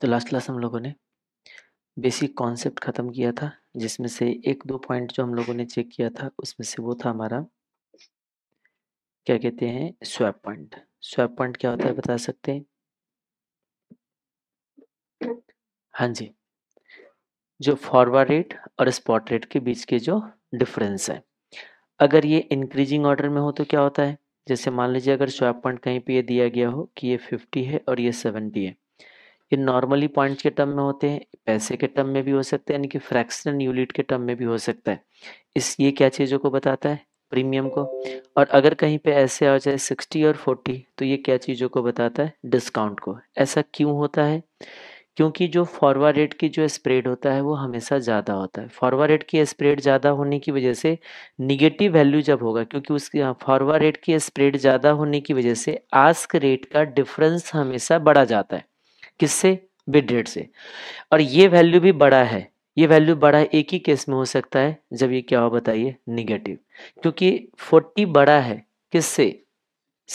तो last class हम लोगों ने बेसिक कॉन्सेप्ट ख़त्म किया था जिसमें से एक दो पॉइंट जो हम लोगों ने चेक किया था उसमें से वो था हमारा क्या कहते हैं स्वैप पॉइंट स्वैप पॉइंट क्या होता है बता सकते हैं हाँ जी जो फॉरवर्ड रेट और स्पॉट रेट के बीच के जो डिफरेंस है अगर ये इंक्रीजिंग ऑर्डर में हो तो क्या होता है जैसे मान लीजिए अगर स्वैप पॉइंट कहीं पे ये दिया गया हो कि ये 50 है और ये 70 है ये नॉर्मली पॉइंट्स के टर्म में होते हैं पैसे के टर्म में भी हो सकते हैं यानी कि फ्रैक्शनल यूनिट के टर्म में भी हो सकता है इस ये क्या चीज़ों को बताता है प्रीमियम को और अगर कहीं पे ऐसे आ जाए सिक्सटी और फोर्टी तो ये क्या चीज़ों को बताता है डिस्काउंट को ऐसा क्यों होता है क्योंकि जो फॉरवर्ड रेट की जो स्प्रेड होता है वो हमेशा ज़्यादा होता है फॉरवर्ड रेट की स्प्रेड ज़्यादा होने की वजह से निगेटिव वैल्यू जब होगा क्योंकि उसकी फॉरवर्ड रेट की स्प्रेड ज़्यादा होने की वजह से आस्क रेट का डिफरेंस हमेशा बढ़ा जाता है किससे बिड रेट से और ये वैल्यू भी बड़ा है ये वैल्यू बड़ा एक ही केस में हो सकता है जब ये क्या हो बताइए निगेटिव क्योंकि 40 बड़ा है किससे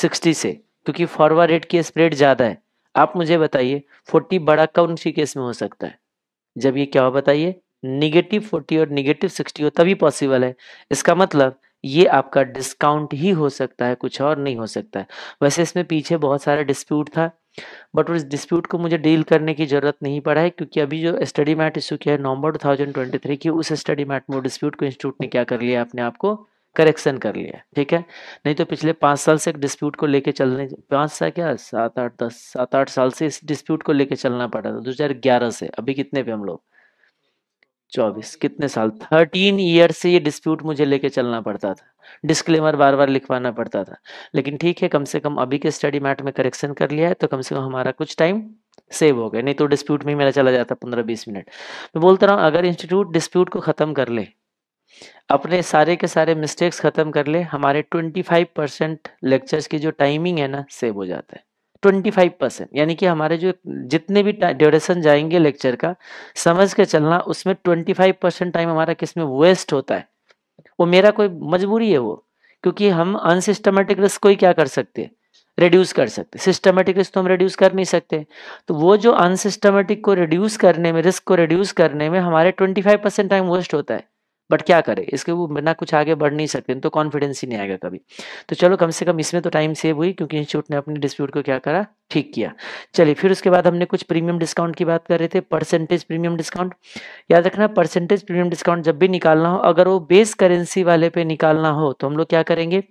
60 से क्योंकि फॉरवर्ड रेट की स्प्रेड ज़्यादा है आप मुझे बताइए 40 बड़ा कौन सी केस में हो सकता है जब ये क्या हो बताइए निगेटिव फोर्टी और निगेटिव सिक्सटी हो तभी पॉसिबल है इसका मतलब ये आपका डिस्काउंट ही हो सकता है कुछ और नहीं हो सकता है वैसे इसमें पीछे बहुत सारा डिस्प्यूट था बट उस डिस्प्यूट को मुझे डील करने की ज़रूरत नहीं पड़ा है क्योंकि अभी जो स्टडी मैट इशू किया है नवंबर 2023 की उस स्टडी मैट में डिस्प्यूट को इंस्टीट्यूट ने क्या कर लिया अपने आप को करेक्शन कर लिया ठीक है नहीं तो पिछले पाँच साल से एक डिस्प्यूट को लेकर चलने पाँच साल क्या सात आठ दस सात आठ साल से इस डिस्प्यूट को लेकर चलना पड़ा था दो से अभी कितने पे हम लोग चौबीस कितने साल थर्टीन ईयर से ये डिस्प्यूट मुझे लेके चलना पड़ता था डिस्क्लेमर बार बार लिखवाना पड़ता था लेकिन ठीक है कम से कम अभी के स्टडी मैट में करेक्शन कर लिया है तो कम से कम हमारा कुछ टाइम सेव हो गया नहीं तो डिस्प्यूट में ही मेरा चला जाता पंद्रह बीस मिनट मैं बोलता रहा हूँ अगर इंस्टीट्यूट डिस्प्यूट को ख़त्म कर ले अपने सारे के सारे मिस्टेक्स ख़त्म कर ले हमारे ट्वेंटी फाइव परसेंट लेक्चर्स की जो टाइमिंग है ना सेव हो जाता है ट्वेंटी फाइव परसेंट यानी कि हमारे जो जितने भी ड्यूरेशन जाएंगे लेक्चर का समझ के चलना उसमें ट्वेंटी फाइव परसेंट टाइम हमारा किस में वेस्ट होता है वो मेरा कोई मजबूरी है वो क्योंकि हम अनसिस्टमेटिक रिस्क को ही क्या कर सकते हैं रिड्यूस कर सकते सिस्टमेटिक रिस्क तो हम रिड्यूस कर नहीं सकते तो वो जो अनसिस्टमेटिक को रिड्यूस करने में रिस्क को रिड्यूस करने में हमारे फाइव परसेंट टाइम वेस्ट होता है बट क्या करे इसके वो बिना कुछ आगे बढ़ नहीं सकते तो कॉन्फिडेंस ही नहीं आएगा कभी तो चलो कम से कम इसमें तो टाइम सेव हुई क्योंकि इंस्टीट्यूट ने अपने डिस्प्यूट को क्या करा ठीक किया चलिए फिर उसके बाद हमने कुछ प्रीमियम डिस्काउंट की बात कर रहे थे परसेंटेज प्रीमियम डिस्काउंट याद रखना परसेंटेज प्रीमियम डिस्काउंट जब भी निकालना हो अगर वो बेस करेंसी वाले पे निकालना हो तो हम लोग क्या करेंगे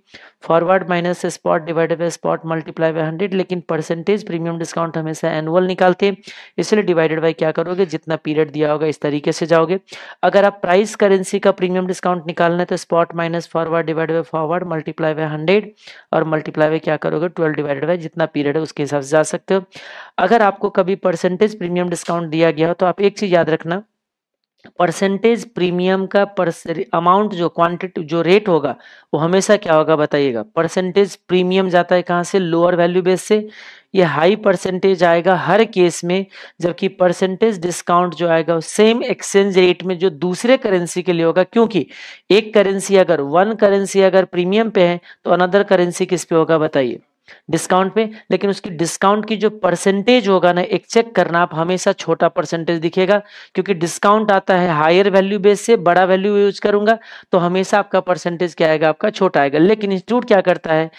forward minus spot divided by spot multiply by hundred लेकिन परसेंटेज प्रीमियम डिस्काउंट हमेशा एनुअल निकालते हैं इसलिए डिवाइडेड बाई क्या करोगे जितना पीरियड दिया होगा इस तरीके से जाओगे अगर आप प्राइस करेंसी का प्रीमियम डिस्काउंट निकालना है तो spot minus forward divide by forward multiply by hundred और मल्टीप्लाई बाय क्या करोगे ट्वेल्व डिवाइडेड बाय जितना पीरियड है उसके हिसाब से जा सकते हो अगर आपको कभी परसेंटेज प्रीमियम डिस्काउंट दिया गया हो तो आप एक चीज याद रखना परसेंटेज प्रीमियम का अमाउंट जो क्वांटिटी जो रेट होगा वो हमेशा क्या होगा बताइएगा परसेंटेज प्रीमियम जाता है कहाँ से लोअर वैल्यू बेस से ये हाई परसेंटेज आएगा हर केस में जबकि परसेंटेज डिस्काउंट जो आएगा सेम एक्सचेंज रेट में जो दूसरे करेंसी के लिए होगा क्योंकि एक करेंसी अगर वन करेंसी अगर प्रीमियम पे है तो अनदर करेंसी किस पे होगा बताइए डिस्काउंट पे लेकिन उसकी डिस्काउंट की जो परसेंटेज होगा ना एक चेक करना आप हमेशा छोटा परसेंटेज दिखेगा क्योंकि डिस्काउंट आता है हायर वैल्यू बेस से बड़ा वैल्यू यूज करूंगा तो हमेशा आपका परसेंटेज क्या आएगा आपका छोटा आएगा लेकिन इंस्टीट्यूट क्या करता है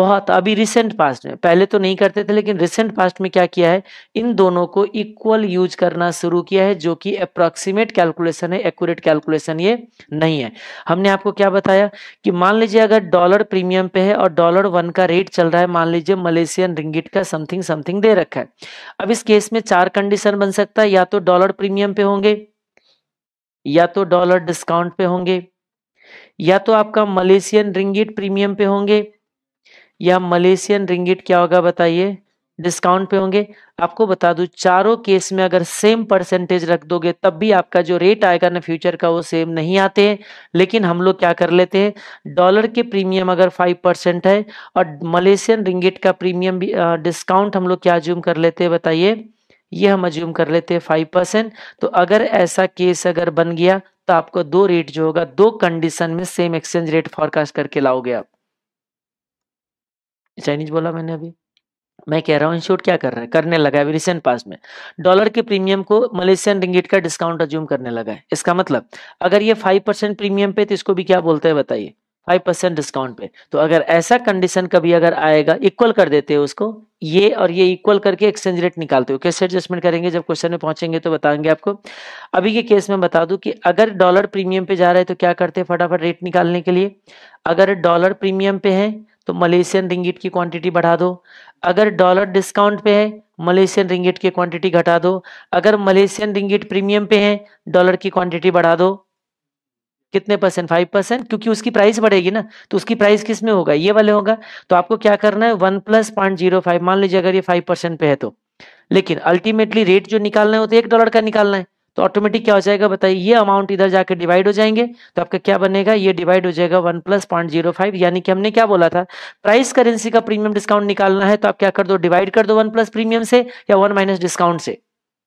बहुत अभी रिसेंट पास्ट में पहले तो नहीं करते थे लेकिन रिसेंट पास्ट में क्या किया है इन दोनों को इक्वल यूज करना शुरू किया है जो कि अप्रोक्सीमेट कैलकुलेशन है एक्यूरेट कैलकुलेशन ये नहीं है हमने आपको क्या बताया कि मान लीजिए अगर डॉलर प्रीमियम पे है और डॉलर वन का रेट चल रहा है है मान लीजिए मलेशियन रिंगिट का समथिंग समथिंग दे रखा है अब इस केस में चार कंडीशन बन सकता है या तो डॉलर प्रीमियम पे होंगे या तो डॉलर डिस्काउंट पे होंगे या तो आपका मलेशियन रिंगिट प्रीमियम पे होंगे या मलेशियन रिंगिट क्या होगा बताइए डिस्काउंट पे होंगे आपको बता दूं चारों केस में अगर सेम परसेंटेज रख दोगे तब भी आपका जो रेट आएगा ना फ्यूचर का वो सेम नहीं आते हैं लेकिन हम लोग क्या कर लेते हैं डॉलर के प्रीमियम अगर फाइव परसेंट है और मलेशियन रिंगिट का प्रीमियम भी डिस्काउंट हम लोग क्या ज्यूम कर लेते हैं बताइए ये हम अज्यूम कर लेते हैं फाइव परसेंट तो अगर ऐसा केस अगर बन गया तो आपको दो रेट जो होगा दो कंडीशन में सेम एक्सचेंज रेट फॉरकास्ट करके लाओगे आप चाइनीज बोला मैंने अभी मैं कह रहा हूँ इंश्योर क्या कर रहे हैं करने लगा है रिसेंट पास में डॉलर के प्रीमियम को मलेशियन रिंगिट का डिस्काउंट अज्यूम करने लगा है इसका मतलब अगर ये फाइव परसेंट प्रीमियम पे तो इसको भी क्या बोलते हैं बताइए फाइव परसेंट डिस्काउंट पे तो अगर ऐसा कंडीशन कभी अगर आएगा इक्वल कर देते हो उसको ये और ये इक्वल करके एक्सचेंज रेट निकालते हो कैसे एडजस्टमेंट करेंगे जब क्वेश्चन में पहुंचेंगे तो बताएंगे आपको अभी के केस में बता दूं कि अगर डॉलर प्रीमियम पे जा रहे हैं तो क्या करते हैं फटाफट रेट निकालने के लिए अगर डॉलर प्रीमियम पे है तो मलेशियन रिंगिट की क्वांटिटी बढ़ा दो अगर डॉलर डिस्काउंट पे है मलेशियन रिंगिट की क्वांटिटी घटा दो अगर मलेशियन रिंगिट प्रीमियम पे है डॉलर की क्वांटिटी बढ़ा दो कितने परसेंट फाइव परसेंट क्योंकि उसकी प्राइस बढ़ेगी ना तो उसकी प्राइस किस में होगा ये वाले होगा तो आपको क्या करना है one plus point zero five मान लीजिए अगर ये फाइव परसेंट पे है तो लेकिन अल्टीमेटली रेट जो निकालना है वो तो एक डॉलर का निकालना है तो ऑटोमेटिक क्या हो जाएगा बताइए ये अमाउंट इधर जाकर डिवाइड हो जाएंगे तो आपका क्या बनेगा ये डिवाइड हो जाएगा one plus point zero five यानी कि हमने क्या बोला था प्राइस करेंसी का प्रीमियम डिस्काउंट निकालना है तो आप क्या कर दो डिवाइड कर दो वन प्लस प्रीमियम से या वन माइनस डिस्काउंट से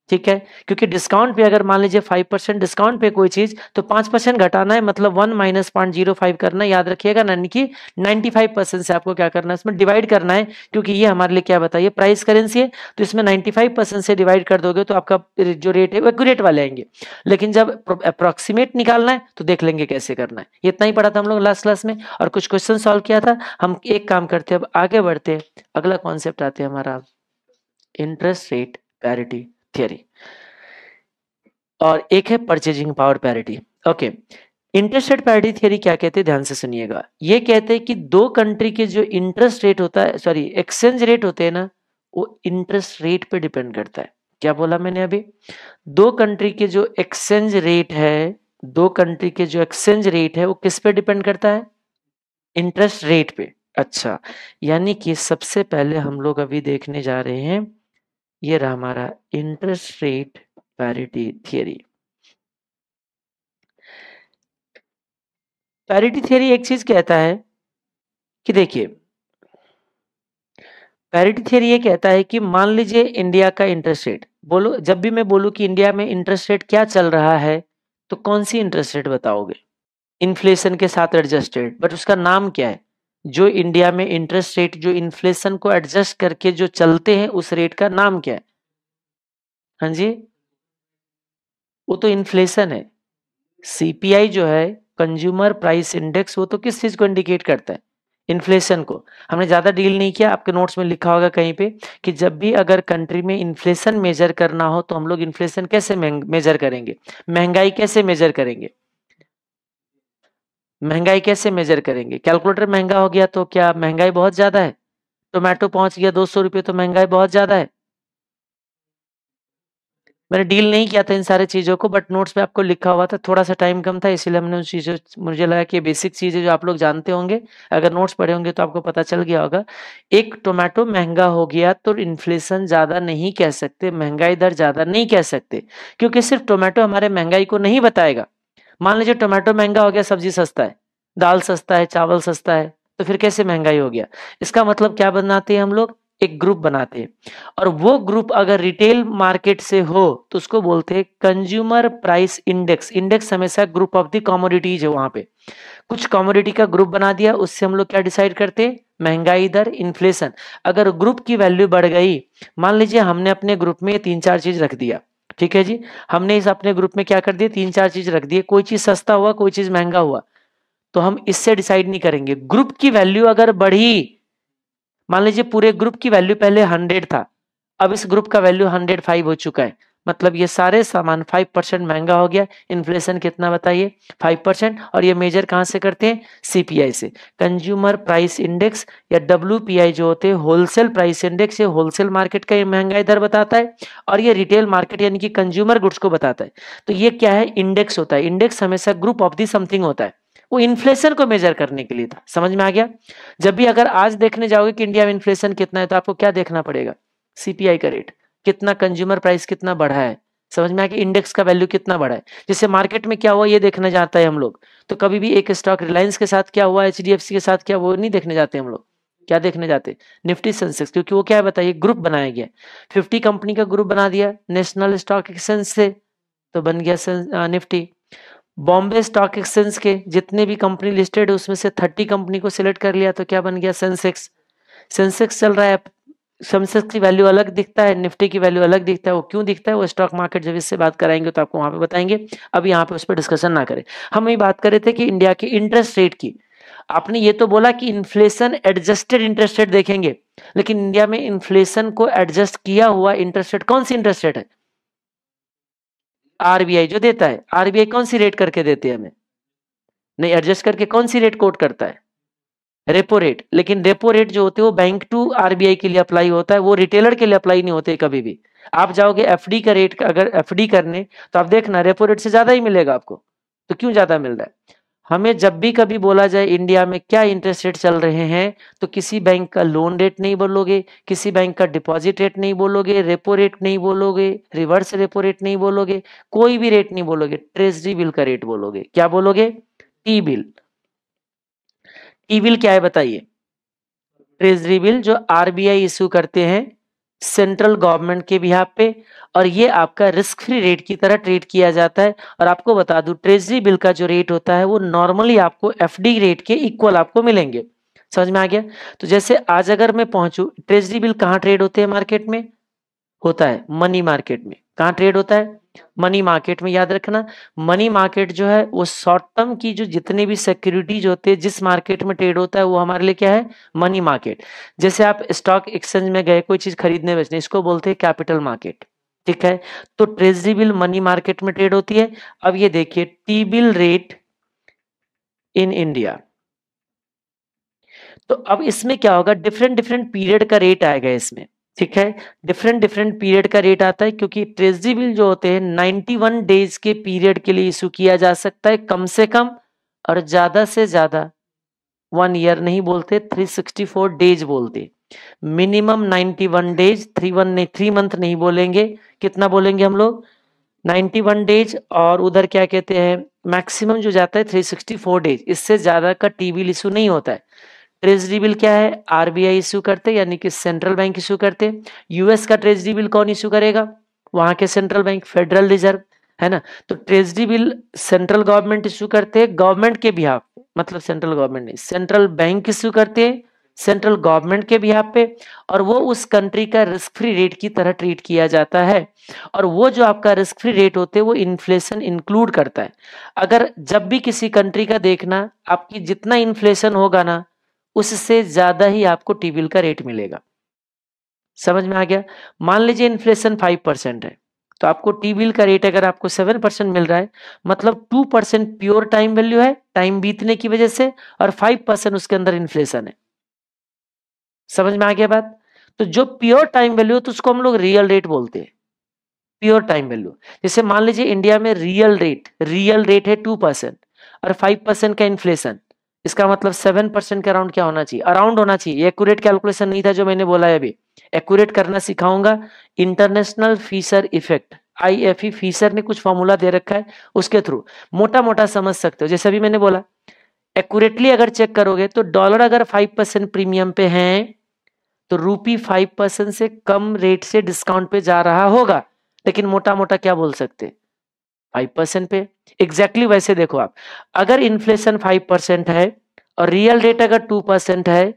ठीक है क्योंकि डिस्काउंट पे अगर मान लीजिए फाइव परसेंट डिस्काउंट पे कोई चीज तो पांच परसेंट घटाना है मतलब one minus point zero five करना याद रखिएगा ना कि नाइन्टी फाइव परसेंट से आपको क्या करना है इसमें डिवाइड करना है क्योंकि ये हमारे लिए क्या बताइए प्राइस करेंसी है तो इसमें नाइन्टी फाइव परसेंट से डिवाइड कर दोगे तो आपका जो रेट है वो एक्यूरेट वाले आएंगे लेकिन जब अप्रोक्सीमेट निकालना है तो देख लेंगे कैसे करना है इतना ही पढ़ा था हम लोग लास्ट क्लास में और कुछ क्वेश्चन सॉल्व किया था हम एक काम करते हैं अब आगे बढ़ते हैं अगला कॉन्सेप्ट आते हैं हमारा इंटरेस्ट रेट पैरिटी थियरी और एक है purchasing power parity okay interest rate parity theory क्या कहते हैं ध्यान से सुनिएगा ये कहते हैं कि दो कंट्री के जो इंटरेस्ट रेट होता है सॉरी एक्सचेंज रेट होते हैं ना वो इंटरेस्ट रेट पे डिपेंड करता है क्या बोला मैंने अभी दो कंट्री के जो एक्सचेंज रेट है दो कंट्री के जो एक्सचेंज रेट है वो किस पे डिपेंड करता है इंटरेस्ट रेट पे अच्छा यानी कि सबसे पहले हम लोग अभी देखने जा रहे हैं ये रहा हमारा interest rate parity theory parity theory एक चीज कहता है कि देखिए पैरिटी थियरी ये कहता है कि मान लीजिए इंडिया का इंटरेस्ट रेट बोलो जब भी मैं बोलूं कि इंडिया में इंटरेस्ट रेट क्या चल रहा है तो कौन सी इंटरेस्ट रेट बताओगे इन्फ्लेशन के साथ एडजस्टेड बट उसका नाम क्या है जो इंडिया में इंटरेस्ट रेट जो इन्फ्लेशन को एडजस्ट करके जो चलते हैं उस रेट का नाम क्या है हाँ जी वो तो इन्फ्लेशन है सीपीआई जो है कंज्यूमर प्राइस इंडेक्स वो तो किस चीज को इंडिकेट करता है इन्फ्लेशन को हमने ज़्यादा डील नहीं किया आपके नोट्स में लिखा होगा कहीं पे कि जब भी अगर कंट्री में इन्फ्लेशन मेजर करना हो तो हम लोग इन्फ्लेशन कैसे मेजर करेंगे महंगाई कैसे मेजर करेंगे महंगाई कैसे मेजर करेंगे कैलकुलेटर महंगा हो गया तो क्या महंगाई बहुत ज्यादा है टोमेटो पहुंच गया दो सौ रुपये तो महंगाई बहुत ज्यादा है मैंने डील नहीं किया था इन सारे चीज़ों को बट नोट्स में आपको लिखा हुआ था थोड़ा सा टाइम कम था इसलिए हमने उन चीज़ों मुझे लगा कि बेसिक चीज़ें जो आप लोग जानते होंगे अगर नोट्स पढ़े होंगे तो आपको पता चल गया होगा एक टोमेटो महंगा हो गया तो इन्फ्लेशन ज़्यादा नहीं कह सकते महंगाई दर ज़्यादा नहीं कह सकते क्योंकि सिर्फ टोमेटो हमारे महंगाई को नहीं बताएगा मान लीजिए टोमेटो महंगा हो गया सब्जी सस्ता है दाल सस्ता है चावल सस्ता है तो फिर कैसे महंगाई हो गया इसका मतलब क्या बनाते हैं हम लोग एक ग्रुप बनाते हैं और वो ग्रुप अगर रिटेल मार्केट से हो तो उसको बोलते हैं कंज्यूमर प्राइस इंडेक्स इंडेक्स हमेशा ग्रुप ऑफ दी कॉमोडिटीज है वहां पे कुछ कॉमोडिटी का ग्रुप बना दिया उससे हम लोग क्या डिसाइड करते हैं महंगाई दर इन्फ्लेशन अगर ग्रुप की वैल्यू बढ़ गई मान लीजिए हमने अपने ग्रुप में तीन चार चीज रख दिया ठीक है जी हमने इस अपने ग्रुप में क्या कर दिया तीन चार चीज रख दिए कोई चीज सस्ता हुआ कोई चीज महंगा हुआ तो हम इससे डिसाइड नहीं करेंगे ग्रुप की वैल्यू अगर बढ़ी मान लीजिए पूरे ग्रुप की वैल्यू पहले हंड्रेड था अब इस ग्रुप का वैल्यू हंड्रेड फाइव हो चुका है मतलब ये सारे सामान 5 परसेंट महंगा हो गया इन्फ्लेशन कितना बताइए 5 परसेंट और ये मेजर कहाँ से करते हैं सीपीआई से कंज्यूमर प्राइस इंडेक्स या डब्ल्यू जो होते हैं होलसेल प्राइस इंडेक्स ये होलसेल मार्केट का ये महंगाई दर बताता है और ये रिटेल मार्केट यानी कि कंज्यूमर गुड्स को बताता है तो ये क्या है इंडेक्स होता है इंडेक्स हमेशा ग्रुप ऑफ दी समथिंग होता है वो इन्फ्लेशन को मेजर करने के लिए था समझ में आ गया जब भी अगर आज देखने जाओगे कि इंडिया में इन्फ्लेशन कितना है तो आपको क्या देखना पड़ेगा सीपीआई का रेट कितना कंज्यूमर प्राइस कितना बढ़ा है समझ में आया कि इंडेक्स का वैल्यू कितना बढ़ा है जैसे मार्केट में क्या हुआ ये देखने जाता है हम लोग तो कभी भी एक स्टॉक रिलायंस के साथ क्या हुआ एच के साथ क्या वो नहीं देखने जाते हम लोग क्या देखने जाते निफ्टी सेंसेक्स क्योंकि वो क्या है बताइए ग्रुप बनाया गया फिफ्टी कंपनी का ग्रुप बना दिया नेशनल स्टॉक एक्सचेंज से तो बन गया निफ्टी बॉम्बे स्टॉक एक्सचेंज के जितने भी कंपनी लिस्टेड है उसमें से थर्टी कंपनी को सिलेक्ट कर लिया तो क्या बन गया सेंसेक्स सेंसेक्स चल रहा है सेंसेक्स की वैल्यू अलग दिखता है निफ्टी की वैल्यू अलग दिखता है वो क्यों दिखता है वो स्टॉक मार्केट जब इससे बात कराएंगे तो आपको वहां पे बताएंगे अब यहाँ पे उस पर डिस्कशन ना करें हम ये बात कर रहे थे कि इंडिया की इंटरेस्ट रेट की आपने ये तो बोला कि इन्फ्लेशन एडजस्टेड इंटरेस्ट रेट देखेंगे लेकिन इंडिया में इन्फ्लेशन को एडजस्ट किया हुआ इंटरेस्ट रेट कौन सी इंटरेस्ट रेट है आरबीआई जो देता है आरबीआई कौन सी रेट करके देती है हमें नहीं एडजस्ट करके कौन सी रेट कोट करता है रेपो रेट लेकिन रेपो रेट जो होते हैं वो बैंक टू आरबीआई के लिए अप्लाई होता है वो रिटेलर के लिए अप्लाई नहीं होते कभी भी आप जाओगे एफडी का रेट अगर एफडी करने तो आप देखना रेपो रेट से ज्यादा ही मिलेगा आपको तो क्यों ज्यादा मिल रहा है हमें जब भी कभी बोला जाए इंडिया में क्या इंटरेस्ट रेट चल रहे हैं तो किसी बैंक का लोन रेट नहीं बोलोगे किसी बैंक का डिपॉजिट रेट नहीं बोलोगे रेपो रेट नहीं बोलोगे रिवर्स रेपो रेट नहीं बोलोगे कोई भी रेट नहीं बोलोगे ट्रेजरी बिल का रेट बोलोगे क्या बोलोगे टी बिल ई बिल क्या है बताइए ट्रेजरी बिल जो आरबीआई इश्यू करते हैं सेंट्रल गवर्नमेंट के भी पे और ये आपका रिस्क फ्री रेट की तरह ट्रेड किया जाता है और आपको बता दू ट्रेजरी बिल का जो रेट होता है वो नॉर्मली आपको एफडी रेट के इक्वल आपको मिलेंगे समझ में आ गया तो जैसे आज अगर मैं पहुंचू ट्रेजरी बिल कहाँ ट्रेड होते हैं मार्केट में होता है मनी मार्केट में कहाँ ट्रेड होता है मनी मार्केट में याद रखना मनी मार्केट जो है वो शॉर्ट टर्म की जो जितने भी सिक्योरिटीज होते हैं जिस मार्केट में ट्रेड होता है वो हमारे लिए क्या है मनी मार्केट जैसे आप स्टॉक एक्सचेंज में गए कोई चीज खरीदने बेचने इसको बोलते हैं कैपिटल मार्केट ठीक है तो ट्रेजरी बिल मनी मार्केट में ट्रेड होती है अब ये देखिए T bill rate in India तो अब इसमें क्या होगा डिफरेंट डिफरेंट पीरियड का रेट आएगा इसमें ठीक है डिफरेंट डिफरेंट पीरियड का रेट आता है क्योंकि ट्रेजरी बिल जो होते हैं 91 डेज के पीरियड के लिए इशू किया जा सकता है कम से कम और ज्यादा से ज्यादा वन ईयर नहीं बोलते 364 डेज बोलते मिनिमम 91 डेज थ्री वन नहीं थ्री मंथ नहीं बोलेंगे कितना बोलेंगे हम लोग 91 डेज और उधर क्या कहते हैं मैक्सिमम जो जाता है 364 डेज इससे ज्यादा का टीवी इशू नहीं होता है ट्रेजरी बिल क्या है आरबीआई इश्यू करते यानी कि सेंट्रल बैंक इश्यू करते यूएस का ट्रेजरी बिल कौन इश्यू करेगा वहां के सेंट्रल बैंक फेडरल रिजर्व है ना तो treasury bill central government issue करते हैं गवर्नमेंट के बिहाफ मतलब सेंट्रल गवर्नमेंट नहीं सेंट्रल बैंक इश्यू करते हैं सेंट्रल गवर्नमेंट के बिहाफ पे और वो उस कंट्री का रिस्क फ्री रेट की तरह ट्रीट किया जाता है और वो जो आपका रिस्क फ्री रेट होते हैं वो इन्फ्लेशन इंक्लूड करता है अगर जब भी किसी कंट्री का देखना आपकी जितना इन्फ्लेशन होगा ना उससे ज्यादा ही आपको टीबिल का रेट मिलेगा समझ में आ गया मान लीजिए इन्फ्लेशन फाइव परसेंट है तो आपको टी बिल का रेट अगर आपको सेवन परसेंट मिल रहा है मतलब two percent pure time value है टाइम बीतने की वजह से और फाइव परसेंट उसके अंदर इन्फ्लेशन है समझ में आ गया बात तो जो प्योर टाइम वैल्यू है तो उसको हम लोग रियल रेट बोलते हैं प्योर टाइम वैल्यू जैसे मान लीजिए इंडिया में रियल रेट रियल रेट है टू परसेंट और फाइव परसेंट का इन्फ्लेशन इसका मतलब सेवन परसेंट के अराउंड क्या होना चाहिए अराउंड होना चाहिए एक्यूरेट कैलकुलेशन नहीं था जो मैंने बोला है अभी एक्यूरेट करना सिखाऊंगा international Fisher effect I F E Fisher ने कुछ फॉर्मूला दे रखा है उसके थ्रू मोटा मोटा समझ सकते हो जैसे अभी मैंने बोला एक्यूरेटली अगर चेक करोगे तो डॉलर अगर फाइव परसेंट प्रीमियम पे है तो रूपी फाइव परसेंट से कम रेट से डिस्काउंट पे जा रहा होगा लेकिन मोटा मोटा क्या बोल सकते फाइव परसेंट पे एग्जैक्टली वैसे देखो आप अगर इन्फ्लेशन फाइव परसेंट है और रियल रेट अगर टू परसेंट है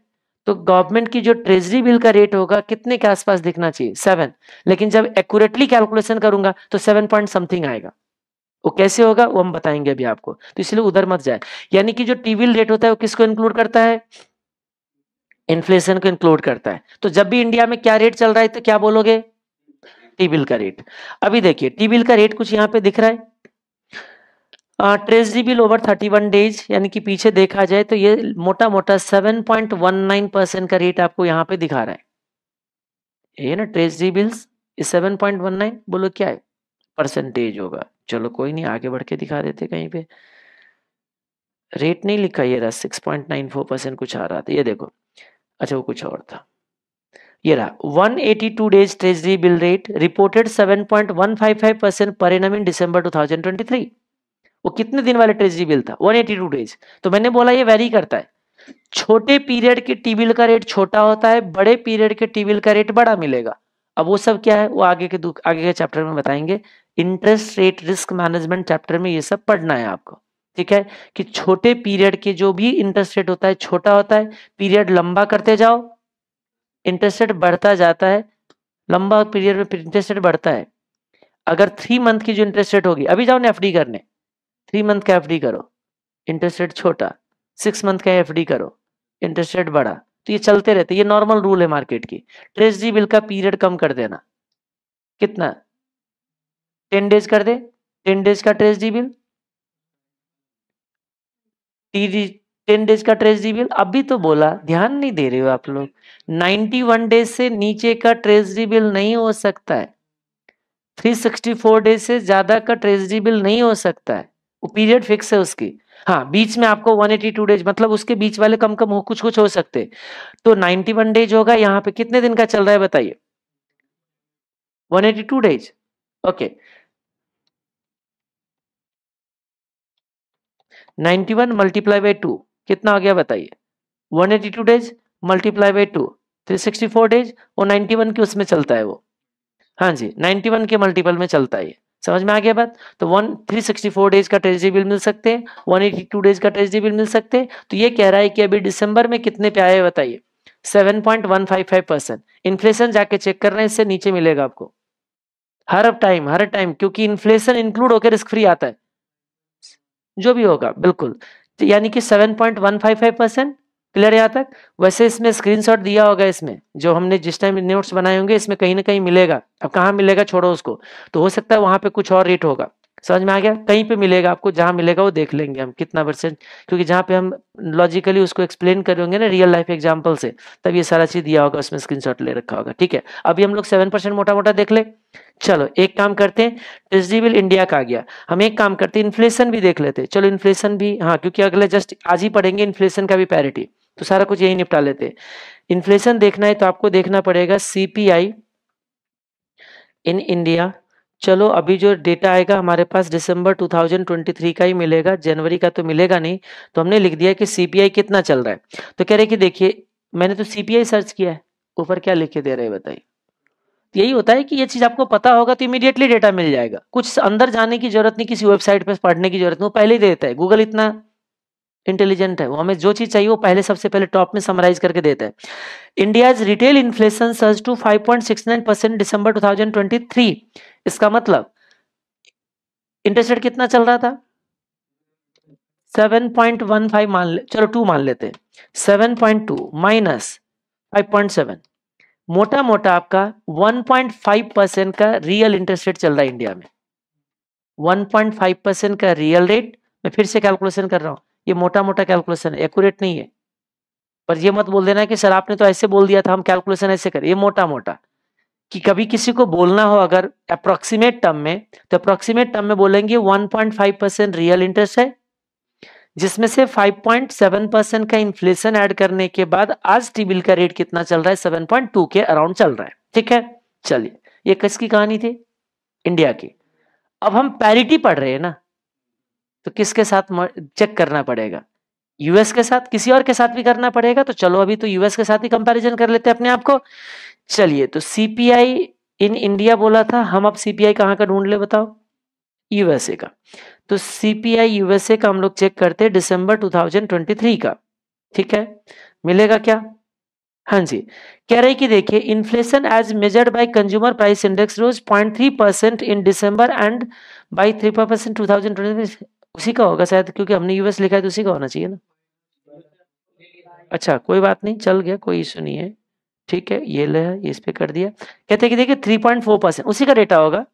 तो गवर्नमेंट की जो ट्रेजरी बिल का रेट होगा कितने के आसपास दिखना चाहिए सेवन लेकिन जब एक्यूरेटली कैलकुलेशन करूंगा तो सेवन पॉइंट समथिंग आएगा वो कैसे होगा वो हम बताएंगे अभी आपको तो इसलिए उधर मत जाए यानी कि जो टीवी रेट होता है वो किसको इंक्लूड करता है इन्फ्लेशन को इंक्लूड करता है तो जब भी इंडिया में क्या रेट चल रहा है तो क्या बोलोगे टी बिल का रेट अभी देखिए टी बिल का रेट कुछ यहाँ पे दिख रहा है ट्रेजरी बिल ओवर 31 डेज यानी कि पीछे देखा जाए तो ये मोटा मोटा 7.19 परसेंट का रेट आपको यहाँ पे दिखा रहा है ये ना ट्रेजरी बिल्स 7.19 बोलो क्या है परसेंटेज होगा चलो कोई नहीं आगे बढ़ के दिखा देते कहीं पे रेट नहीं लिखा ये रहा 6.94 परसेंट कुछ आ रहा था ये देखो अच्छा वो कुछ और था ये रहा 182 days treasury bill rate reported 7.155 percent per annum in December 2023 वो कितने दिन वाले ट्रेजरी बिल था 182 डेज तो मैंने बोला ये वेरी करता है छोटे पीरियड के टी बिल का रेट छोटा होता है बड़े पीरियड के टी बिल का रेट बड़ा मिलेगा अब वो सब क्या है वो आगे के आगे के चैप्टर में बताएंगे interest rate risk management chapter में ये सब पढ़ना है आपको ठीक है कि छोटे पीरियड के जो भी इंटरेस्ट रेट होता है छोटा होता है पीरियड लंबा करते जाओ इंटरेस्ट रेट बढ़ता जाता है लंबा पीरियड में इंटरेस्ट रेट बढ़ता है अगर थ्री मंथ की जो इंटरेस्ट रेट होगी अभी जाओ ना एफ करने थ्री मंथ का एफ करो इंटरेस्ट रेट छोटा सिक्स मंथ का एफ करो इंटरेस्ट रेट बढ़ा तो ये चलते रहते ये नॉर्मल रूल है मार्केट की ट्रेजरी बिल का पीरियड कम कर देना कितना टेन डेज कर दे टेन डेज का ट्रेजरी बिल टेन डेज का ट्रेस रिवील अभी तो बोला ध्यान नहीं दे रहे हो आप लोग नाइन्टी वन डेज से नीचे का ट्रेस रिवील नहीं हो सकता है थ्री सिक्सटी फोर डेज से ज्यादा का ट्रेस रिवील नहीं हो सकता है वो पीरियड फिक्स है उसकी हाँ बीच में आपको 182 डेज मतलब उसके बीच वाले कम कम हो कुछ कुछ हो सकते तो 91 डेज होगा यहाँ पे कितने दिन का चल रहा है बताइए 182 days okay 91 multiply by two कितना आ गया बताइए 182 days multiply by two three sixty four days और 91 के उसमें चलता है वो हाँ जी 91 के मल्टीपल में चलता है समझ में आ गया बात तो one three sixty four days का ट्रेजरी बिल मिल सकते हैं वन एटी टू डेज का ट्रेजरी बिल मिल सकते हैं तो ये कह रहा है कि अभी दिसंबर में कितने पे आए बताइए seven point one five five percent inflation जाके चेक कर रहे हैं इससे नीचे मिलेगा आपको हर टाइम हर टाइम क्योंकि इन्फ्लेशन इंक्लूड होकर रिस्क फ्री आता है जो भी होगा बिल्कुल तो यानी कि 7.155 परसेंट क्लियर यहाँ तक वैसे इसमें स्क्रीनशॉट दिया होगा इसमें जो हमने जिस टाइम नोट्स बनाए होंगे इसमें कहीं ना कहीं मिलेगा अब कहाँ मिलेगा छोड़ो उसको तो हो सकता है वहां पे कुछ और रेट होगा समझ में आ गया कहीं पे मिलेगा आपको जहां मिलेगा वो देख लेंगे हम कितना परसेंट क्योंकि जहां पे हम लॉजिकली उसको एक्सप्लेन करेंगे ना रियल लाइफ एग्जांपल से तब ये सारा चीज़ दिया होगा उसमें स्क्रीनशॉट ले रखा होगा ठीक है अभी हम लोग सेवन परसेंट मोटा मोटा देख ले चलो एक काम करते हैं ट्रेजरी बिल इंडिया का आ गया हम एक काम करते हैं इन्फ्लेशन भी देख लेते चलो इन्फ्लेशन भी हाँ क्योंकि अगले जस्ट आज ही पढ़ेंगे इन्फ्लेशन का भी पैरिटी तो सारा कुछ यही निपटा लेते हैं इन्फ्लेशन देखना है तो आपको देखना पड़ेगा सीपीआई इन इंडिया चलो अभी जो डेटा आएगा हमारे पास दिसंबर 2023 का ही मिलेगा जनवरी का तो मिलेगा नहीं तो हमने लिख दिया कि सीपीआई कितना चल रहा है तो कह रहे कि देखिए मैंने तो सीपीआई सर्च किया है ऊपर क्या लिख के दे रहे बताइए तो यही होता है कि ये चीज आपको पता होगा तो इमीडिएटली डेटा मिल जाएगा कुछ अंदर जाने की जरूरत नहीं किसी वेबसाइट पर पढ़ने की जरूरत नहीं वो पहले ही दे देता है गूगल इतना इंटेलिजेंट है वो हमें जो चीज चाहिए वो पहले सबसे पहले टॉप में समराइज करके देता है India's retail inflation surge to 5.69 percent December 2023 इसका मतलब इंटरेस्ट रेट कितना चल रहा था 7.15 मान ले चलो टू मान लेते हैं 7.2 माइनस 5.7 मोटा मोटा आपका 1.5 परसेंट का रियल इंटरेस्ट रेट चल रहा है इंडिया में 1.5 परसेंट का रियल रेट मैं फिर से कैलकुलेशन कर रहा हूँ ये मोटा मोटा कैलकुलेशन एक्यूरेट नहीं है पर ये मत बोल देना कि सर आपने तो ऐसे बोल दिया था हम कैलकुलेशन ऐसे करें ये मोटा मोटा कि कभी किसी को बोलना हो अगर अप्रोक्सीमेट टर्म में तो अप्रोक्सीमेट टर्म में बोलेंगे 1.5 परसेंट रियल इंटरेस्ट है जिसमें से 5.7 परसेंट का इन्फ्लेशन ऐड करने के बाद आज टीबिल का रेट कितना चल रहा है 7.2 के अराउंड चल रहा है ठीक है चलिए ये किसकी कहानी थी इंडिया की अब हम पैरिटी पढ़ रहे हैं ना तो किसके साथ चेक करना पड़ेगा यूएस के साथ किसी और के साथ भी करना पड़ेगा तो चलो अभी तो यूएस के साथ ही कंपैरिजन कर लेते हैं अपने आप को चलिए तो सीपीआई इन इंडिया बोला था हम अब सीपीआई कहाँ का ढूंढ ले बताओ यूएसए का तो सीपीआई यूएसए का हम लोग चेक करते हैं दिसंबर 2023 का ठीक है मिलेगा क्या हाँ जी कह रहे कि देखिए inflation as measured by consumer price index rose point three percent in December end by three percent two thousand twenty उसी का होगा शायद क्योंकि हमने यूएस लिखा है तो उसी का होना चाहिए ना अच्छा कोई बात नहीं चल गया कोई इशू नहीं है ठीक है ये ले है इस पे कर दिया कहते हैं कि देखिए थ्री पॉइंट फोर परसेंट उसी का डेटा होगा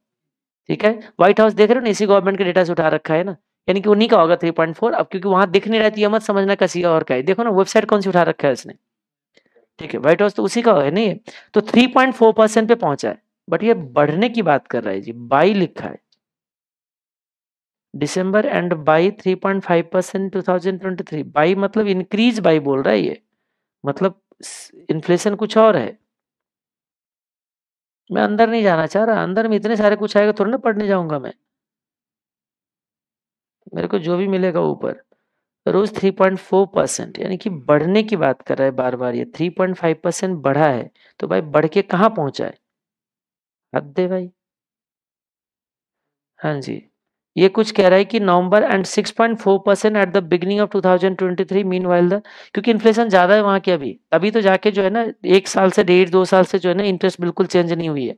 ठीक है व्हाइट हाउस देख रहे हो ना इसी गवर्नमेंट के डेटा से उठा रखा है ना यानी कि उन्हीं का होगा थ्री पॉइंट फोर अब क्योंकि वहां दिख नहीं रहती है तो मत समझना किसी और का है देखो ना वेबसाइट कौन सी उठा रखा है उसने ठीक है व्हाइट हाउस तो उसी का है नहीं तो थ्री पॉइंट फोर परसेंट पे पहुंचा है बट ये बढ़ने की बात कर रहा है जी बाई लिखा है December end by three point five percent two thousand twenty three by मतलब इंक्रीज बाई बोल रहा है ये मतलब इन्फ्लेशन कुछ और है मैं अंदर नहीं जाना चाह रहा अंदर में इतने सारे कुछ आएगा थोड़ा ना पढ़ने जाऊंगा मैं मेरे को जो भी मिलेगा ऊपर रोज 3.4 परसेंट यानी कि बढ़ने की बात कर रहा है बार बार ये 3.5 परसेंट बढ़ा है तो भाई बढ़ के कहाँ पहुंचा है हद दे भाई हाँ जी ये कुछ कह रहा है कि November end 6.4 percent at the beginning of 2023 meanwhile the क्योंकि इन्फ्लेशन ज़्यादा है वहां के अभी अभी तो जाके जो है ना एक साल से डेढ़ दो साल से जो है ना इंटरेस्ट बिल्कुल चेंज नहीं हुई है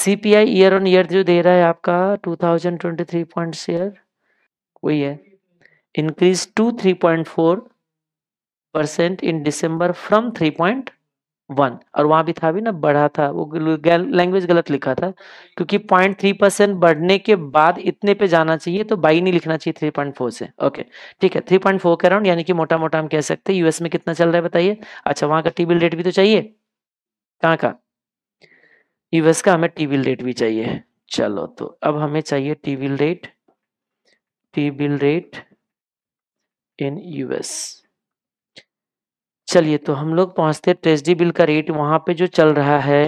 सीपीआई ईयर ऑन ईयर जो दे रहा है आपका two thousand twenty three point share वही है increase to three point four percent in December from three point one और वहां भी था भी ना बढ़ा था वो लैंग्वेज गलत लिखा था क्योंकि पॉइंट थ्री परसेंट बढ़ने के बाद इतने पे जाना चाहिए तो बाई नहीं लिखना चाहिए थ्री पॉइंट फोर से ओके ठीक है थ्री पॉइंट फोर के अराउंड यानी कि मोटा मोटा हम कह सकते हैं यूएस में कितना चल रहा है बताइए अच्छा वहां का टीबिल रेट भी तो चाहिए कहाँ का यूएस का हमें टीबिल रेट भी चाहिए चलो तो अब हमें चाहिए T bill rate T bill rate in US चलिए तो हम लोग पहुंचते हैं ट्रेजडी बिल का रेट वहां पे जो चल रहा है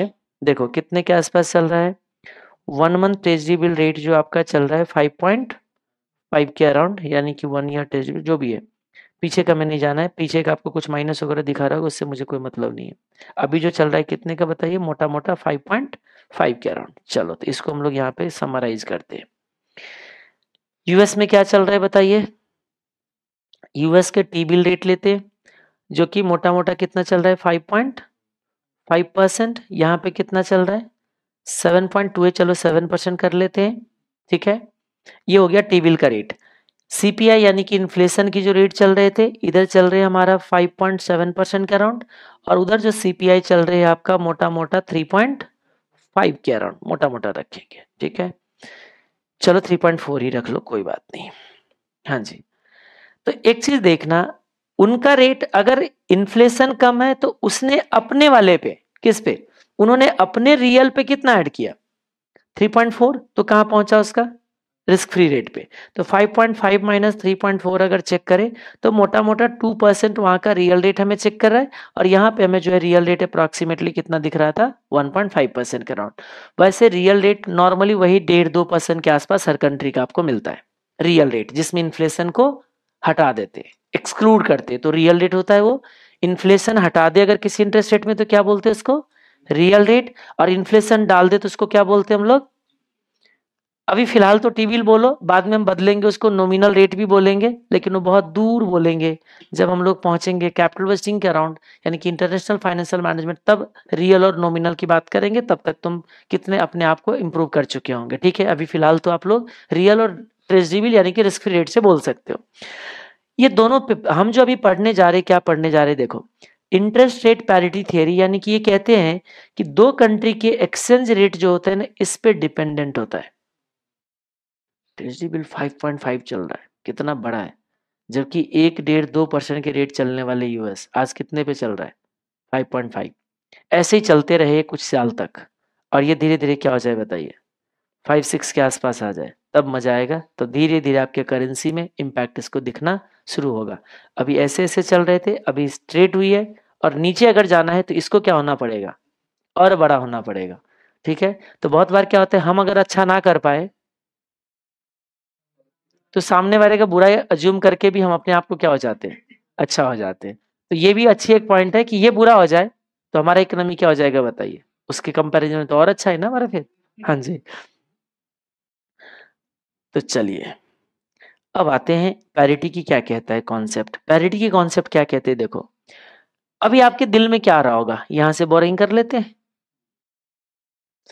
देखो कितने के आसपास चल रहा है one month treasury bill rate जो आपका चल रहा है फाइव पॉइंट फाइव के अराउंड यानी कि वन ईयर ट्रेजडी बिल जो भी है पीछे का मैंने जाना है पीछे का आपको कुछ माइनस वगैरह दिखा रहा होगा उससे मुझे कोई मतलब नहीं है अभी जो चल रहा है कितने का बताइए मोटा मोटा फाइव पॉइंट फाइव के अराउंड चलो तो इसको हम लोग यहाँ पे समराइज करते हैं यूएस में क्या चल रहा है बताइए यूएस के टी बिल रेट लेते हैं जो कि मोटा मोटा कितना चल रहा है फाइव पॉइंट फाइव परसेंट यहाँ पे कितना चल रहा है सेवन पॉइंट टू है चलो सेवन परसेंट कर लेते हैं ठीक है ये हो गया टेबिल का रेट सीपीआई यानी कि इन्फ्लेशन की जो रेट चल रहे थे इधर चल रहे हमारा फाइव पॉइंट सेवन परसेंट के अराउंड और उधर जो सीपीआई चल रहे है आपका मोटा मोटा थ्री पॉइंट फाइव के अराउंड मोटा मोटा रखेंगे ठीक है चलो फोर ही रख लो कोई बात नहीं हाँ जी तो एक चीज देखना उनका रेट अगर इन्फ्लेशन कम है तो उसने अपने वाले पे किस पे उन्होंने अपने रियल पे कितना ऐड किया 3.4 तो कहां पहुंचा उसका रिस्क फ्री रेट पे तो 5.5 माइनस थ्री अगर चेक करें तो मोटा मोटा 2 परसेंट वहां का रियल रेट हमें चेक कर रहा है और यहाँ पे हमें जो है रियल रेट अप्रोक्सीमेटली कितना दिख रहा था 1.5 परसेंट का अराउंड वैसे रियल रेट नॉर्मली वही डेढ़ दो परसेंट के आसपास हर कंट्री का आपको मिलता है रियल रेट जिसमें इन्फ्लेशन को हटा देते हैं एक्सक्लूड करते तो रियल रेट होता है वो इन्फ्लेशन हटा दे अगर किसी इंटरेस्ट रेट में तो क्या बोलते हैं उसको रियल रेट और इन्फ्लेशन डाल दे तो उसको क्या बोलते हैं हम लोग अभी फिलहाल तो टीबिल बोलो बाद में हम बदलेंगे उसको नोमिनल रेट भी बोलेंगे लेकिन वो बहुत दूर बोलेंगे जब हम लोग पहुंचेंगे कैपिटल वेस्टिंग के अराउंड यानी कि इंटरनेशनल फाइनेंशियल मैनेजमेंट तब रियल और नॉमिनल की बात करेंगे तब तक तुम कितने अपने आप को इम्प्रूव कर चुके होंगे ठीक है अभी फिलहाल तो आप लोग रियल और ट्रेजिबिल यानी कि रिस्क फ्री रेट से बोल सकते हो ये दोनों हम जो अभी पढ़ने जा रहे क्या पढ़ने जा रहे देखो इंटरेस्ट रेट पैरिटी थियरी यानी कि ये कहते हैं कि दो कंट्री के एक्सचेंज रेट जो होता है ना इस पे डिपेंडेंट होता है ट्रेजरी बिल 5.5 चल रहा है कितना बड़ा है जबकि एक डेढ़ दो परसेंट के रेट चलने वाले यूएस आज कितने पे चल रहा है 5.5 ऐसे ही चलते रहे कुछ साल तक और ये धीरे धीरे क्या हो जाए बताइए फाइव सिक्स के आसपास आ जाए तब मजा आएगा तो धीरे धीरे आपके करेंसी में इम्पैक्ट इसको दिखना शुरू होगा अभी ऐसे ऐसे चल रहे थे अभी स्ट्रेट हुई है और नीचे अगर जाना है तो इसको क्या होना पड़ेगा और बड़ा होना पड़ेगा ठीक है तो बहुत बार क्या होता है हम अगर अच्छा ना कर पाए तो सामने वाले का बुरा अज्यूम करके भी हम अपने आप को क्या हो जाते हैं अच्छा हो जाते हैं तो ये भी अच्छी एक पॉइंट है कि ये बुरा हो जाए तो हमारा इकोनॉमी क्या हो जाएगा बताइए उसके कंपैरिजन में तो और अच्छा है ना हमारा फिर हाँ जी तो चलिए अब आते हैं पैरिटी की क्या कहता है कॉन्सेप्ट पैरिटी की कॉन्सेप्ट क्या कहते हैं देखो अभी आपके दिल में क्या आ रहा होगा यहां से बोरिंग कर लेते हैं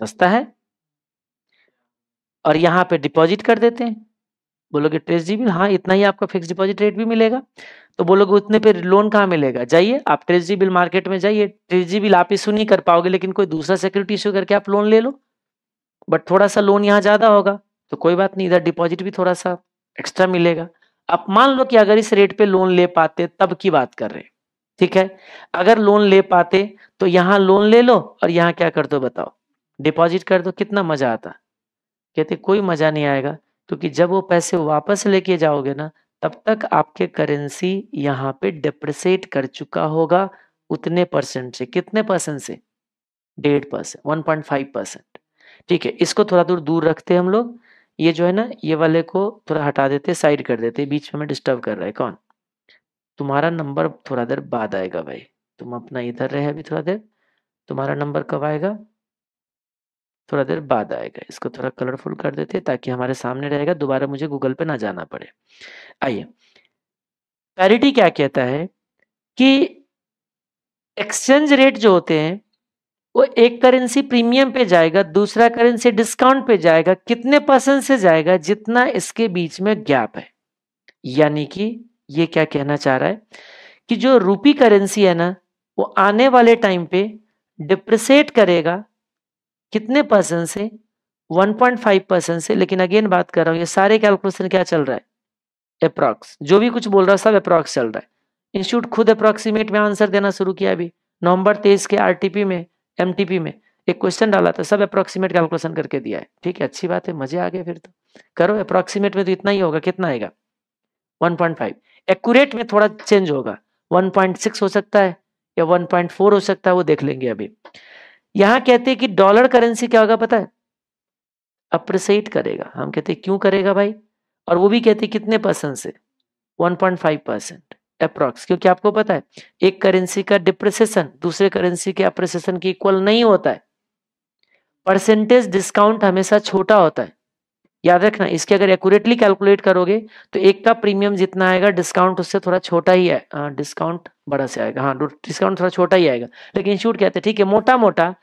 सस्ता है और यहाँ पे डिपॉजिट कर देते हैं बोलोगे ट्रेस जी बिल हाँ इतना ही आपका फिक्स डिपॉजिट रेट भी मिलेगा तो बोलोगे उतने पे लोन कहाँ मिलेगा जाइए आप ट्रेस जीबिल बिल मार्केट में जाइए ट्रेस जी बिल आप इशू नहीं कर पाओगे लेकिन कोई दूसरा सिक्योरिटी इशू करके आप लोन ले लो बट थोड़ा सा लोन यहाँ ज़्यादा होगा तो कोई बात नहीं इधर डिपॉजिट भी थोड़ा सा एक्स्ट्रा मिलेगा आप मान लो कि अगर इस रेट पे लोन ले पाते तब की बात कर रहे ठीक है अगर लोन ले पाते तो यहाँ लोन ले लो और यहाँ क्या कर दो बताओ डिपॉजिट कर दो कितना मजा आता कहते कोई मजा नहीं आएगा क्योंकि जब वो पैसे वापस लेके जाओगे ना तब तक आपके करेंसी यहाँ पे डिप्रिसिएट कर चुका होगा उतने परसेंट से कितने परसेंट से डेढ़ percent one point five percent ठीक है इसको थोड़ा दूर दूर रखते हैं हम लोग ये जो है ना ये वाले को थोड़ा हटा देते साइड कर देते बीच में हमें डिस्टर्ब कर रहा है कौन तुम्हारा नंबर थोड़ा देर बाद आएगा भाई तुम अपना इधर रहे अभी थोड़ा देर तुम्हारा नंबर कब आएगा थोड़ा देर बाद आएगा इसको थोड़ा कलरफुल कर देते ताकि हमारे सामने रहेगा दोबारा मुझे गूगल पे ना जाना पड़े आइए पैरिटी क्या कहता है कि एक्सचेंज रेट जो होते हैं वो एक करेंसी प्रीमियम पे जाएगा दूसरा करेंसी डिस्काउंट पे जाएगा कितने परसेंट से जाएगा जितना इसके बीच में गैप है यानी कि ये क्या कहना चाह रहा है कि जो रूपी करेंसी है ना वो आने वाले टाइम पे डिप्रिसिएट करेगा कितने परसेंट से 1.5 परसेंट से लेकिन अगेन बात कर रहा हूँ ये सारे कैलकुलेशन क्या चल रहा है अप्रॉक्स जो भी कुछ बोल रहा है सब अप्रॉक्स चल रहा है इंस्टीट्यूट खुद अप्रोक्सीमेट में आंसर देना शुरू किया अभी नवंबर तेईस के आरटीपी में एम में एक क्वेश्चन डाला था सब अप्रोक्सीमेट कैलकुलेशन करके दिया है ठीक है अच्छी बात है मजे आ गए फिर तो करो अप्रोक्सीमेट में तो इतना ही होगा कितना आएगा 1.5 पॉइंट में थोड़ा चेंज होगा 1.6 हो सकता है या 1.4 हो सकता है वो देख लेंगे अभी यहां कहते हैं कि डॉलर करेंसी क्या होगा पता है अप्रिसिएट करेगा हम कहते क्यों करेगा भाई और वो भी कहते कितने परसेंट से 1.5 परसेंट अप्रोक्स क्योंकि आपको पता है एक करेंसी का डिप्रेसेशन दूसरे करेंसी के अप्रेसेशन के इक्वल नहीं होता है परसेंटेज डिस्काउंट हमेशा छोटा होता है याद रखना इसके अगर एक्यूरेटली कैलकुलेट करोगे तो एक का प्रीमियम जितना आएगा डिस्काउंट उससे थोड़ा छोटा ही है डिस्काउंट हाँ, बड़ा से आएगा हाँ डिस्काउंट थोड़ा छोटा ही आएगा लेकिन शूट कहते हैं ठीक है मोटा मोटा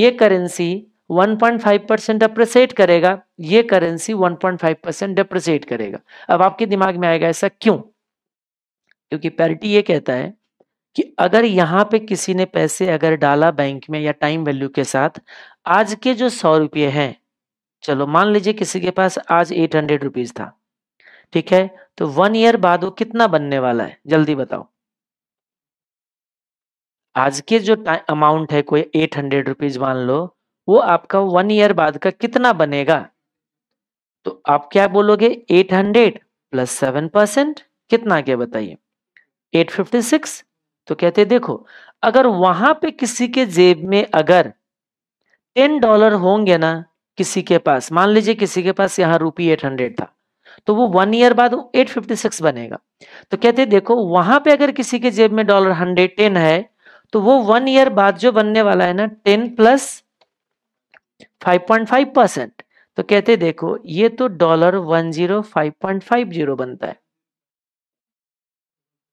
ये करेंसी 1.5 परसेंट अप्रिसिएट करेगा ये करेंसी 1.5 परसेंट डिप्रिसिएट करेगा अब आपके दिमाग में आएगा ऐसा क्यों क्योंकि पैरिटी ये कहता है कि अगर यहाँ पे किसी ने पैसे अगर डाला बैंक में या टाइम वैल्यू के साथ आज के जो सौ रुपये हैं चलो मान लीजिए किसी के पास आज एट हंड्रेड रुपीज़ था ठीक है तो वन ईयर बाद वो कितना बनने वाला है जल्दी बताओ आज के जो अमाउंट है कोई एट हंड्रेड रुपीज मान लो वो आपका वन ईयर बाद का कितना बनेगा तो आप क्या बोलोगे eight hundred plus seven percent कितना क्या बताइए 856 तो कहते देखो अगर वहां पे किसी के जेब में अगर टेन डॉलर होंगे ना किसी के पास मान लीजिए किसी के पास यहां रूपी एट हंड्रेड था तो वो वन ईयर बाद एट फिफ्टी सिक्स बनेगा तो कहते देखो वहां पे अगर किसी के जेब में डॉलर हंड्रेड टेन है तो वो वन ईयर बाद जो बनने वाला है ना ten plus five point five percent तो कहते देखो ये तो dollar one zero five point five zero बनता है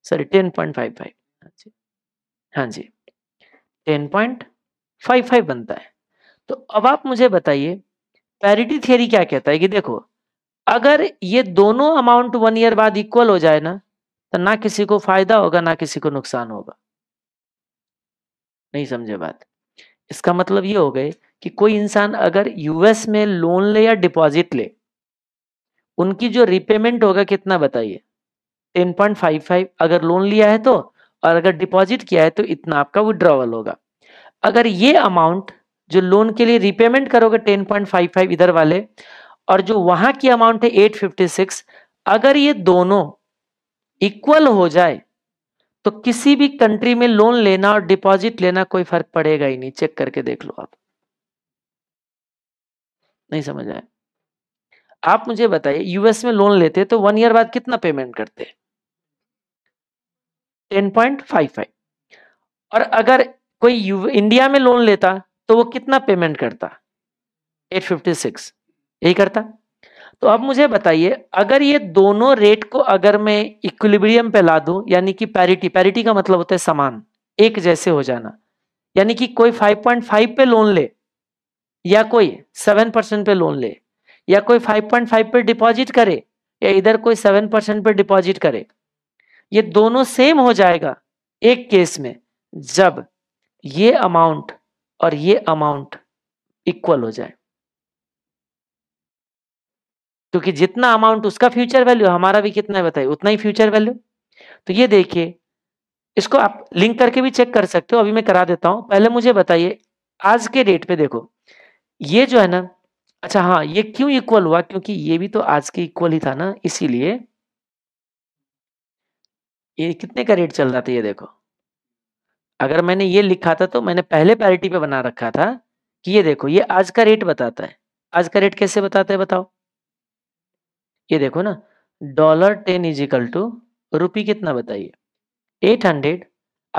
sorry ten point five five हाँ जी हाँ जी टेन पॉइंट फाइव फाइव बनता है तो अब आप मुझे बताइए पैरिटी थियरी क्या कहता है कि देखो अगर ये दोनों अमाउंट वन ईयर बाद इक्वल हो जाए ना तो ना किसी को फायदा होगा ना किसी को नुकसान होगा नहीं समझे बात इसका मतलब ये हो गए कि कोई इंसान अगर यूएस में लोन ले या डिपॉजिट ले उनकी जो रिपेमेंट होगा कितना बताइए टेन पॉइंट फाइव फाइव अगर लोन लिया है तो और अगर डिपॉजिट किया है तो इतना आपका विड्रॉवल होगा अगर ये अमाउंट जो लोन के लिए रिपेमेंट करोगे टेन पॉइंट फाइव फाइव इधर वाले और जो वहां की अमाउंट है एट फिफ्टी सिक्स अगर ये दोनों इक्वल हो जाए तो किसी भी कंट्री में लोन लेना और डिपॉजिट लेना कोई फर्क पड़ेगा ही नहीं चेक करके देख लो आप नहीं समझ आए आप मुझे बताइए यूएस में लोन लेते हैं तो वन ईयर बाद कितना पेमेंट करते हैं टेन पॉइंट फाइव फाइव और अगर कोई इंडिया में लोन लेता तो वो कितना पेमेंट करता एट फिफ्टी सिक्स यही करता तो अब मुझे बताइए अगर ये दोनों रेट को अगर मैं इक्विलिब्रियम पे ला दूं यानी कि पैरिटी पैरिटी का मतलब होता है समान एक जैसे हो जाना यानी कि कोई 5.5 पे लोन ले या कोई 7 परसेंट पे लोन ले या कोई 5.5 पे डिपॉजिट करे या इधर कोई 7 परसेंट पे डिपॉजिट करे ये दोनों सेम हो जाएगा एक केस में जब ये अमाउंट और ये अमाउंट इक्वल हो जाए क्योंकि जितना अमाउंट उसका फ्यूचर वैल्यू हमारा भी कितना है बताइए उतना ही फ्यूचर वैल्यू तो ये देखिए इसको आप लिंक करके भी चेक कर सकते हो अभी मैं करा देता हूं पहले मुझे बताइए आज के डेट पे देखो ये जो है ना अच्छा हाँ ये क्यों इक्वल हुआ क्योंकि ये भी तो आज के इक्वल ही था ना इसीलिए ये कितने का रेट चल रहा था ये देखो अगर मैंने ये लिखा था तो मैंने पहले पैरिटी पे बना रखा था कि ये देखो ये आज का रेट बताता है आज का रेट कैसे बताता है बताओ ये देखो ना dollar ten is equal to rupee कितना बताइए एट हंड्रेड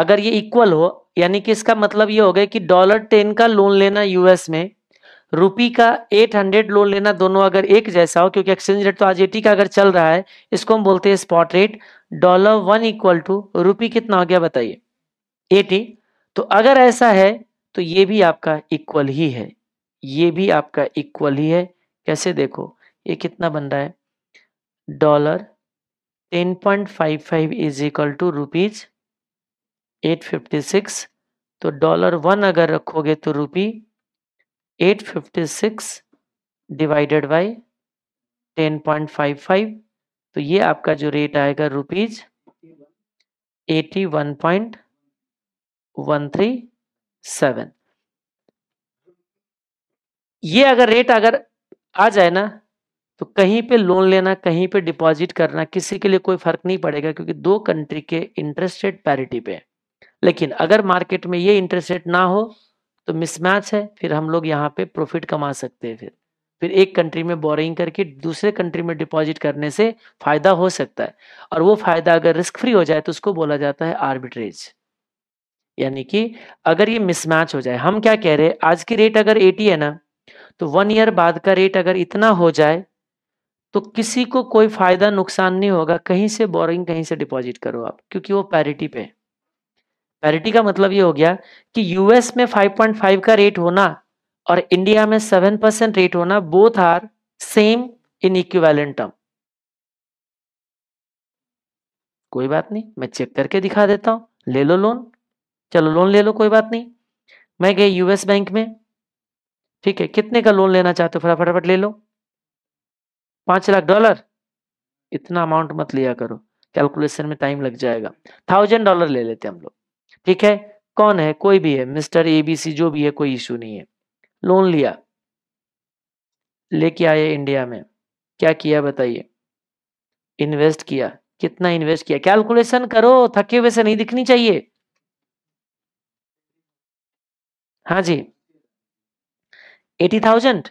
अगर ये इक्वल हो यानी कि इसका मतलब ये हो गया कि डॉलर टेन का लोन लेना यूएस में रुपी का 800 लोन लेना दोनों अगर एक जैसा हो क्योंकि एक्सचेंज रेट तो आज एटी का अगर चल रहा है इसको हम बोलते हैं spot rate dollar one equal to rupee कितना हो गया बताइए एटी तो अगर ऐसा है तो ये भी आपका इक्वल ही है ये भी आपका इक्वल ही है कैसे देखो ये कितना बन रहा है dollar ten point five five is equal to rupees eight fifty six तो डॉलर वन अगर रखोगे तो रुपी 856 डिवाइडेड बाय 10.55 तो ये आपका जो रेट आएगा रुपीज 81.137 ये अगर रेट अगर आ जाए ना तो कहीं पे लोन लेना कहीं पे डिपॉजिट करना किसी के लिए कोई फर्क नहीं पड़ेगा क्योंकि दो कंट्री के इंटरेस्ट रेट पैरिटी पे लेकिन अगर मार्केट में ये इंटरेस्ट रेट ना हो तो मिसमैच है फिर हम लोग यहाँ पे प्रॉफिट कमा सकते हैं फिर फिर एक कंट्री में बोरिंग करके दूसरे कंट्री में डिपॉजिट करने से फायदा हो सकता है और वो फायदा अगर रिस्क फ्री हो जाए तो उसको बोला जाता है आर्बिट्रेज यानी कि अगर ये मिसमैच हो जाए हम क्या कह रहे हैं आज की रेट अगर 80 है ना तो वन ईयर बाद का रेट अगर इतना हो जाए तो किसी को कोई फायदा नुकसान नहीं होगा कहीं से बोरिंग कहीं से डिपॉजिट करो आप क्योंकि वो पैरिटी पे है पैरिटी का मतलब ये हो गया कि यूएस में 5.5 का रेट होना और इंडिया में 7 परसेंट रेट होना both are same in equivalent term कोई बात नहीं मैं चेक करके दिखा देता हूं ले लो लोन चलो लोन ले लो कोई बात नहीं मैं गई यूएस बैंक में ठीक है कितने का लोन लेना चाहते हो फटाफट फटाफट ले लो पांच लाख डॉलर इतना अमाउंट मत लिया करो कैलकुलेशन में टाइम लग जाएगा थाउजेंड डॉलर ले लेते हम लोग ठीक है कौन है कोई भी है मिस्टर ए बी सी जो भी है कोई इशू नहीं है लोन लिया लेके आए इंडिया में क्या किया बताइए इन्वेस्ट किया कितना इन्वेस्ट किया कैलकुलेशन करो थके हुए से नहीं दिखनी चाहिए हाँ जी eighty thousand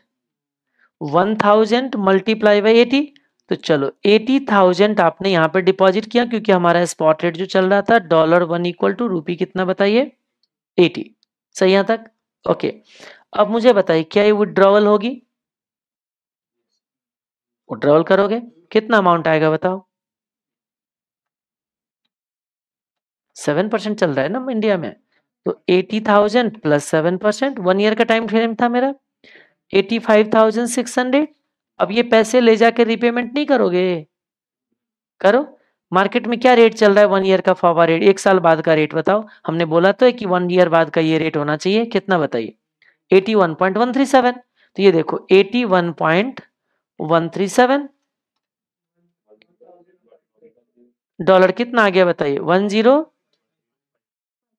one thousand multiply by eighty तो चलो एटी थाउजेंड आपने यहाँ पर डिपॉजिट किया क्योंकि हमारा स्पॉट रेट जो चल रहा था डॉलर वन इक्वल टू रूपी कितना बताइए एटी सही यहां तक ओके अब मुझे बताइए क्या ये विड्रॉवल होगी विड्रॉवल करोगे कितना अमाउंट आएगा बताओ सेवन परसेंट चल रहा है ना इंडिया में तो eighty thousand plus seven percent one year का टाइम फ्रेम था मेरा eighty five thousand six hundred अब ये पैसे ले जाके रिपेमेंट नहीं करोगे करो मार्केट में क्या रेट चल रहा है वन ईयर का फॉवा रेट एक साल बाद का रेट बताओ हमने बोला तो है कि वन ईयर बाद का ये रेट होना चाहिए कितना बताइए 81.137 तो ये देखो 81.137 डॉलर कितना आ गया बताइए वन जीरो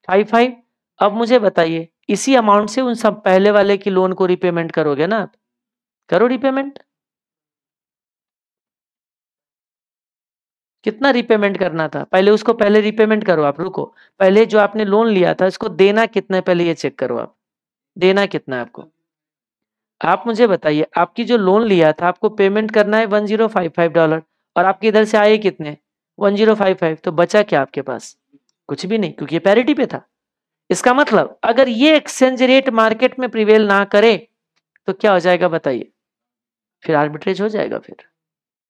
फाइव फाइव अब मुझे बताइए इसी अमाउंट से उन सब पहले वाले की लोन को रिपेमेंट करोगे ना आप करो रिपेमेंट कितना रिपेमेंट करना था पहले उसको पहले रिपेमेंट करो आप रुको पहले जो आपने लोन लिया था इसको देना कितना है पहले ये चेक करो आप देना कितना है आपको आप मुझे बताइए आपकी जो लोन लिया था आपको पेमेंट करना है one zero five five dollar और आपके इधर से आए कितने वन जीरो फाइव फाइव तो बचा क्या आपके पास कुछ भी नहीं क्योंकि ये पैरिटी पे था इसका मतलब अगर ये एक्सचेंज रेट मार्केट में प्रिवेल ना करे तो क्या हो जाएगा बताइए फिर आर्बिट्रेज हो जाएगा फिर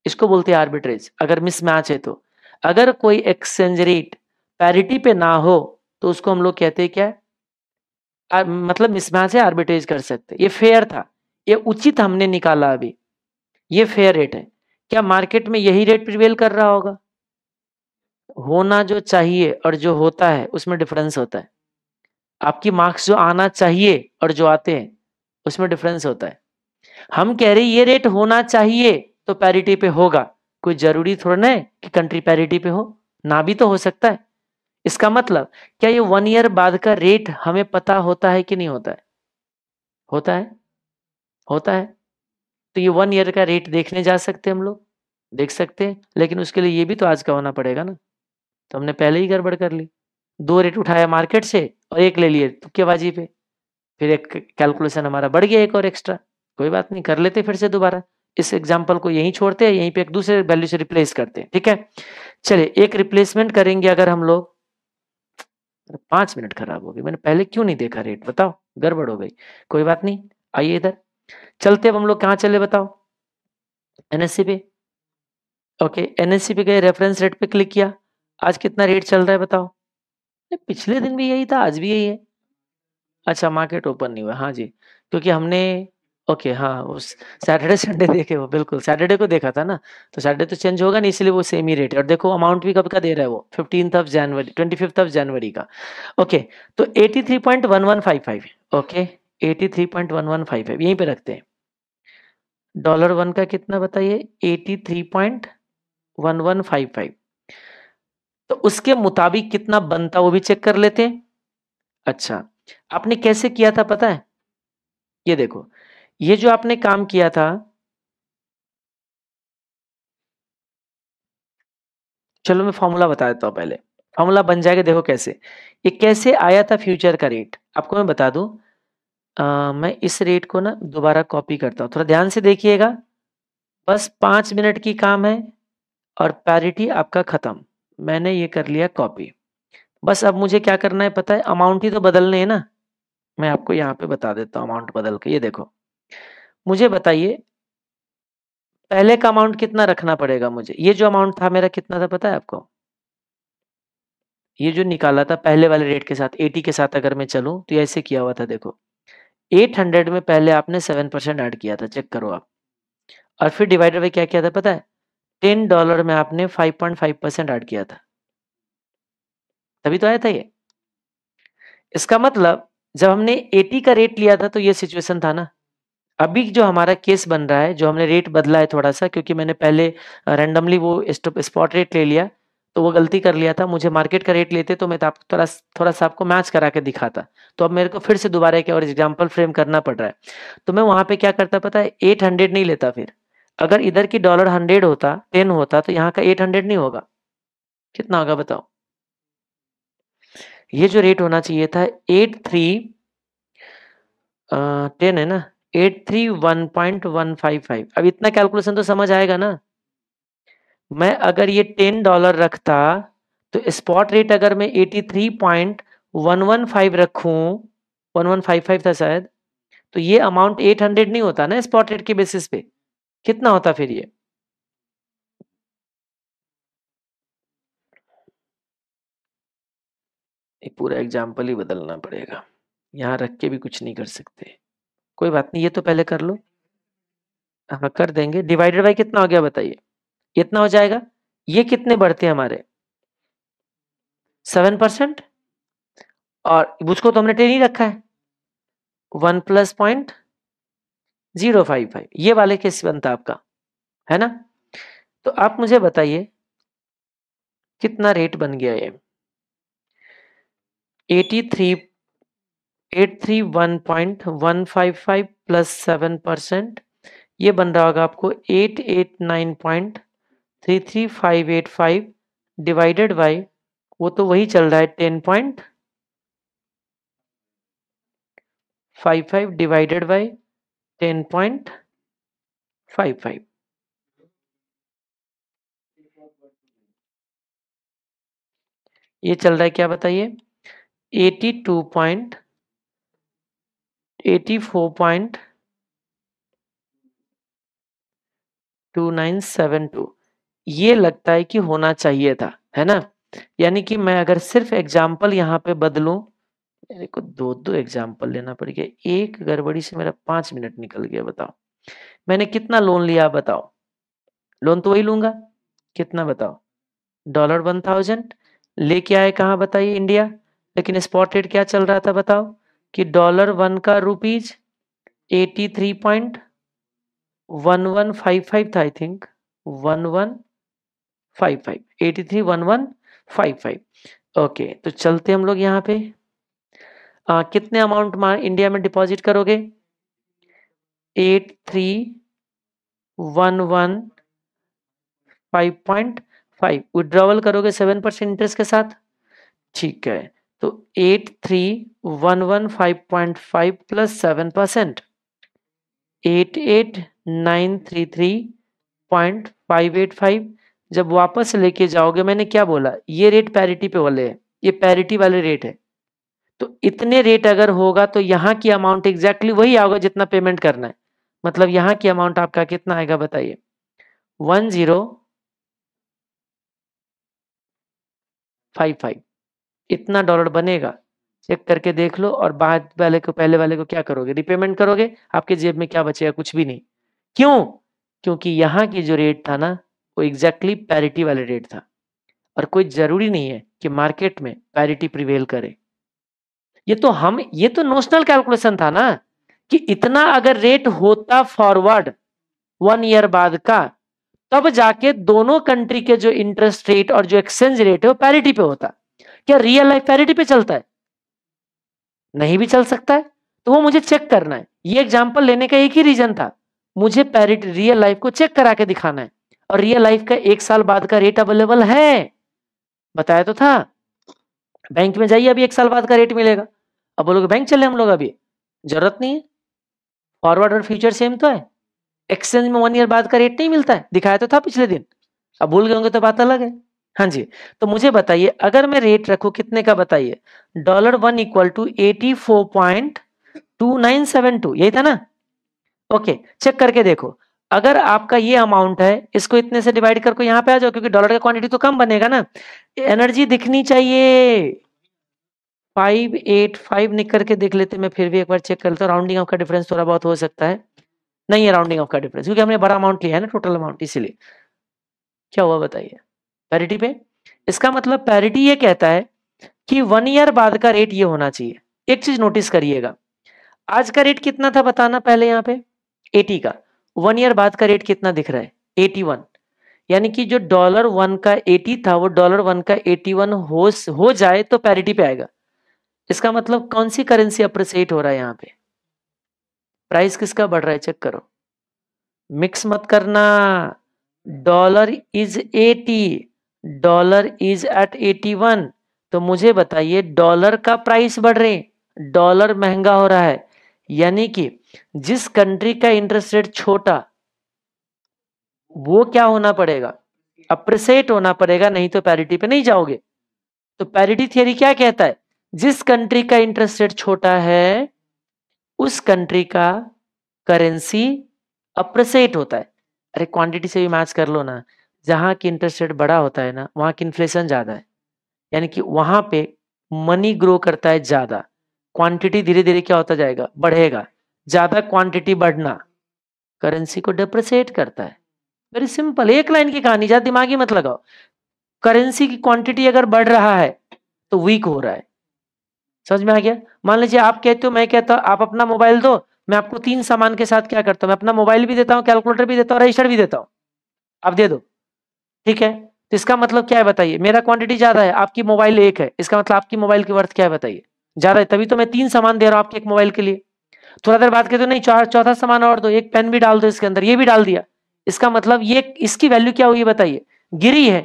इसको बोलते हैं आर्बिट्रेज अगर मिसमैच है तो अगर कोई एक्सचेंज रेट पैरिटी पे ना हो तो उसको हम लोग कहते हैं क्या आ, मतलब मिसमैच है आर्बिट्रेज कर सकते ये फेयर था ये उचित हमने निकाला अभी ये फेयर रेट है क्या मार्केट में यही रेट प्रिवेल कर रहा होगा होना जो चाहिए और जो होता है उसमें डिफरेंस होता है आपकी मार्क्स जो आना चाहिए और जो आते हैं उसमें डिफरेंस होता है हम कह रहे ये रेट होना चाहिए तो पैरिटी पे होगा कोई जरूरी थोड़ा ना है कि कंट्री पैरिटी पे हो ना भी तो हो सकता है इसका मतलब क्या ये वन ईयर बाद का रेट हमें पता होता है कि नहीं होता है होता है होता है तो ये वन ईयर का रेट देखने जा सकते हैं हम लोग देख सकते हैं लेकिन उसके लिए ये भी तो आज का होना पड़ेगा ना तो हमने पहले ही गड़बड़ कर ली दो रेट उठाया मार्केट से और एक ले लिए तुक्केबाजी पे फिर एक कैलकुलेशन हमारा बढ़ गया एक और एक्स्ट्रा कोई बात नहीं कर लेते फिर से दोबारा इस एग्जाम्पल को यहीं छोड़ते हैं यहीं पे एक दूसरे वैल्यू से रिप्लेस करते हैं ठीक है चलिए एक रिप्लेसमेंट करेंगे अगर हम लोग पांच मिनट खराब हो गए मैंने पहले क्यों नहीं देखा रेट बताओ गड़बड़ हो गई कोई बात नहीं आइए इधर चलते अब हम लोग कहाँ चले बताओ एनएससी पे ओके एनएससी पे गए रेफरेंस रेट पे क्लिक किया आज कितना रेट चल रहा है बताओ पिछले दिन भी यही था आज भी यही है अच्छा मार्केट ओपन नहीं हुआ हाँ जी क्योंकि हमने ओके हाँ उस सैटरडे संडे देखे वो बिल्कुल सैटरडे को देखा था ना तो सैटरडे तो चेंज होगा नहीं इसलिए वो सेम ही रेट है और देखो अमाउंट भी कब का दे रहा है वो fifteen of January twenty fifth of January का ओके तो eighty three point one one five five okay eighty three point one one five five यहीं पे रखते हैं डॉलर वन का कितना बताइए eighty three point one one five five तो उसके मुताबिक कितना बनता वो भी चेक कर लेते हैं अच्छा आपने कैसे किया था पता है ये देखो ये जो आपने काम किया था चलो मैं फॉर्मूला बता देता हूँ पहले फॉर्मूला बन जाएगा देखो कैसे ये कैसे आया था फ्यूचर का रेट आपको मैं बता आ, मैं इस रेट को ना दोबारा कॉपी करता हूँ थोड़ा ध्यान से देखिएगा बस पांच मिनट की काम है और पैरिटी आपका ख़त्म मैंने ये कर लिया कॉपी बस अब मुझे क्या करना है पता है अमाउंट ही तो बदलने है ना मैं आपको यहाँ पे बता देता हूँ अमाउंट बदल के ये देखो मुझे बताइए पहले का अमाउंट कितना रखना पड़ेगा मुझे ये जो अमाउंट था मेरा कितना था पता है आपको ये जो निकाला था पहले वाले रेट के साथ एटी के साथ अगर मैं चलूं तो ऐसे किया हुआ था देखो एट हंड्रेड में पहले आपने सेवन परसेंट ऐड किया था चेक करो आप और फिर डिवाइडर में क्या किया था पता है टेन डॉलर में आपने five point five percent add किया था तभी तो आया था ये इसका मतलब जब हमने एटी का रेट लिया था तो ये सिचुएशन था ना अभी जो हमारा केस बन रहा है जो हमने रेट बदला है थोड़ा सा क्योंकि मैंने पहले रैंडमली वो स्पॉट रेट ले लिया तो वो गलती कर लिया था मुझे मार्केट का रेट लेते तो मैं तो आपको थोड़ा थोड़ा सा आपको मैच करा के दिखाता तो अब मेरे को फिर से दोबारा एक और एग्जाम्पल फ्रेम करना पड़ रहा है तो मैं वहां पर क्या करता पता है एट हंड्रेड नहीं लेता फिर अगर इधर की डॉलर हंड्रेड होता टेन होता तो यहाँ का एट हंड्रेड नहीं होगा कितना होगा बताओ ये जो रेट होना चाहिए था एट थ्री टेन है ना eight three one point one five five अब इतना कैलकुलेशन तो समझ आएगा ना मैं अगर ये टेन डॉलर रखता तो स्पॉट रेट अगर मैं eighty three point one one five one one five five था शायद तो ये अमाउंट एट हंड्रेड नहीं होता ना स्पॉट रेट के बेसिस पे कितना होता फिर ये एक पूरा एग्जाम्पल ही बदलना पड़ेगा यहाँ रख के भी कुछ नहीं कर सकते कोई बात नहीं ये तो पहले कर लो हाँ कर देंगे डिवाइडेड बाई कितना हो गया बताइए इतना हो जाएगा ये कितने बढ़ते हैं हमारे सेवन परसेंट और उसको तो हमने टेन ही रखा है one plus point zero five five ये वाले केस बनता आपका है ना तो आप मुझे बताइए कितना रेट बन गया ये eighty three eight three one point one five five plus seven percent ये बन रहा होगा आपको eight eight nine point three three five eight five divided by वो तो वही चल रहा है ten point five five divided by ten point five five ये चल रहा है क्या बताइए एटी टू पॉइंट 84.2972 ये लगता है कि होना चाहिए था है ना यानी कि मैं अगर सिर्फ एग्जाम्पल यहाँ पे बदलू को दो दो एग्जाम्पल लेना पड़ गया एक गड़बड़ी से मेरा पांच मिनट निकल गया बताओ मैंने कितना लोन लिया बताओ लोन तो वही लूंगा कितना बताओ डॉलर वन थाउजेंड लेके आए कहाँ बताइए इंडिया लेकिन स्पॉट रेट क्या चल रहा था बताओ कि डॉलर वन का rupees eighty three point one one five five था I think one one five five eighty three one one five five okay तो चलते हम लोग यहाँ पे आ, कितने अमाउंट इंडिया में डिपॉजिट करोगे eight three one one five point five withdrawal करोगे सेवन परसेंट इंटरेस्ट के साथ ठीक है तो eight three one one five point five plus seven percent eight eight nine three three point five eight five जब वापस लेके जाओगे मैंने क्या बोला ये रेट पैरिटी पे वाले है ये पैरिटी वाले रेट है तो इतने रेट अगर होगा तो यहाँ की अमाउंट एग्जैक्टली वही आओगे जितना पेमेंट करना है मतलब यहाँ की अमाउंट आपका कितना आएगा बताइए वन जीरो फाइव फाइव इतना डॉलर बनेगा चेक करके देख लो और बाद वाले को पहले वाले को क्या करोगे रिपेमेंट करोगे आपके जेब में क्या बचेगा कुछ भी नहीं क्यों क्योंकि यहाँ की जो रेट था ना वो एग्जैक्टली exactly पैरिटी वाले रेट था और कोई जरूरी नहीं है कि मार्केट में पैरिटी प्रिवेल करे ये तो हम ये तो नोशनल कैलकुलेशन था ना कि इतना अगर रेट होता फॉरवर्ड वन ईयर बाद का तब जाके दोनों कंट्री के जो इंटरेस्ट रेट और जो एक्सचेंज रेट है वो पैरिटी पे होता क्या रियल लाइफ पैरिटी पे चलता है नहीं भी चल सकता है तो वो मुझे चेक करना है ये एग्जाम्पल लेने का एक ही रीजन था मुझे पैरिटी रियल लाइफ को चेक करा के दिखाना है और रियल लाइफ का एक साल बाद का रेट अवेलेबल है बताया तो था बैंक में जाइए अभी एक साल बाद का रेट मिलेगा अब बोलोगे बैंक चले हम लोग अभी जरूरत नहीं है फॉरवर्ड और फ्यूचर सेम तो है एक्सचेंज में वन ईयर बाद का रेट नहीं मिलता है दिखाया तो था पिछले दिन अब भूल गए होंगे तो बात अलग है हाँ जी तो मुझे बताइए अगर मैं रेट रखू कितने का बताइए dollar one equal to eighty four point two nine seven two यही था ना ओके चेक करके देखो अगर आपका ये अमाउंट है इसको इतने से डिवाइड करके यहाँ पे आ जाओ क्योंकि डॉलर का क्वांटिटी तो कम बनेगा ना एनर्जी दिखनी चाहिए फाइव एट फाइव निक करके देख लेते मैं फिर भी एक बार चेक कर लेता हूँ राउंडिंग ऑफ का डिफरेंस थोड़ा बहुत हो सकता है नहीं है राउंडिंग ऑफ का डिफरेंस क्योंकि हमने बड़ा अमाउंट लिया है ना टोटल अमाउंट इसीलिए क्या हुआ बताइए पैरिटी पे इसका मतलब पैरिटी ये कहता है कि वन ईयर बाद का रेट ये होना चाहिए एक चीज नोटिस करिएगा आज का रेट कितना था बताना पहले यहाँ पे एटी का वन ईयर बाद का रेट कितना दिख रहा है 81 यानी कि जो डॉलर वन का 80 था वो डॉलर वन का 81 हो हो जाए तो पैरिटी पे आएगा इसका मतलब कौन सी करेंसी अप्रिसिएट हो रहा है यहाँ पे प्राइस किसका बढ़ रहा है चेक करो मिक्स मत करना dollar is 80 dollar is eight eighty one तो मुझे बताइए डॉलर का प्राइस बढ़ रहे डॉलर महंगा हो रहा है यानी कि जिस कंट्री का इंटरेस्ट रेट छोटा वो क्या होना पड़ेगा अप्रिसिएट होना पड़ेगा नहीं तो पैरिटी पे नहीं जाओगे तो पैरिटी थियरी क्या कहता है जिस कंट्री का इंटरेस्ट रेट छोटा है उस कंट्री का करेंसी अप्रिसिएट होता है अरे क्वांटिटी से भी मैच कर लो ना जहाँ की इंटरेस्ट रेट बड़ा होता है ना वहाँ की इन्फ्लेशन ज़्यादा है यानी कि वहाँ पे मनी ग्रो करता है ज़्यादा क्वांटिटी धीरे धीरे क्या होता जाएगा बढ़ेगा ज़्यादा क्वांटिटी बढ़ना करेंसी को डिप्रिसिएट करता है वेरी सिंपल एक लाइन की कहानी ज़्यादा दिमागी मत लगाओ करेंसी की क्वांटिटी अगर बढ़ रहा है तो वीक हो रहा है समझ में आ गया मान लीजिए आप कहते हो मैं कहता हूँ आप अपना मोबाइल दो मैं आपको तीन सामान के साथ क्या करता हूँ मैं अपना मोबाइल भी देता हूँ कैलकुलेटर भी देता हूँ रजिस्टर भी देता हूँ आप दे दो ठीक है तो इसका मतलब क्या है बताइए मेरा क्वांटिटी ज्यादा है आपकी मोबाइल एक है इसका मतलब आपकी मोबाइल की वर्थ क्या है बताइए ज्यादा है तभी तो मैं तीन सामान दे रहा हूं आपके एक मोबाइल के लिए थोड़ा देर बात करते तो नहीं चौथा सामान और दो एक पेन भी डाल दो इसके अंदर ये भी डाल दिया इसका मतलब ये इसकी वैल्यू क्या हुई बताइए गिरी है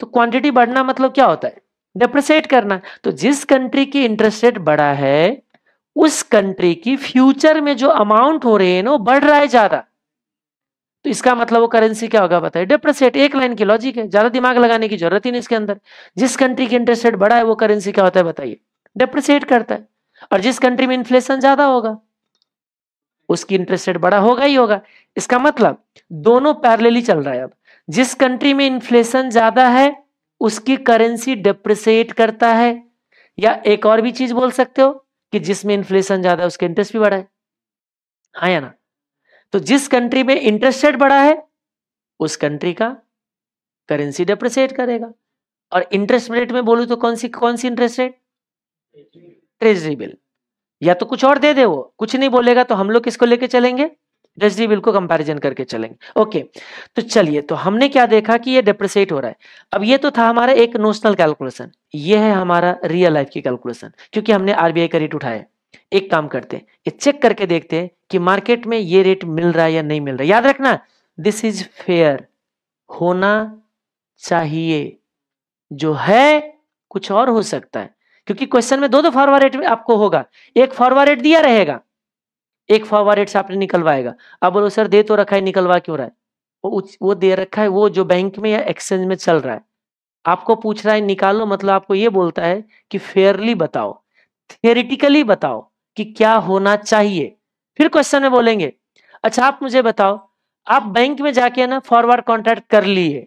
तो क्वांटिटी बढ़ना मतलब क्या होता है डेप्रिसिएट करना तो जिस कंट्री की इंटरेस्ट रेट बढ़ा है उस कंट्री की फ्यूचर में जो अमाउंट हो रहे हैं ना वो बढ़ रहा है ज्यादा तो इसका मतलब वो करेंसी क्या होगा बताइए डिप्रिसिएट एक लाइन की लॉजिक है ज्यादा दिमाग लगाने की जरूरत ही नहीं इसके अंदर जिस कंट्री की इंटरेस्ट रेट बड़ा है वो करेंसी क्या होता है बताइए डिप्रिसिएट करता है और जिस कंट्री में इन्फ्लेशन ज्यादा होगा उसकी इंटरेस्ट रेट बड़ा होगा ही होगा इसका मतलब दोनों पैरेलली चल रहा है अब जिस कंट्री में इन्फ्लेशन ज्यादा है उसकी करेंसी डिप्रिसिएट करता है या एक और भी चीज बोल सकते हो कि जिसमें इन्फ्लेशन ज्यादा है उसके इंटरेस्ट भी बढ़ा है हाँ या ना तो जिस कंट्री में इंटरेस्ट रेट बढ़ा है उस कंट्री का करेंसी डेप्रिसिएट करेगा और इंटरेस्ट रेट में बोलू तो कौन सी कौन सी इंटरेस्ट रेट ट्रेजरी बिल या तो कुछ और दे दे वो कुछ नहीं बोलेगा तो हम लोग किसको लेके चलेंगे ट्रेजरी बिल को कंपैरिजन करके चलेंगे ओके तो चलिए तो हमने क्या देखा कि ये डेप्रिसिएट हो रहा है अब ये तो था हमारा एक नोशनल कैलकुलेशन ये है हमारा रियल लाइफ की कैलकुलेशन क्योंकि हमने आरबीआई का रेट उठाया एक काम करते हैं ये चेक करके देखते हैं कि मार्केट में ये रेट मिल रहा है या नहीं मिल रहा याद रखना दिस इज फेयर होना चाहिए जो है कुछ और हो सकता है क्योंकि क्वेश्चन में दो दो फॉरवर्ड रेट आपको होगा एक फॉरवर्ड रेट दिया रहेगा एक फॉरवर्ड रेट से आपने निकलवाएगा अब बोलो सर दे तो रखा है निकलवा क्यों रहा है वो वो दे रखा है वो जो बैंक में या एक्सचेंज में चल रहा है आपको पूछ रहा है निकालो मतलब आपको ये बोलता है कि फेयरली बताओ थेरिटिकली बताओ कि क्या होना चाहिए फिर क्वेश्चन में बोलेंगे अच्छा आप मुझे बताओ आप बैंक में जाके ना फॉरवर्ड कॉन्ट्रैक्ट कर लिए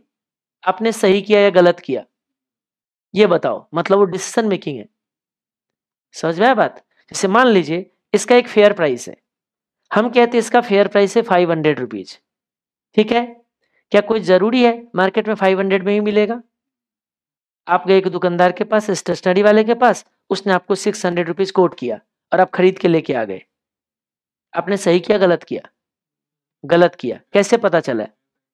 आपने सही किया या गलत किया ये बताओ मतलब वो डिसीजन मेकिंग है समझ में बात जैसे मान लीजिए इसका एक फेयर प्राइस है हम कहते हैं इसका फेयर प्राइस है फाइव हंड्रेड रुपीज ठीक है क्या कोई जरूरी है मार्केट में फाइव हंड्रेड में ही मिलेगा आप गए एक दुकानदार के पास स्टेशनरी वाले के पास उसने आपको सिक्स हंड्रेड रुपीज कोट किया और आप खरीद के लेके आ गए आपने सही किया गलत किया गलत किया कैसे पता चला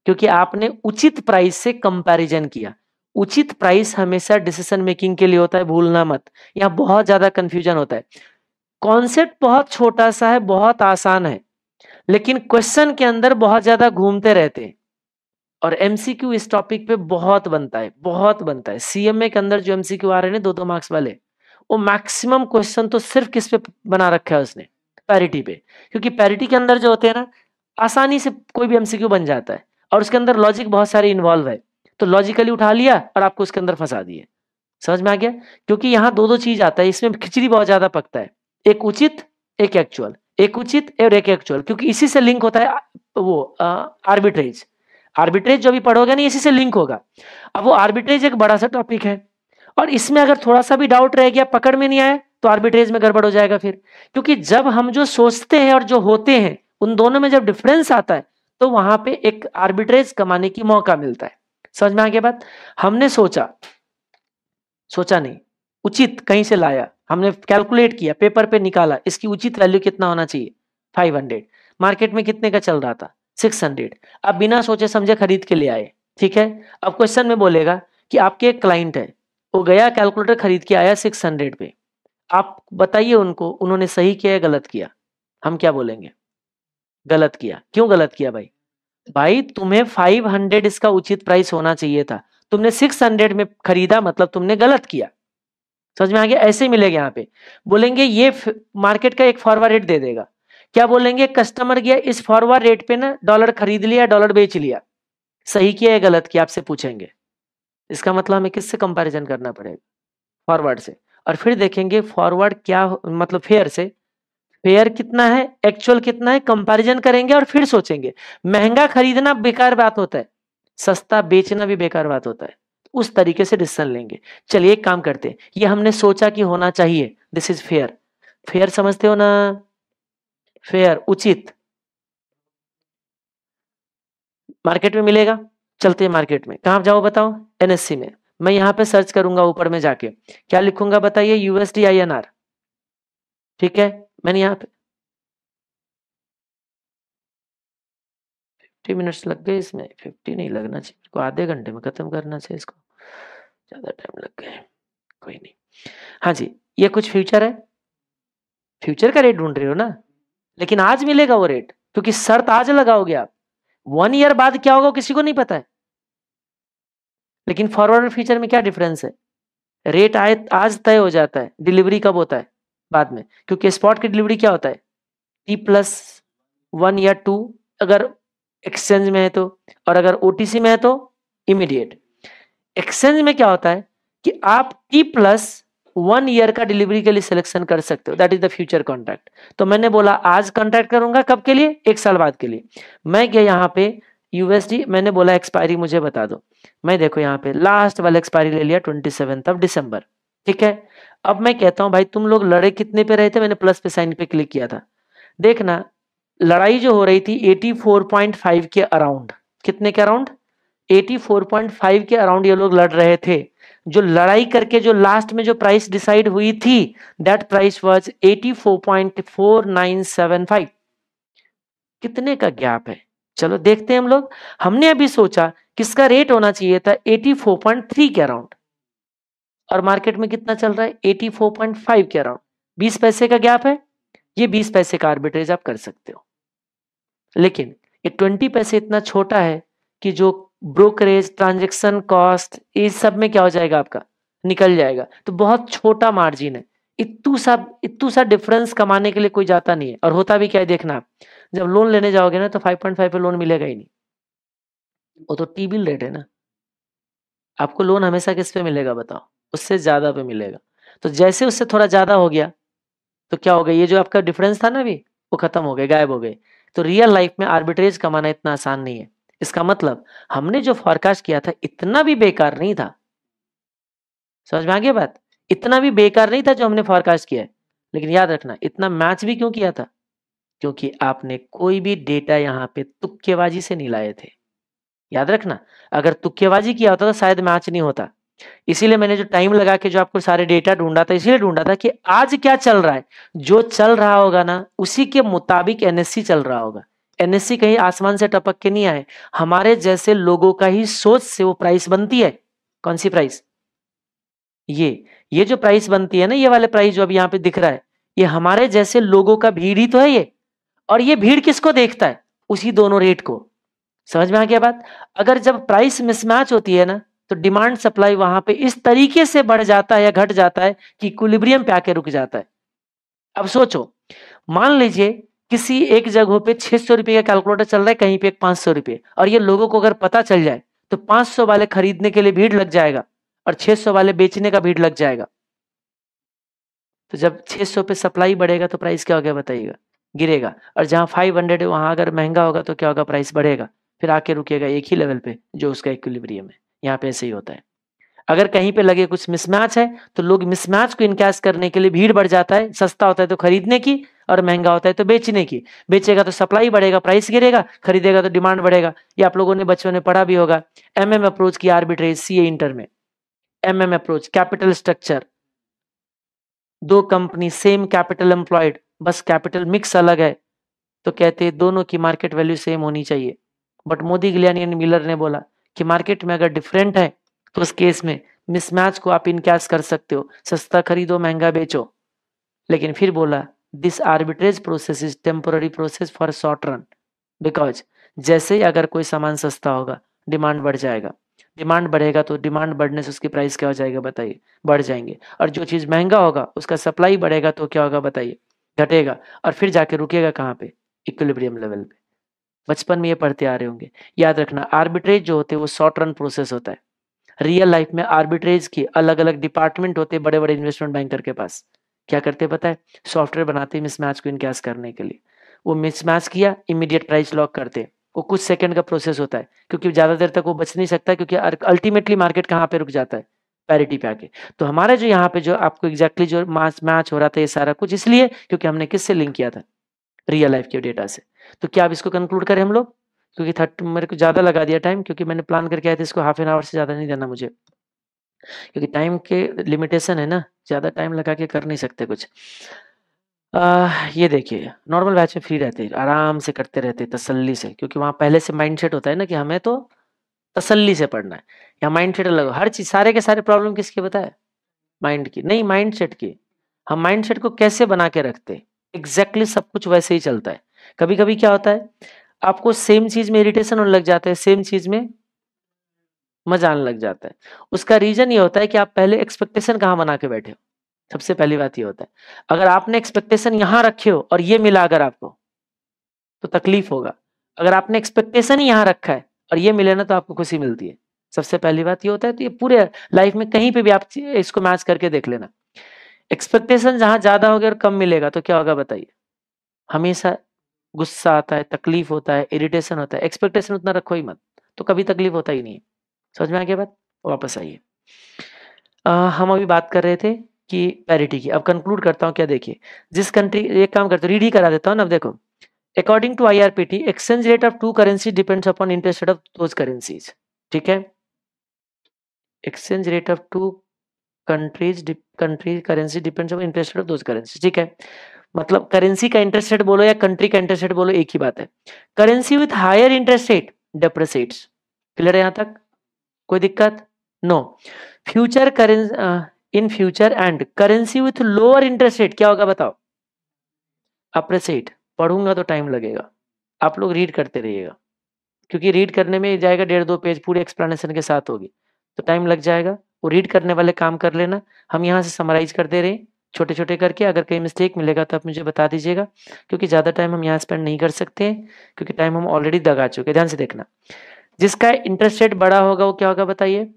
क्योंकि आपने उचित प्राइस से कंपैरिजन किया उचित प्राइस हमेशा डिसीजन मेकिंग के लिए होता है भूलना मत यहाँ बहुत ज्यादा कंफ्यूजन होता है कॉन्सेप्ट बहुत छोटा सा है बहुत आसान है लेकिन क्वेश्चन के अंदर बहुत ज्यादा घूमते रहते हैं और एमसीक्यू इस टॉपिक पे बहुत बनता है बहुत बनता है सीएमए के अंदर जो एमसीक्यू आ रहे हैं दो दो मार्क्स वाले वो मैक्सिमम क्वेश्चन तो सिर्फ किस पे बना रखा है उसने पैरिटी पे क्योंकि पैरिटी के अंदर जो होते हैं ना आसानी से कोई भी एमसीक्यू बन जाता है और उसके अंदर लॉजिक बहुत सारे इन्वॉल्व है तो लॉजिकली उठा लिया और आपको उसके अंदर फंसा दिए समझ में आ गया क्योंकि यहाँ दो दो चीज आता है इसमें खिचड़ी बहुत ज्यादा पकता है एक उचित एक एक्चुअल एक उचित और एक एक्चुअल क्योंकि इसी से लिंक होता है वो आर्बिट्रेज आर्बिट्रेज जो भी पढ़ोगे ना इसी से लिंक होगा अब वो आर्बिट्रेज एक बड़ा सा टॉपिक है और इसमें अगर थोड़ा सा भी डाउट रह गया पकड़ में नहीं आया तो आर्बिट्रेज में गड़बड़ हो जाएगा फिर क्योंकि जब हम जो सोचते हैं और जो होते हैं उन दोनों में जब डिफरेंस आता है तो वहां पे एक आर्बिट्रेज कमाने की मौका मिलता है समझ में आगे बात हमने सोचा सोचा नहीं उचित कहीं से लाया हमने कैलकुलेट किया पेपर पे निकाला इसकी उचित वैल्यू कितना होना चाहिए फाइव मार्केट में कितने का चल रहा था सिक्स अब बिना सोचे समझे खरीद के ले आए ठीक है अब क्वेश्चन में बोलेगा कि आपके एक क्लाइंट है वो गया कैलकुलेटर खरीद के आया सिक्स हंड्रेड पे आप बताइए उनको उन्होंने सही किया या गलत किया हम क्या बोलेंगे गलत किया क्यों गलत किया भाई भाई तुम्हें फाइव हंड्रेड इसका उचित प्राइस होना चाहिए था तुमने सिक्स हंड्रेड में खरीदा मतलब तुमने गलत किया समझ में आ गया ऐसे मिलेगा यहाँ पे बोलेंगे ये मार्केट का एक फॉरवर्ड रेट दे देगा क्या बोलेंगे कस्टमर गया इस फॉरवर्ड रेट पे ना डॉलर खरीद लिया डॉलर बेच लिया सही किया या गलत किया आपसे पूछेंगे इसका मतलब हमें किससे कंपैरिजन करना पड़ेगा फॉरवर्ड से और फिर देखेंगे फॉरवर्ड क्या मतलब फेयर से फेयर कितना है एक्चुअल कितना है कंपैरिजन करेंगे और फिर सोचेंगे महंगा खरीदना बेकार बात होता है सस्ता बेचना भी बेकार बात होता है उस तरीके से डिसीजन लेंगे चलिए एक काम करते हैं ये हमने सोचा कि होना चाहिए दिस इज फेयर फेयर समझते हो ना फेयर उचित मार्केट में मिलेगा चलते हैं मार्केट में कहाँ जाओ बताओ एनएससी में मैं यहाँ पे सर्च करूंगा ऊपर में जाके क्या लिखूंगा बताइए यूएसडी आई एन आर ठीक है मैंने यहाँ पे फिफ्टी मिनट्स लग गए इसमें फिफ्टी नहीं लगना चाहिए को आधे घंटे में खत्म करना चाहिए इसको ज्यादा टाइम लग गए कोई नहीं हाँ जी ये कुछ फ्यूचर है फ्यूचर का रेट ढूंढ रहे हो ना लेकिन आज मिलेगा वो रेट क्योंकि शर्त आज लगाओगे आप वन ईयर बाद क्या होगा किसी को नहीं पता है लेकिन फॉरवर्ड और फ्यूचर में क्या डिफरेंस है रेट आए आज तय हो जाता है डिलीवरी कब होता है बाद में क्योंकि स्पॉट की डिलीवरी क्या होता है टी प्लस वन या टू अगर एक्सचेंज में है तो और अगर ओ में है तो इमीडिएट एक्सचेंज में क्या होता है कि आप टी प्लस वन ईयर का डिलीवरी के लिए सिलेक्शन कर सकते हो that is the future contract तो मैंने बोला आज कॉन्ट्रैक्ट करूंगा कब के लिए एक साल बाद के लिए मैं क्या यहाँ पे यूएसडी मैंने बोला एक्सपायरी मुझे बता दो मैं देखो यहाँ पे लास्ट वाला एक्सपायरी ले लिया ट्वेंटी ऑफ डिसंबर ठीक है अब मैं कहता हूँ भाई तुम लोग लड़े कितने पे रहे थे मैंने प्लस पे साइन पे क्लिक किया था देखना लड़ाई जो हो रही थी 84.5 के अराउंड कितने के अराउंड 84.5 के अराउंड ये लोग लड़ रहे थे जो लड़ाई करके जो लास्ट में जो प्राइस डिसाइड हुई थी दैट प्राइस वाज 84.4975 कितने का गैप है चलो देखते हैं हम लोग हमने अभी सोचा किसका रेट होना चाहिए था 84.3 के अराउंड और मार्केट में कितना चल रहा है 84.5 के अराउंड 20 पैसे का गैप है ये 20 पैसे का आर्बिट्रेज आप कर सकते हो लेकिन ये 20 पैसे इतना छोटा है कि जो ब्रोकरेज ट्रांजेक्शन कॉस्ट इस सब में क्या हो जाएगा आपका निकल जाएगा तो बहुत छोटा मार्जिन है इतू सा इतू सा डिफरेंस कमाने के लिए कोई जाता नहीं है और होता भी क्या है देखना आप जब लोन लेने जाओगे ना तो 5.5 पे लोन मिलेगा ही नहीं वो तो टी बिल रेट है ना आपको लोन हमेशा किस पे मिलेगा बताओ उससे ज्यादा पे मिलेगा तो जैसे उससे थोड़ा ज्यादा हो गया तो क्या हो गया ये जो आपका डिफरेंस था ना अभी वो खत्म हो गए गायब हो गए तो रियल लाइफ में आर्बिट्रेज कमाना इतना आसान नहीं है इसका मतलब हमने जो फॉरकास्ट किया था इतना भी बेकार नहीं था समझ में आ गया बात इतना भी बेकार नहीं था जो हमने फॉरकास्ट किया है लेकिन याद रखना इतना मैच भी क्यों किया था क्योंकि आपने कोई भी डेटा यहाँ पे तुक्केबाजी से नहीं लाए थे याद रखना अगर तुक्केबाजी किया होता तो शायद मैच नहीं होता इसीलिए मैंने जो टाइम लगा के जो आपको सारे डेटा ढूंढा था इसीलिए ढूंढा था कि आज क्या चल रहा है जो चल रहा होगा ना उसी के मुताबिक एनएससी चल रहा होगा एनएससी कहीं आसमान से टपक के नहीं आए हमारे जैसे लोगों का ही सोच से वो प्राइस बनती है कौन सी प्राइस ये ये जो प्राइस बनती है ना ये वाले प्राइस जो अब यहाँ पे दिख रहा है ये हमारे जैसे लोगों का भीड़ ही तो है ये और ये भीड़ किसको देखता है उसी दोनों रेट को समझ में आ गया बात अगर जब प्राइस मिसमैच होती है ना तो डिमांड सप्लाई वहां पे इस तरीके से बढ़ जाता है या घट जाता है कि कुलिब्रियम पे आके रुक जाता है अब सोचो मान लीजिए किसी एक जगह पे छह सौ रुपये का कैलकुलेटर चल रहा है कहीं पे एक पांच सौ रुपये और ये लोगों को अगर पता चल जाए तो पांच सौ वाले खरीदने के लिए भीड़ लग जाएगा और छह सौ वाले बेचने का भीड़ लग जाएगा तो जब छह सौ पे सप्लाई बढ़ेगा तो प्राइस क्या हो गया बताइएगा गिरेगा और जहां फाइव हंड्रेड है वहां अगर महंगा होगा तो क्या होगा प्राइस बढ़ेगा फिर आके रुकेगा एक ही लेवल पे जो उसका इक्विलिब्रियम है यहाँ पे ऐसे ही होता है अगर कहीं पे लगे कुछ मिसमैच है तो लोग मिसमैच को इनकैश करने के लिए भीड़ बढ़ जाता है सस्ता होता है तो खरीदने की और महंगा होता है तो बेचने की बेचेगा तो सप्लाई बढ़ेगा प्राइस गिरेगा खरीदेगा तो डिमांड बढ़ेगा ये आप लोगों ने बच्चों ने पढ़ा भी होगा एम एम अप्रोच की आर्बिट्रेज सी इंटर में M M approach capital structure दो कंपनी सेम कैपिटल एम्प्लॉयड बस कैपिटल मिक्स अलग है तो कहते हैं दोनों की मार्केट वैल्यू सेम होनी चाहिए बट मोदी गिलानी मिलर ने बोला कि मार्केट में अगर डिफरेंट है तो उस केस में मिसमैच को आप इनकैश कर सकते हो सस्ता खरीदो महंगा बेचो लेकिन फिर बोला this arbitrage process is temporary process for short run because जैसे ही अगर कोई सामान सस्ता होगा डिमांड बढ़ जाएगा डिमांड बढ़ेगा तो डिमांड बढ़ने से उसकी प्राइस क्या हो जाएगा बताइए बढ़ जाएंगे और जो चीज़ महंगा होगा उसका सप्लाई बढ़ेगा तो क्या होगा बताइए घटेगा और फिर जाके रुकेगा कहाँ पे इक्विलिब्रियम लेवल पे बचपन में ये पढ़ते आ रहे होंगे याद रखना आर्बिट्रेज जो होते हैं वो शॉर्ट रन प्रोसेस होता है रियल लाइफ में आर्बिट्रेज की अलग अलग डिपार्टमेंट होते बड़े बड़े इन्वेस्टमेंट बैंकर के पास क्या करते पता है सॉफ्टवेयर बनाते मिसमैच को इनकैश करने के लिए वो मिसमैच किया इमीडिएट प्राइस लॉक करते वो कुछ सेकंड का प्रोसेस होता है क्योंकि ज़्यादा देर तक वो बच नहीं सकता क्योंकि अल्टीमेटली मार्केट कहाँ पे रुक जाता है पैरिटी पे आके तो हमारा जो यहाँ पे जो आपको एग्जैक्टली exactly जो मैच मैच हो रहा था ये सारा कुछ इसलिए क्योंकि हमने किससे लिंक किया था रियल लाइफ के डेटा से तो क्या आप इसको कंक्लूड करें हम लोग क्योंकि थर्ट मेरे को ज़्यादा लगा दिया टाइम क्योंकि मैंने प्लान करके आया था इसको हाफ एन आवर से ज़्यादा नहीं देना मुझे क्योंकि टाइम के लिमिटेशन है ना ज़्यादा टाइम लगा के कर नहीं सकते कुछ आ, ये देखिए नॉर्मल बैच में फ्री रहते आराम से करते रहते तसल्ली से क्योंकि वहाँ पहले से माइंडसेट होता है ना कि हमें तो तसल्ली से पढ़ना है या माइंड सेट अलग हर चीज़ सारे के सारे प्रॉब्लम किसके बताए माइंड की नहीं माइंड सेट की हम माइंड सेट को कैसे बना के रखते एग्जैक्टली exactly सब कुछ वैसे ही चलता है कभी कभी क्या होता है आपको सेम चीज में इरिटेशन होने लग जाता है सेम चीज में मजा आने लग जाता है उसका रीजन ये होता है कि आप पहले एक्सपेक्टेशन कहाँ बना के बैठे हो सबसे पहली बात ये होता है अगर आपने एक्सपेक्टेशन यहाँ रखे हो और ये मिला अगर आपको तो तकलीफ होगा अगर आपने एक्सपेक्टेशन ही यहाँ रखा है और ये मिले ना तो आपको खुशी मिलती है सबसे पहली बात ये होता है तो ये पूरे लाइफ में कहीं पे भी आप इसको मैच करके देख लेना एक्सपेक्टेशन जहां ज्यादा गया और कम मिलेगा तो क्या होगा बताइए हमेशा गुस्सा आता है तकलीफ होता है इरिटेशन होता है एक्सपेक्टेशन उतना रखो ही मत तो कभी तकलीफ होता ही नहीं समझ में आ गया बात वापस आइए हम अभी बात कर रहे थे कि पैरिटी की अब कंक्लूड करता हूँ क्या देखिए जिस कंट्री एक काम करते रीड ही करा देता हूँ ना अब देखो according to the exchange rate of two currency depends upon interest rate of those currencies ठीक है exchange rate of two countries country currency depends on interest rate of दो करेंसी ठीक है मतलब करेंसी का इंटरेस्ट रेट बोलो या country का इंटरेस्ट रेट बोलो एक ही बात है currency with higher interest rate depreciates clear है यहां तक कोई दिक्कत no future currency in future and currency with lower interest rate क्या होगा बताओ अप्रेसिट पढ़ूंगा तो टाइम लगेगा आप लोग रीड करते रहिएगा क्योंकि रीड करने में जाएगा डेढ़ दो पेज पूरी एक्सप्लेनेशन के साथ होगी तो टाइम लग जाएगा वो रीड करने वाले काम कर लेना हम यहां से समराइज करते रहे छोटे छोटे करके अगर कहीं मिस्टेक मिलेगा तो आप मुझे बता दीजिएगा क्योंकि ज़्यादा टाइम हम यहाँ स्पेंड नहीं कर सकते क्योंकि टाइम हम ऑलरेडी दगा चुके ध्यान से देखना जिसका इंटरेस्ट रेट बड़ा होगा वो क्या होगा बताइए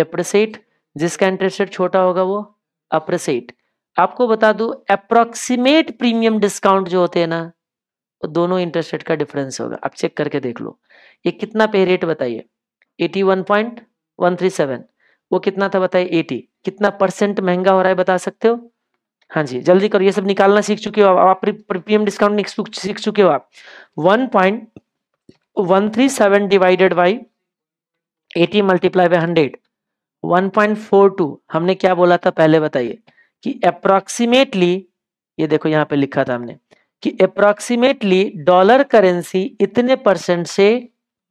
डेप्रिसेट जिसका इंटरेस्ट रेट छोटा होगा वो अप्रिसेट आपको बता दू अप्रोक्सीमेट प्रीमियम डिस्काउंट जो होते हैं ना वो दोनों इंटरेस्ट रेट का डिफरेंस होगा आप चेक करके देख लो ये कितना पे रेट बताइए eighty one point one three seven वो कितना था बताइए एटी कितना परसेंट महंगा हो रहा है बता सकते हो हाँ जी जल्दी करो ये सब निकालना सीख चुके हो आप प्रीमियम डिस्काउंट सीख चुके हो आप one point one three seven divided by eighty multiply by hundred one point four two हमने क्या बोला था पहले बताइए कि अप्रॉक्सीमेटली ये देखो यहाँ पे लिखा था हमने कि अप्रॉक्सीमेटली डॉलर करेंसी इतने परसेंट से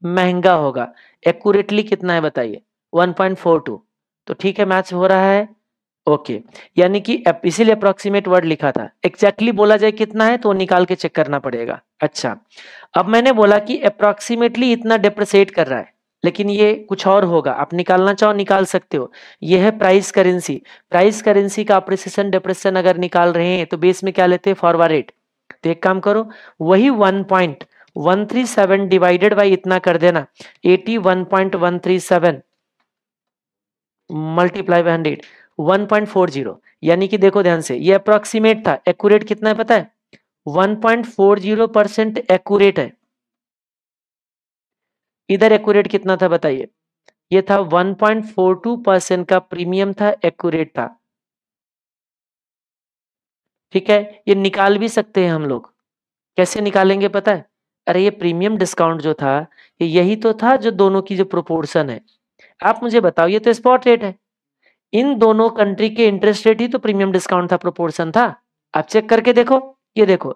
महंगा होगा एक्यूरेटली कितना है बताइए टू तो ठीक है मैच हो रहा है ओके यानी कि इसीलिए अप्रोक्सीमेट वर्ड लिखा था एक्जैक्टली exactly बोला जाए कितना है तो निकाल के चेक करना पड़ेगा अच्छा अब मैंने बोला कि अप्रोक्सीमेटली इतना डिप्रिसिएट कर रहा है लेकिन ये कुछ और होगा आप निकालना चाहो निकाल सकते हो ये है प्राइस करेंसी प्राइस करेंसी का अप्रिसिएशन डिप्रेशन अगर निकाल रहे हैं तो बेस में क्या लेते हैं फॉरवर्ड रेट तो एक काम करो वही one point one three seven divided by इतना कर देना eighty one point one three seven multiply by hundred 1.40 यानी कि देखो ध्यान से ये अप्रोक्सीमेट था एक्यूरेट कितना है पता है 1.40 परसेंट एक्यूरेट है इधर एक्यूरेट कितना था बताइए ये था 1.42 परसेंट का प्रीमियम था एक्यूरेट था ठीक है ये निकाल भी सकते हैं हम लोग कैसे निकालेंगे पता है अरे ये प्रीमियम डिस्काउंट जो था ये यही तो था जो दोनों की जो प्रोपोर्शन है आप मुझे बताओ ये तो स्पॉट रेट है इन दोनों कंट्री के इंटरेस्ट रेट ही तो प्रीमियम डिस्काउंट था प्रोपोर्शन था आप चेक करके देखो ये देखो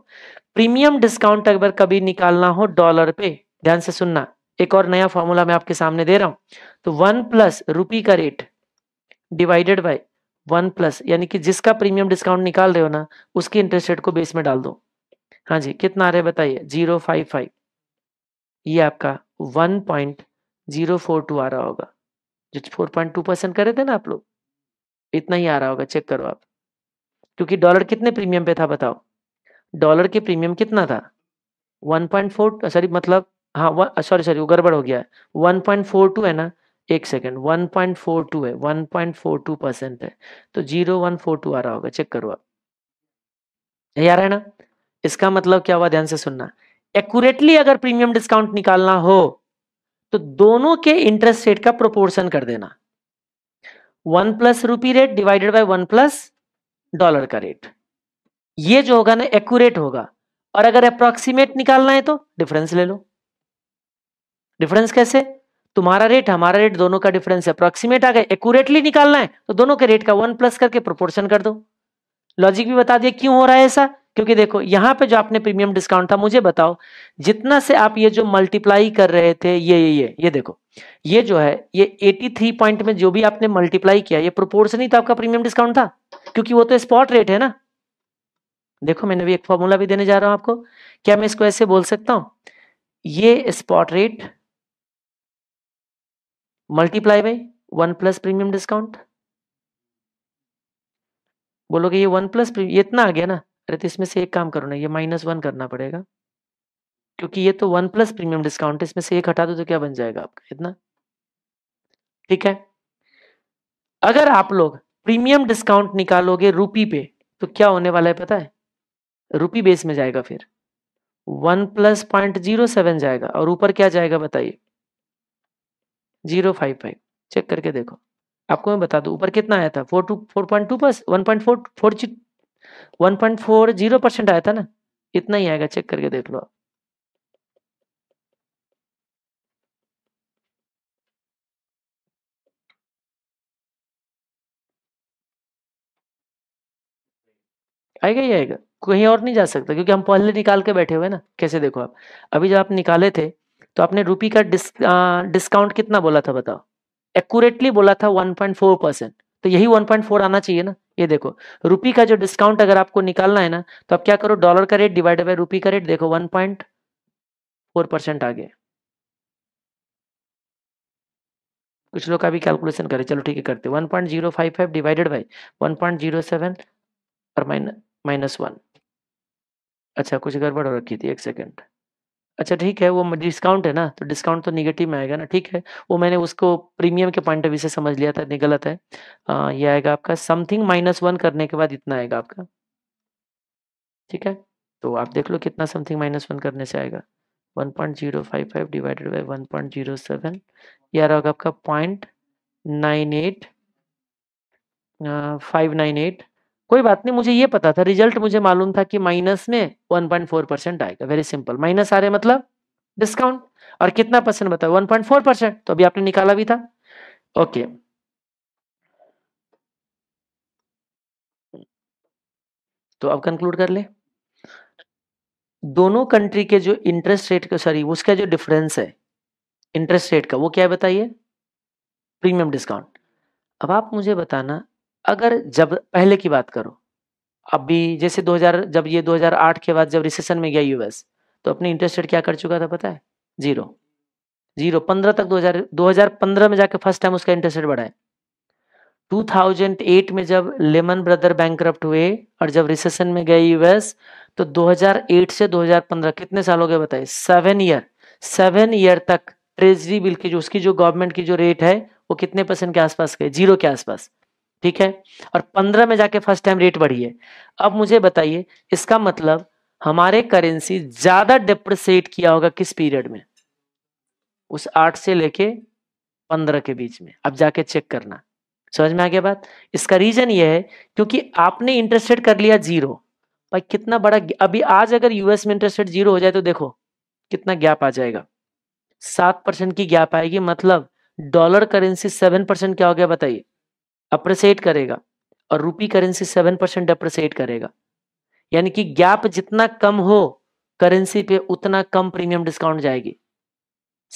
प्रीमियम डिस्काउंट अगर कभी निकालना हो डॉलर पे ध्यान से सुनना एक और नया फॉर्मूला मैं आपके सामने दे रहा हूं तो वन प्लस रुपी का rate divided by one plus यानी कि जिसका प्रीमियम डिस्काउंट निकाल रहे हो ना उसकी इंटरेस्ट रेट को बेस में डाल दो हाँ जी कितना आ रहा है बताइए जीरो फाइव फाइव ये आपका one point zero four two आ रहा होगा जो फोर पॉइंट टू परसेंट करे थे ना आप लोग इतना ही आ रहा होगा चेक करो आप क्योंकि डॉलर कितने प्रीमियम पे था बताओ डॉलर के प्रीमियम कितना था 1.4 सॉरी मतलब हाँ सॉरी सॉरी वो गड़बड़ हो गया है 1.42 है ना एक सेकेंड 1.42 है 1.42 परसेंट है तो 0142 आ रहा होगा चेक करो आप यही आ रहा है ना इसका मतलब क्या हुआ ध्यान से सुनना एक्यूरेटली अगर प्रीमियम डिस्काउंट निकालना हो तो दोनों के इंटरेस्ट रेट का प्रोपोर्शन कर देना one plus rupee rate divided by one plus dollar का रेट ये जो होगा ना एक्यूरेट होगा और अगर अप्रोक्सीमेट निकालना है तो डिफरेंस ले लो डिफरेंस कैसे तुम्हारा रेट हमारा रेट दोनों का डिफरेंस अप्रोक्सीमेट आ गए एक्यूरेटली निकालना है तो दोनों के रेट का वन प्लस करके प्रोपोर्शन कर दो लॉजिक भी बता दिया क्यों हो रहा है ऐसा क्योंकि देखो यहाँ पे जो आपने प्रीमियम डिस्काउंट था मुझे बताओ जितना से आप ये जो मल्टीप्लाई कर रहे थे ये ये ये ये देखो ये जो है ये 83 पॉइंट में जो भी आपने मल्टीप्लाई किया ये प्रोपोर्शन ही तो आपका प्रीमियम डिस्काउंट था क्योंकि वो तो स्पॉट रेट है ना देखो मैंने भी एक फॉर्मूला भी देने जा रहा हूं आपको क्या मैं इसको ऐसे बोल सकता हूं ये spot rate multiply by one plus premium discount बोलोगे ये वन प्लस इतना आ गया ना अरे तो इसमें से एक काम करो ना ये माइनस वन करना पड़ेगा क्योंकि ये तो वन प्लस प्रीमियम डिस्काउंट है इसमें से एक हटा दो तो क्या बन जाएगा आपका इतना ठीक है अगर आप लोग प्रीमियम डिस्काउंट निकालोगे रूपी पे तो क्या होने वाला है पता है रूपी बेस में जाएगा फिर one plus point zero seven जाएगा और ऊपर क्या जाएगा बताइए जीरो फाइव फाइव चेक करके देखो आपको मैं बता दूं ऊपर कितना आया था four two four point two plus one point four four one point four zero percent आया था ना इतना ही आएगा चेक करके देख लो आप आएगा ही आएगा कहीं और नहीं जा सकता क्योंकि हम पहले निकाल के बैठे हुए ना कैसे देखो आप अभी जब आप निकाले थे तो आपने रुपी का डिस, आ, डिस्काउंट कितना बोला था बताओ एक्यूरेटली बोला था 1.4 परसेंट तो यही 1.4 आना चाहिए ना ये देखो रुपी का जो डिस्काउंट अगर आपको निकालना है ना तो आप क्या करो डॉलर का रेट डिवाइडेड बाय रुपी का रेट देखो वन पॉइंट फोर परसेंट आगे कुछ लोग का भी कैलकुलेशन करें चलो ठीक है करते one point zero five five divided by one point zero seven और माइनस माइनस वन अच्छा कुछ गड़बड़ हो रखी थी एक सेकेंड अच्छा ठीक है, वो डिस्काउंट है ना, तो डिस्काउंट तो निगेटिव में आएगा ना, ठीक है। वो मैंने उसको प्रीमियम के पॉइंट ऑफ व्यू से समझ लिया था, नहीं गलत है। आ, ये आएगा आपका समथिंग माइनस वन करने के बाद इतना आएगा आपका। ठीक है? तो आप देख लो कितना समथिंग माइनस वन करने से आएगा। One point zero five five divided by zero seven ये आ रहा होगा आपका point nine eight five nine eight कोई बात नहीं मुझे ये पता था रिजल्ट मुझे मालूम था कि माइनस में 1.4 परसेंट आएगा वेरी सिंपल माइनस आ रहे मतलब डिस्काउंट और कितना परसेंट बताया 1.4 परसेंट तो अभी आपने निकाला भी था ओके तो अब कंक्लूड कर ले दोनों कंट्री के जो इंटरेस्ट रेट का सॉरी उसका जो डिफरेंस है इंटरेस्ट रेट का वो क्या बताइए प्रीमियम डिस्काउंट अब आप मुझे बताना अगर जब पहले की बात करो अभी जैसे 2000 जब ये 2008 के बाद जब रिसेशन में गया यूएस तो अपनी इंटरेस्ट रेट क्या कर चुका था पता है जीरो जीरो पंद्रह तक 2000 2015 में जाके फर्स्ट टाइम उसका इंटरेस्ट रेट बढ़ा है 2008 में जब लेमन ब्रदर बैंक हुए और जब रिसेशन में गए यूएस तो 2008 से 2015 कितने साल हो गए बताए सेवन ईयर सेवन ईयर तक ट्रेजरी बिल की जो उसकी जो गवर्नमेंट की जो रेट है वो कितने परसेंट के आसपास गए जीरो के आसपास ठीक है और पंद्रह में जाके फर्स्ट टाइम रेट बढ़ी है अब मुझे बताइए इसका मतलब हमारे करेंसी ज्यादा डिप्रिसिएट किया होगा किस पीरियड में उस आठ से लेके पंद्रह के बीच में अब जाके चेक करना समझ में आ गया बात इसका रीजन ये है क्योंकि आपने इंटरेस्ट रेट कर लिया जीरो भाई कितना बड़ा अभी आज अगर यूएस में इंटरेस्ट रेट जीरो हो जाए तो देखो कितना गैप आ जाएगा सात परसेंट की गैप आएगी मतलब डॉलर करेंसी सेवन परसेंट क्या हो गया बताइए अप्रिसिएट करेगा और रूपी करेंसी सेवन परसेंट अप्रिसिएट करेगा यानी कि गैप जितना कम हो करेंसी पे उतना कम प्रीमियम डिस्काउंट जाएगी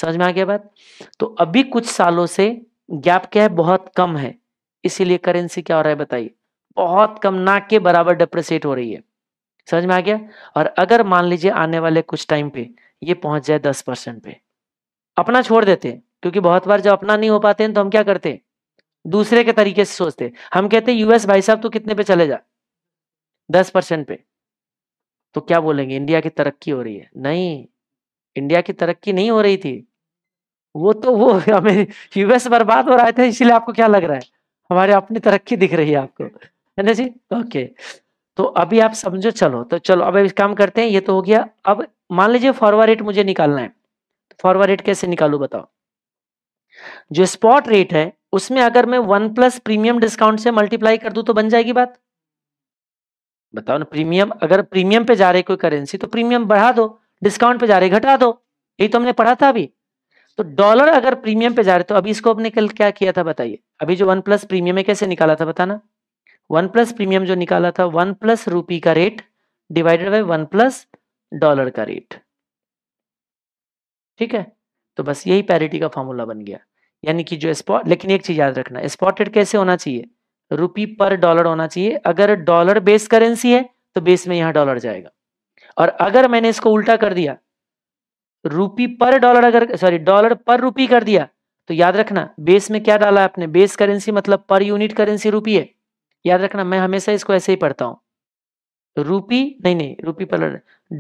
समझ में आ गया बात तो अभी कुछ सालों से गैप क्या है बहुत कम है इसीलिए करेंसी क्या हो रहा है बताइए बहुत कम ना के बराबर डिप्रिसिएट हो रही है समझ में आ गया और अगर मान लीजिए आने वाले कुछ टाइम पे ये पहुंच जाए दस परसेंट पे अपना छोड़ देते हैं क्योंकि बहुत बार जब अपना नहीं हो पाते हैं तो हम क्या करते हैं दूसरे के तरीके से सोचते हम कहते यूएस भाई साहब तो कितने पे चले जा दस परसेंट पे तो क्या बोलेंगे इंडिया की तरक्की हो रही है नहीं इंडिया की तरक्की नहीं हो रही थी वो तो वो हमें यूएस बर्बाद हो रहा था इसीलिए आपको क्या लग रहा है हमारे अपनी तरक्की दिख रही है आपको है ना जी ओके तो अभी आप समझो चलो तो चलो अब इस काम करते हैं ये तो हो गया अब मान लीजिए फॉरवर्ड रेट मुझे निकालना है फॉरवर्ड रेट कैसे निकालू बताओ जो स्पॉट रेट है उसमें अगर मैं वन प्लस प्रीमियम डिस्काउंट से मल्टीप्लाई कर दूं तो बन जाएगी बात बताओ ना प्रीमियम अगर प्रीमियम पे जा रही कोई करेंसी तो प्रीमियम बढ़ा दो डिस्काउंट पे जा रहे घटा दो यही तो हमने पढ़ा था अभी तो डॉलर अगर प्रीमियम पे जा रहे तो अभी इसको हमने कल क्या किया था बताइए अभी जो वन प्लस प्रीमियम है कैसे निकाला था बताना वन प्लस प्रीमियम जो निकाला था वन प्लस रूपी का rate divided by one plus dollar का रेट ठीक है तो बस यही पैरिटी का फॉर्मूला बन गया यानी कि जो स्पॉट लेकिन एक चीज याद रखना स्पॉटेड कैसे होना चाहिए रुपी पर डॉलर होना चाहिए अगर डॉलर बेस करेंसी है तो बेस में यहाँ डॉलर जाएगा और अगर मैंने इसको उल्टा कर दिया रुपी पर डॉलर अगर सॉरी डॉलर पर रुपी कर दिया तो याद रखना बेस में क्या डाला आपने बेस करेंसी मतलब पर यूनिट करेंसी रुपी है याद रखना मैं हमेशा इसको ऐसे ही पढ़ता हूँ रुपी नहीं नहीं रुपी पर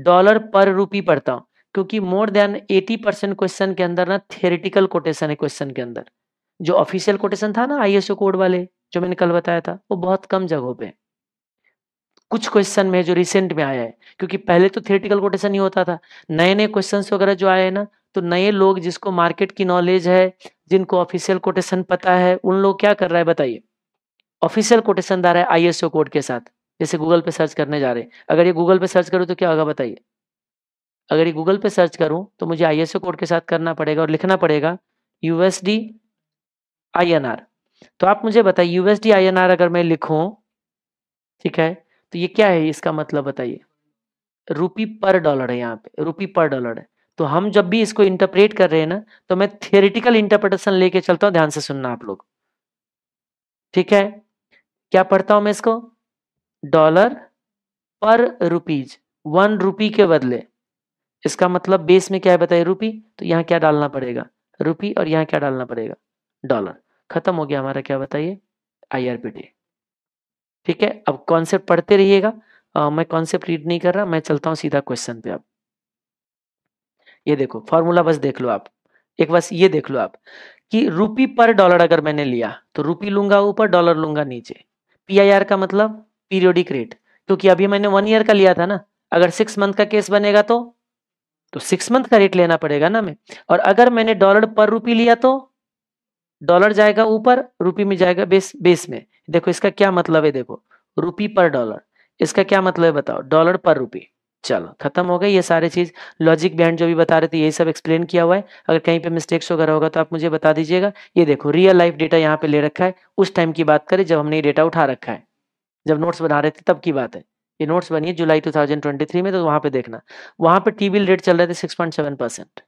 डॉलर पर रुपी पढ़ता हूँ क्योंकि मोर देन 80 परसेंट क्वेश्चन के अंदर ना थियोरिटिकल कोटेशन है क्वेश्चन के अंदर जो ऑफिशियल कोटेशन था ना आईएसओ कोड वाले जो मैंने कल बताया था वो बहुत कम जगहों पे कुछ क्वेश्चन में जो रिसेंट में आया है क्योंकि पहले तो थियोरिटिकल कोटेशन ही होता था नए नए क्वेश्चन वगैरह जो आए हैं ना तो नए लोग जिसको मार्केट की नॉलेज है जिनको ऑफिशियल कोटेशन पता है उन लोग क्या कर रहा है बताइए ऑफिशियल कोटेशन दा रहा है आईएसओ कोड के साथ जैसे गूगल पे सर्च करने जा रहे हैं अगर ये गूगल पे सर्च करो तो क्या होगा बताइए अगर ये गूगल पे सर्च करूं तो मुझे आई कोड के साथ करना पड़ेगा और लिखना पड़ेगा यूएसडी आई तो आप मुझे बताइए यूएसडी आई अगर मैं लिखूं ठीक है तो ये क्या है इसका मतलब बताइए रुपी पर डॉलर है यहाँ पे रुपी पर डॉलर है तो हम जब भी इसको इंटरप्रेट कर रहे हैं ना तो मैं थियोरिटिकल इंटरप्रिटेशन लेके चलता हूँ ध्यान से सुनना आप लोग ठीक है क्या पढ़ता हूं मैं इसको डॉलर पर रुपीज वन रुपी के बदले इसका मतलब बेस में क्या है बताइए रुपी तो यहाँ क्या डालना पड़ेगा रुपी और यहाँ क्या डालना पड़ेगा डॉलर खत्म हो गया हमारा क्या बताइए आईआरपीडी ठीक है अब कॉन्सेप्ट पढ़ते रहिएगा मैं कॉन्सेप्ट रीड नहीं कर रहा मैं चलता हूँ सीधा क्वेश्चन पे अब ये देखो फॉर्मूला बस देख लो आप एक बस ये देख लो आप कि रुपी पर डॉलर अगर मैंने लिया तो रुपी लूंगा ऊपर डॉलर लूंगा नीचे आर का मतलब पीरियोडिक रेट क्योंकि अभी मैंने वन ईयर का लिया था ना अगर सिक्स मंथ का केस बनेगा तो तो सिक्स मंथ का रेट लेना पड़ेगा ना मैं और अगर मैंने डॉलर पर रुपी लिया तो डॉलर जाएगा ऊपर रुपी में जाएगा बेस बेस में देखो इसका क्या मतलब है देखो रुपी पर डॉलर इसका क्या मतलब है बताओ डॉलर पर रुपी चलो खत्म हो गई ये सारे चीज लॉजिक बैंड जो भी बता रहे थे यही सब एक्सप्लेन किया हुआ है अगर कहीं पे मिस्टेक्स वगैरह होगा तो आप मुझे बता दीजिएगा ये देखो रियल लाइफ डेटा यहाँ पे ले रखा है उस टाइम की बात करें जब हमने ये डेटा उठा रखा है जब नोट्स बना रहे थे तब की बात है ये नोट्स बनी है जुलाई 2023 में तो वहां पे देखना वहां पे टी बिल रेट चल रहे थे 6.7 परसेंट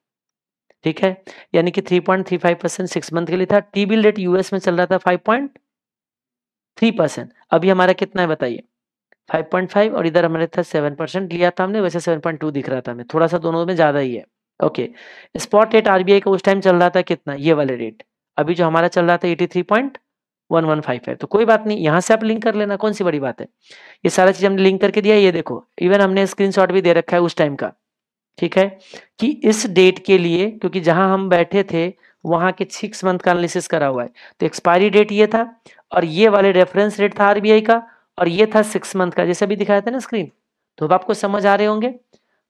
ठीक है यानी कि 3.35 पॉइंट परसेंट सिक्स मंथ के लिए था टी बिल रेट यूएस में चल रहा था 5.3 परसेंट अभी हमारा कितना है बताइए 5.5 और इधर हमारे था 7 परसेंट लिया था हमने वैसे 7.2 दिख रहा था हमें थोड़ा सा दोनों में ज्यादा ही है ओके स्पॉट रेट आरबीआई का उस टाइम चल रहा था कितना ये वाले रेट अभी जो हमारा चल रहा था eighty three point one one five five तो कोई बात नहीं यहाँ से आप लिंक कर लेना कौन सी बड़ी बात है ये सारा चीज हमने लिंक करके दिया ये देखो इवन हमने स्क्रीनशॉट भी दे रखा है उस टाइम का ठीक है कि इस डेट के लिए क्योंकि जहां हम बैठे थे वहां के सिक्स मंथ का एनालिसिस करा हुआ है तो एक्सपायरी डेट ये था और ये वाले रेफरेंस रेट था आरबीआई का और ये था सिक्स मंथ का जैसे अभी दिखाया था ना स्क्रीन तो अब आपको समझ आ रहे होंगे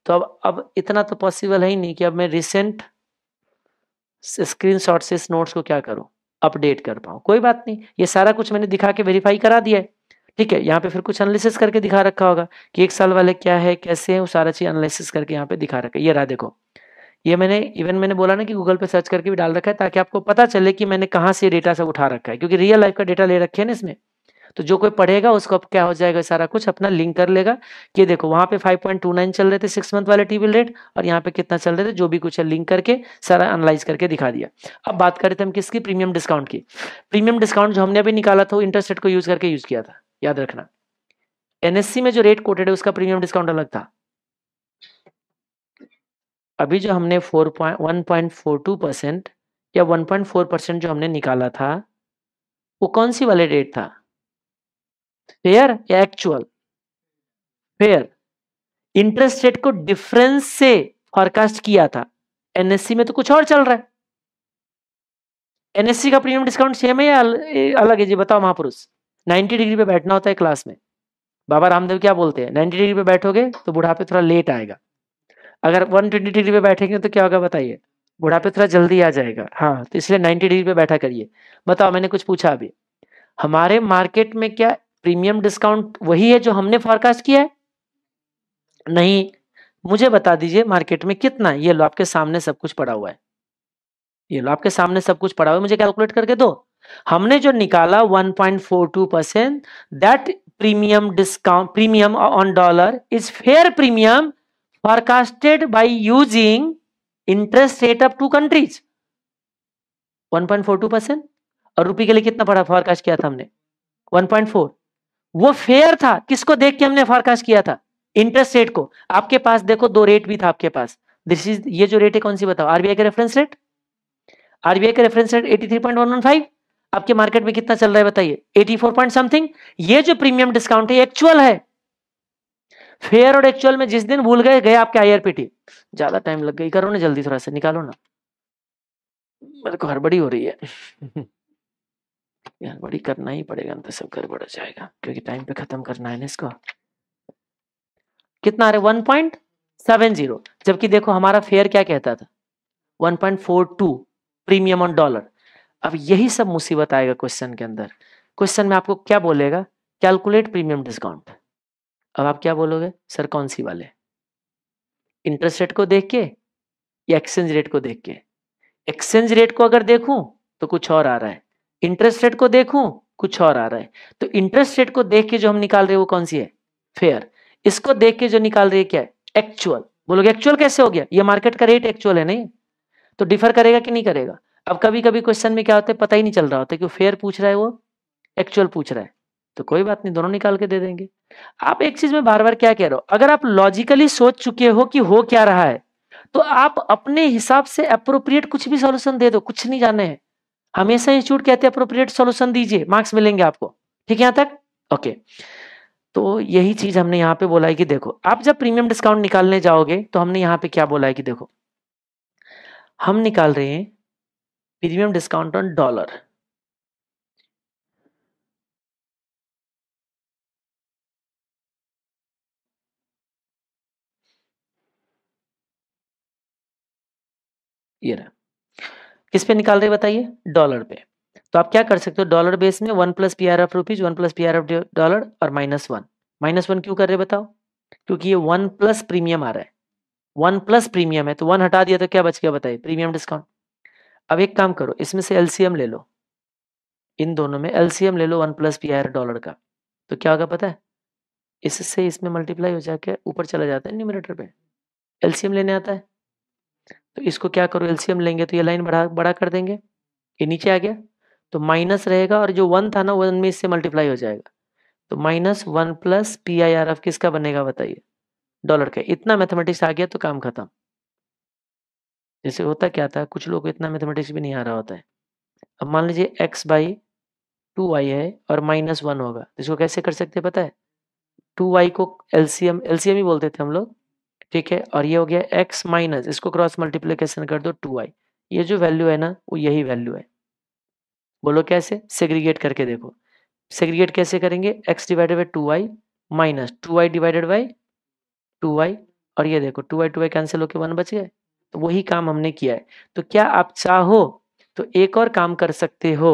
तो अब अब इतना तो पॉसिबल है ही नहीं कि अब मैं रिसेंट स्क्रीन से इस नोट्स को क्या करूं अपडेट कर पाऊँ कोई बात नहीं ये सारा कुछ मैंने दिखा के वेरीफाई करा दिया है ठीक है यहाँ पे फिर कुछ एनालिसिस करके दिखा रखा होगा कि एक साल वाले क्या है कैसे है वो सारा चीज़ एनालिसिस करके यहाँ पे दिखा रखा है ये रहा देखो ये मैंने इवन मैंने बोला ना कि गूगल पे सर्च करके भी डाल रखा है ताकि आपको पता चले कि मैंने कहाँ से डेटा सब उठा रखा है क्योंकि रियल लाइफ का डेटा ले रखे हैं ना इसमें तो जो कोई पढ़ेगा उसको अब क्या हो जाएगा सारा कुछ अपना लिंक कर लेगा ये देखो वहां पे 5.29 चल रहे थे सिक्स मंथ वाले टीबिल रेट और यहाँ पे कितना चल रहे थे जो भी कुछ है लिंक करके सारा एनालाइज करके दिखा दिया अब बात करें तो हम किसकी प्रीमियम डिस्काउंट की प्रीमियम डिस्काउंट जो हमने अभी निकाला था इंटरेस्ट रेट को यूज करके यूज किया था याद रखना एनएससी में जो रेट कोटेड है उसका प्रीमियम डिस्काउंट अलग था अभी जो हमने four point one point four two percent या वन पॉइंट फोर परसेंट जो हमने निकाला था वो कौन सी वाले रेट था फेयर या एक्चुअल फेयर इंटरेस्ट रेट को डिफरेंस से फॉरकास्ट किया था एनएससी में तो कुछ और चल रहा है एनएससी का प्रीमियम डिस्काउंट सेम है या अलग है जी बताओ महापुरुष 90 डिग्री पे बैठना होता है क्लास में बाबा रामदेव क्या बोलते हैं 90 डिग्री पे बैठोगे तो बुढ़ापे थोड़ा लेट आएगा अगर 120 डिग्री पे बैठेंगे तो क्या होगा बताइए बुढ़ापे थोड़ा जल्दी आ जाएगा हाँ तो इसलिए 90 डिग्री पे बैठा करिए बताओ मैंने कुछ पूछा अभी हमारे मार्केट में क्या प्रीमियम डिस्काउंट वही है जो हमने फॉरकास्ट किया है नहीं मुझे बता दीजिए मार्केट में कितना ये लो आपके सामने सब कुछ पड़ा हुआ है ये लो आपके सामने सब कुछ पड़ा हुआ है मुझे कैलकुलेट करके दो हमने जो निकाला 1.42 percent that premium discount premium on dollar is fair premium forecasted by using interest rate of two countries 1.42 percent और रुपी के लिए कितना पड़ा फॉरकास्ट किया था हमने 1.4 वो फेयर था किसको देख के हमने फॉरकास्ट किया था इंटरेस्ट रेट को आपके पास देखो दो रेट भी था आपके पास दिस इज ये जो रेट है कौन सी बताओ आरबीआई का रेफरेंस रेट आरबीआई का रेफरेंस रेट 83.115 आपके मार्केट में कितना चल रहा है बताइए 84 पॉइंट समथिंग ये जो प्रीमियम डिस्काउंट है एक्चुअल है फेयर और एक्चुअल में जिस दिन भूल गए गए आपके आईआरपीटी ज्यादा टाइम लग गई करो ना जल्दी थोड़ा सा निकालो ना मेरे को हड़बड़ी हो रही है गड़बड़ी करना ही पड़ेगा तो सब गड़बड़ हो जाएगा क्योंकि टाइम पे खत्म करना है ना इसको कितना आ रहा है वन पॉइंट सेवन जीरो जबकि देखो हमारा फेयर क्या कहता था one point four two premium on dollar अब यही सब मुसीबत आएगा क्वेश्चन के अंदर क्वेश्चन में आपको क्या बोलेगा कैलकुलेट प्रीमियम डिस्काउंट अब आप क्या बोलोगे सर कौन सी वाले इंटरेस्ट रेट को देख के या एक्सचेंज रेट को देख के एक्सचेंज रेट को अगर देखूं तो कुछ और आ रहा है इंटरेस्ट रेट को देखूं कुछ और आ रहा है तो इंटरेस्ट रेट को देख के जो हम निकाल रहे हैं वो कौन सी है फेयर इसको देख के जो निकाल रही है क्या है एक्चुअल बोलोगे एक्चुअल कैसे हो गया ये मार्केट का रेट एक्चुअल है नहीं तो डिफर करेगा कि नहीं करेगा अब कभी कभी क्वेश्चन में क्या होता है पता ही नहीं चल रहा होता कि फेयर पूछ रहा है वो एक्चुअल पूछ रहा है तो कोई बात नहीं दोनों निकाल के दे देंगे आप एक चीज में बार बार क्या कह रहे हो अगर आप लॉजिकली सोच चुके हो कि हो क्या रहा है तो आप अपने हिसाब से अप्रोप्रिएट कुछ भी सोल्यूशन दे दो कुछ नहीं जाने हैं हमेशा इंस्टीट्यूट कहते हैं अप्रोप्रिएट सोल्यूशन दीजिए मार्क्स मिलेंगे आपको ठीक है यहाँ तक ओके तो यही चीज हमने यहाँ पे बोला है कि देखो आप जब प्रीमियम डिस्काउंट निकालने जाओगे तो हमने यहाँ पे क्या बोला है कि देखो हम निकाल रहे हैं प्रीमियम डिस्काउंट ऑन डॉलर ये रहा किस पे निकाल रहे बताइए डॉलर पे तो आप क्या कर सकते हो डॉलर बेस में one plus P R F rupees one plus P R F dollar और माइनस वन माइनस वन क्यों कर रहे बताओ क्योंकि ये वन प्लस प्रीमियम आ रहा है वन प्लस प्रीमियम है तो वन हटा दिया तो क्या बच गया बताइए प्रीमियम डिस्काउंट अब एक काम करो इसमें से एलसीएम ले लो इन दोनों में एलसीएम ले लो one plus P R dollar का तो क्या होगा पता है इससे इसमें मल्टीप्लाई हो जाके ऊपर चला जाता है न्यूमिनेटर पे एलसीएम लेने आता है तो इसको क्या करो एलसीएम लेंगे तो ये लाइन बढ़ा बड़ा कर देंगे ये नीचे आ गया तो माइनस रहेगा और जो वन था ना वन में इससे मल्टीप्लाई हो जाएगा तो minus one plus P I R F किसका बनेगा बताइए डॉलर का इतना मैथमेटिक्स आ गया तो काम खत्म जैसे होता क्या था कुछ लोग इतना मैथमेटिक्स भी नहीं आ रहा होता है अब मान लीजिए एक्स बाई टू वाई है और माइनस वन होगा तो इसको कैसे कर सकते हैं पता है टू वाई को एलसीएम एलसीएम ही बोलते थे हम लोग ठीक है और ये हो गया एक्स माइनस इसको क्रॉस मल्टीप्लीकेशन कर दो टू आई ये जो वैल्यू है ना वो यही वैल्यू है बोलो कैसे सेग्रीगेट करके देखो सेग्रीगेट कैसे करेंगे X divided by two I minus two I divided by two I और ये देखो two I two I cancel होकर वन बच गए तो वही काम हमने किया है तो क्या आप चाहो तो एक और काम कर सकते हो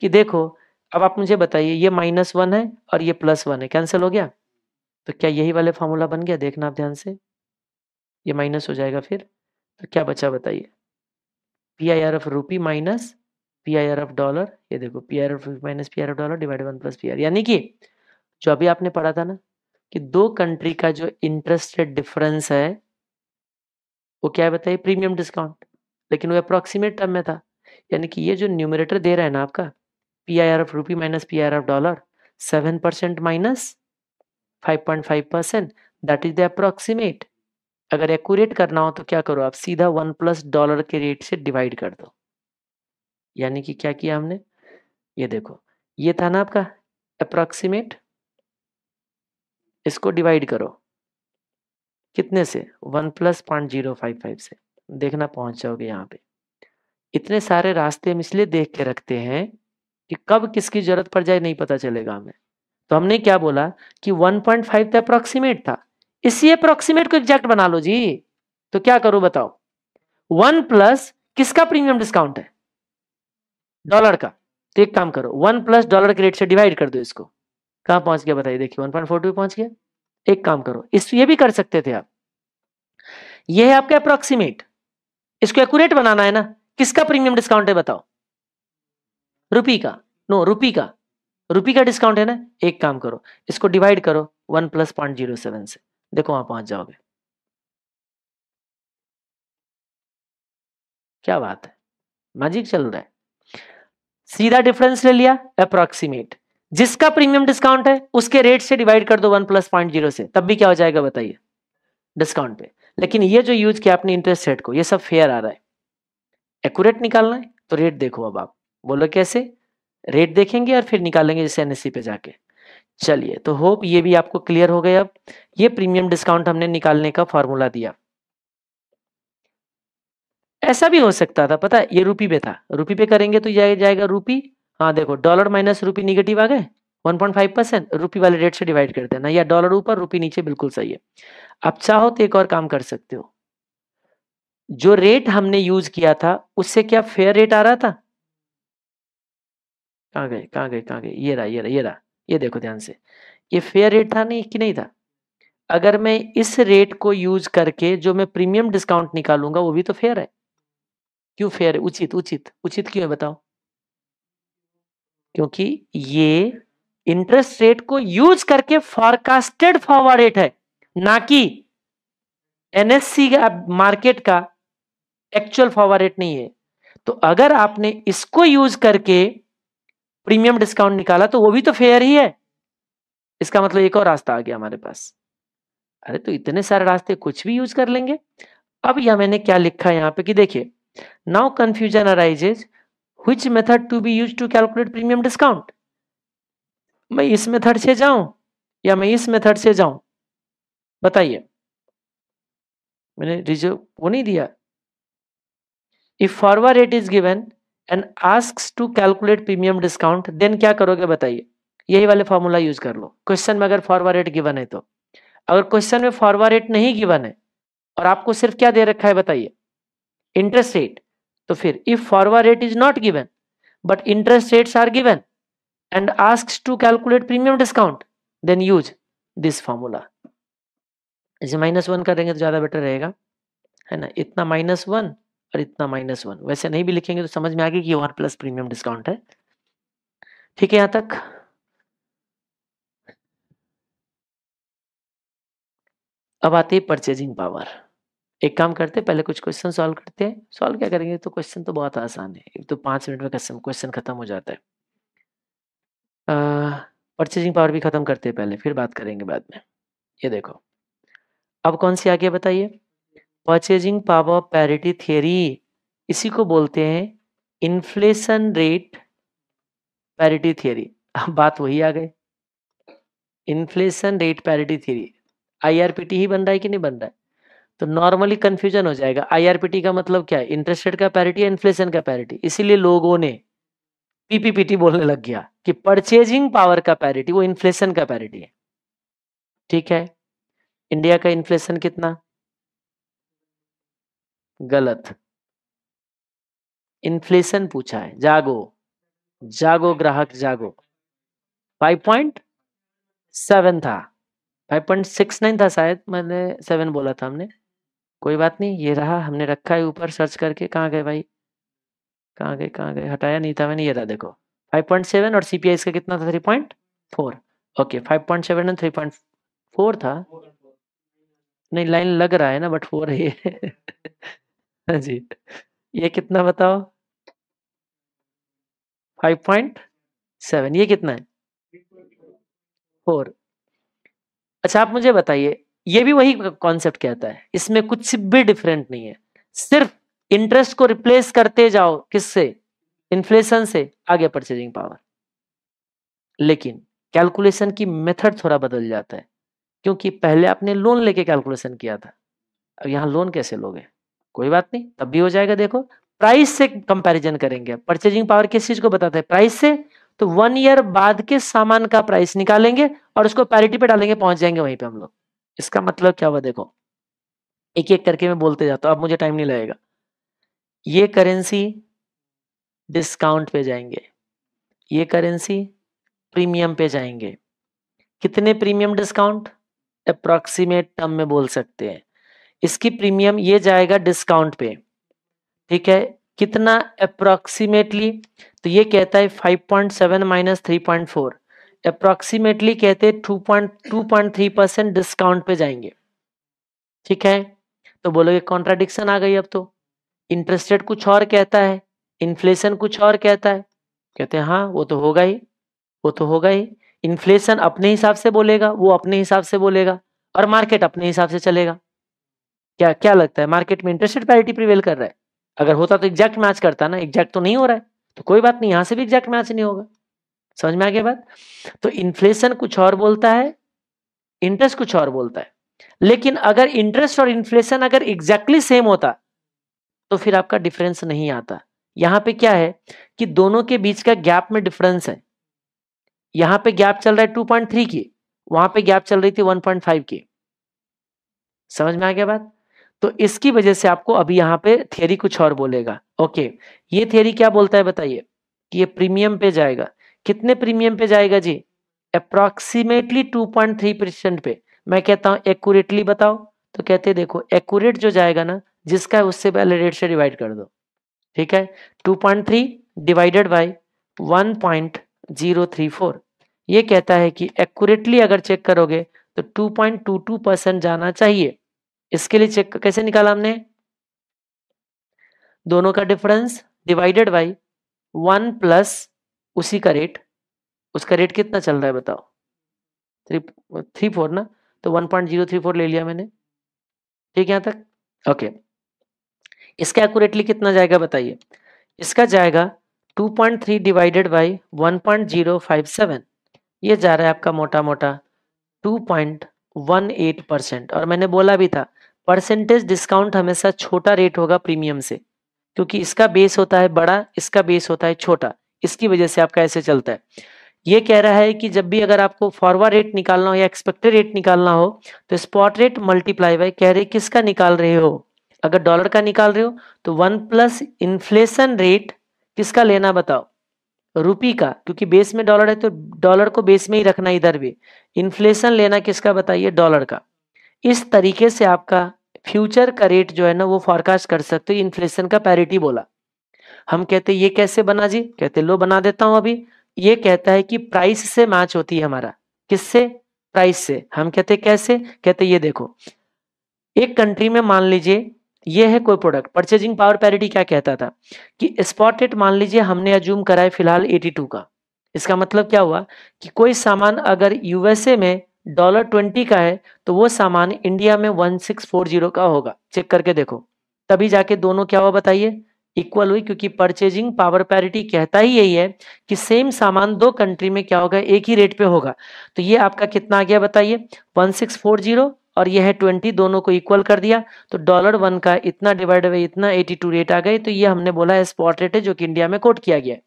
कि देखो अब आप मुझे बताइए ये माइनस वन है और ये प्लस वन है कैंसिल हो गया तो क्या यही वाले फॉर्मूला बन गया देखना आप ध्यान से ये माइनस हो जाएगा फिर तो क्या बचा बताइए P I R F rupee minus P I R F dollar ये देखो P I R F minus P R F dollar divide one plus P R यानी कि जो अभी आपने पढ़ा था ना कि दो कंट्री का जो इंटरेस्ट रेट डिफरेंस है वो क्या बताइए प्रीमियम डिस्काउंट लेकिन वो अप्रोक्सीमेट टर्म में था यानी कि ये जो न्यूमिनेटर दे रहा है ना आपका P I R F rupee minus P I R F dollar seven percent minus five point five percent that is the approximate अगर एक्यूरेट करना हो तो क्या करो आप सीधा वन प्लस डॉलर के रेट से डिवाइड कर दो यानी कि क्या किया हमने ये देखो ये था ना आपका अप्रॉक्सीमेट इसको डिवाइड करो कितने से one plus point zero five five से देखना पहुंच जाओगे यहाँ पे इतने सारे रास्ते हम इसलिए देख के रखते हैं कि कब किसकी जरूरत पड़ जाए नहीं पता चलेगा हमें तो हमने क्या बोला कि 1.5 पॉइंट फाइव तो अप्रॉक्सीमेट था इसी अप्रोक्सीमेट को एग्जैक्ट बना लो जी तो क्या करो बताओ वन प्लस किसका प्रीमियम डिस्काउंट है डॉलर का तो एक काम करो वन प्लस डॉलर के रेट से डिवाइड कर दो इसको कहां पहुंच गया बताइए देखिए वन पॉइंट फोर टू पहुंच गया एक काम करो इस ये भी कर सकते थे आप ये है आपका अप्रोक्सीमेट इसको एक्यूरेट बनाना है ना किसका प्रीमियम डिस्काउंट है बताओ रुपी का नो रुपी का रुपी का डिस्काउंट है ना एक काम करो इसको डिवाइड करो one plus point zero seven से देखो वहां पहुंच जाओगे क्या बात है मैजिक चल रहा है सीधा डिफरेंस ले लिया अप्रोक्सीमेट जिसका प्रीमियम डिस्काउंट है उसके रेट से डिवाइड कर दो वन प्लस पॉइंट जीरो से तब भी क्या हो जाएगा बताइए डिस्काउंट पे लेकिन ये जो यूज किया आपने इंटरेस्ट रेट को ये सब फेयर आ रहा है एक्यूरेट निकालना है तो रेट देखो अब आप बोलो कैसे रेट देखेंगे और फिर निकालेंगे जैसे एनएससी पे जाके चलिए तो होप ये भी आपको क्लियर हो गया अब ये प्रीमियम डिस्काउंट हमने निकालने का फॉर्मूला दिया ऐसा भी हो सकता था पता है ये रूपी पे था रूपी पे करेंगे तो जाए, जाएगा रूपी हाँ देखो डॉलर माइनस रूपी निगेटिव आ गए 1.5 परसेंट रूपी वाले रेट से डिवाइड कर देना या डॉलर ऊपर रूपी नीचे बिल्कुल सही है आप चाहो तो एक और काम कर सकते हो जो रेट हमने यूज किया था उससे क्या फेयर रेट आ रहा था कहाँ गए कहाँ गए कहाँ गए ये रहा ये रहा ये रहा ये देखो ध्यान से ये फेयर रेट था नहीं कि नहीं था अगर मैं इस रेट को यूज करके जो मैं प्रीमियम डिस्काउंट निकालूंगा वो भी तो फेयर है क्यों फेयर है उचित उचित उचित क्यों है बताओ क्योंकि ये इंटरेस्ट रेट को यूज करके फॉरकास्टेड फॉरवर्ड रेट है ना कि एनएससी का मार्केट का एक्चुअल फॉरवर्ड रेट नहीं है तो अगर आपने इसको यूज करके प्रीमियम डिस्काउंट निकाला तो वो भी तो फेयर ही है इसका मतलब एक और रास्ता आ गया हमारे पास अरे तो इतने सारे रास्ते कुछ भी यूज कर लेंगे अब यह मैंने क्या लिखा है यहाँ पे कि देखिए now confusion arises which method to be use to calculate premium discount मैं इस मेथड से जाऊं या मैं इस मेथड से जाऊं बताइए मैंने रिजर्व वो नहीं दिया if forward rate is given and ask to calculate premium discount then क्या करोगे बताइए यही वाले फॉर्मूला यूज कर लो क्वेश्चन में अगर फॉरवर्ड रेट गिवन है तो अगर क्वेश्चन में फॉरवर्ड रेट नहीं गिवन है और आपको सिर्फ क्या दे रखा है बताइए इंटरेस्ट रेट तो फिर if forward rate is not given but interest rates are given and ask to calculate premium discount then use this formula इसे माइनस वन करेंगे तो ज्यादा बेटर रहेगा है ना इतना माइनस वन और इतना माइनस वन वैसे नहीं भी लिखेंगे तो समझ में आ गई कि वन प्लस प्रीमियम डिस्काउंट है ठीक है यहाँ तक अब आती है परचेजिंग पावर एक काम करते हैं पहले कुछ क्वेश्चन सॉल्व करते हैं सॉल्व क्या करेंगे तो क्वेश्चन तो बहुत आसान है एक तो पांच मिनट में कसम क्वेश्चन खत्म हो जाता है परचेजिंग पावर भी खत्म करते हैं पहले फिर बात करेंगे बाद में ये देखो अब कौन सी आगे बताइए परचेजिंग पावर पैरिटी थियरी इसी को बोलते हैं इन्फ्लेशन रेट पैरिटी थियरी अब बात वही आ गई inflation rate parity theory IRPT ही बन रहा है कि नहीं बन रहा है तो नॉर्मली कंफ्यूजन हो जाएगा आईआरपीटी का मतलब क्या है इंटरेस्ट रेट का पैरिटी या इन्फ्लेशन का पैरिटी इसीलिए लोगों ने पीपीपीटी बोलने लग गया कि परचेजिंग पावर का पैरिटी वो इन्फ्लेशन का पैरिटी है ठीक है इंडिया का इन्फ्लेशन कितना गलत इन्फ्लेशन पूछा है जागो जागो ग्राहक जागो फाइव पॉइंट सेवन था नाइन था शायद मैंने सेवन बोला था हमने कोई बात नहीं ये रहा हमने रखा है ऊपर सर्च करके कहाँ गए भाई कहाँ गए कहाँ गए हटाया नहीं था मैंने ये रहा देखो फाइव पॉइंट सेवन और सीपीआई इसका कितना था three point four okay five point seven and four था नहीं लाइन लग रहा है ना बट फोर है हाँ जी। ये कितना बताओ? 5.7 ये कितना है? फोर अच्छा आप मुझे बताइए, ये भी वही कॉन्सेप्ट कहता है, इसमें कुछ भी डिफरेंट नहीं है, सिर्फ़ इंटरेस्ट को रिप्लेस करते जाओ किससे? इन्फ्लेशन से, आगे परचेज़िंग पावर। लेकिन कैलकुलेशन की मेथड थोड़ा बदल जाता है, क्योंकि पहले आपने लोन लेके कैलकुलेशन किया था, अब यहां लोन कैसे लोगे? कोई बात नहीं तब भी हो जाएगा देखो प्राइस से कंपैरिजन करेंगे परचेजिंग पावर किस चीज को बताते हैं प्राइस से तो वन ईयर बाद के सामान का प्राइस निकालेंगे और उसको पैरिटी पे डालेंगे पहुंच जाएंगे वहीं पे हम लोग इसका मतलब क्या हुआ देखो एक एक करके मैं बोलते जाता हूं अब मुझे टाइम नहीं लगेगा ये करेंसी डिस्काउंट पे जाएंगे ये करेंसी प्रीमियम पे जाएंगे कितने प्रीमियम डिस्काउंट अप्रॉक्सीमेट टर्म में बोल सकते हैं इसकी प्रीमियम ये जाएगा डिस्काउंट पे ठीक है कितना अप्रोक्सीमेटली तो ये कहता है 5.7 minus three point four approximately कहते हैं थ्री परसेंट डिस्काउंट पे जाएंगे ठीक है तो बोलोगे कॉन्ट्राडिक्शन आ गई अब तो इंटरेस्ट रेट कुछ और कहता है इन्फ्लेशन कुछ और कहता है कहते हैं हाँ वो तो होगा ही वो तो होगा ही इन्फ्लेशन अपने हिसाब से बोलेगा वो अपने हिसाब से बोलेगा और मार्केट अपने हिसाब से चलेगा क्या क्या लगता है मार्केट में इंटरेस्टेड पैरिटी प्रिवेल कर रहा है अगर होता तो एग्जैक्ट मैच करता ना एग्जैक्ट तो नहीं हो रहा है तो कोई बात नहीं यहां से भी एग्जैक्ट मैच नहीं होगा समझ में आ गया बात तो इन्फ्लेशन कुछ और बोलता है इंटरेस्ट कुछ और बोलता है लेकिन अगर इंटरेस्ट और इन्फ्लेशन अगर एग्जैक्टली सेम होता तो फिर आपका डिफरेंस नहीं आता यहाँ पे क्या है कि दोनों के बीच का गैप में डिफरेंस है यहाँ पे गैप चल रहा है टू पॉइंट थ्री की वहां पे गैप चल रही थी वन पॉइंट फाइव की समझ में आ गया बात तो इसकी वजह से आपको अभी यहाँ पे थियरी कुछ और बोलेगा ओके ये थियरी क्या बोलता है बताइए कि ये प्रीमियम पे जाएगा कितने प्रीमियम पे जाएगा जी अप्रोक्सीमेटली 2.3 परसेंट पे मैं कहता हूँ एक्यूरेटली बताओ तो कहते देखो एक्यूरेट जो जाएगा ना जिसका है उससे पहले रेट से डिवाइड कर दो ठीक है 2.3 डिवाइडेड बाई वन ये कहता है कि एक्यूरेटली अगर चेक करोगे तो 2.22 परसेंट जाना चाहिए इसके लिए चेक कैसे निकाला हमने दोनों का difference divided by one plus उसी का रेट उसका रेट कितना चल रहा है बताओ थ्री थ्री फोर ना तो one point zero three four ले लिया मैंने ठीक यहां तक ओके okay. इसका एक्यूरेटली कितना जाएगा बताइए इसका जाएगा two point three divided by one point zero five seven ये जा रहा है आपका मोटा मोटा two point one eight percent और मैंने बोला भी था परसेंटेज डिस्काउंट हमेशा छोटा रेट होगा प्रीमियम से क्योंकि इसका बेस होता है बड़ा इसका बेस होता है छोटा इसकी वजह से आपका ऐसे चलता है ये कह रहा है कि जब भी अगर आपको फॉरवर्ड रेट निकालना हो या एक्सपेक्टेड रेट निकालना हो तो स्पॉट रेट मल्टीप्लाई बाय कह रहे किसका निकाल रहे हो अगर डॉलर का निकाल रहे हो तो वन प्लस इन्फ्लेशन रेट किसका लेना बताओ रुपी का क्योंकि बेस में डॉलर है तो डॉलर को बेस में ही रखना इधर भी इन्फ्लेशन लेना किसका बताइए डॉलर का इस तरीके से आपका फ्यूचर का रेट जो है ना वो फॉरकास्ट कर सकते हो इन्फ्लेशन का पैरिटी बोला हम कहते ये कैसे बना जी कहते लो बना देता हूँ अभी ये कहता है कि प्राइस से मैच होती है हमारा किससे प्राइस से हम कहते कैसे कहते ये देखो एक कंट्री में मान लीजिए ये है कोई प्रोडक्ट परचेजिंग पावर पैरिटी क्या कहता था कि स्पॉट रेट मान लीजिए हमने अज्यूम कराए फिलहाल 82 का इसका मतलब क्या हुआ कि कोई सामान अगर यूएसए में डॉलर ट्वेंटी का है तो वो सामान इंडिया में वन सिक्स फोर जीरो का होगा चेक करके देखो तभी जाके दोनों क्या हुआ बताइए इक्वल हुई क्योंकि परचेजिंग पावर पैरिटी कहता ही यही है कि सेम सामान दो कंट्री में क्या होगा एक ही रेट पे होगा तो ये आपका कितना आ गया बताइए वन सिक्स फोर जीरो और यह है ट्वेंटी दोनों को इक्वल कर दिया तो डॉलर वन का इतना डिवाइड बाई इतना एटी टू रेट आ गई तो ये हमने बोला है स्पॉट रेट है जो कि इंडिया में कोट किया गया है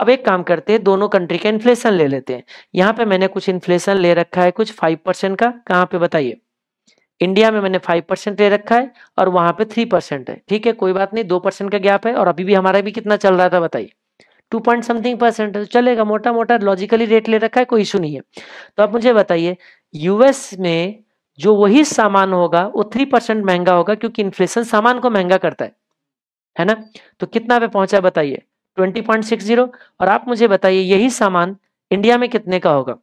अब एक काम करते हैं दोनों कंट्री का इन्फ्लेशन ले लेते हैं यहाँ पे मैंने कुछ इन्फ्लेशन ले रखा है कुछ फाइव परसेंट का कहाँ पे बताइए इंडिया में मैंने फाइव परसेंट ले रखा है और वहां पे थ्री परसेंट है ठीक है कोई बात नहीं दो परसेंट का गैप है और अभी भी हमारा भी कितना चल रहा था बताइए टू पॉइंट समथिंग परसेंट चलेगा मोटा मोटा लॉजिकली रेट ले रखा है कोई इशू नहीं है तो आप मुझे बताइए यूएस में जो वही सामान होगा वो थ्री महंगा होगा क्योंकि इन्फ्लेशन सामान को महंगा करता है है ना तो कितना पे पहुंचा बताइए ट्वेंटी पॉइंट सिक्स जीरो और आप मुझे बताइए यही सामान इंडिया में कितने का होगा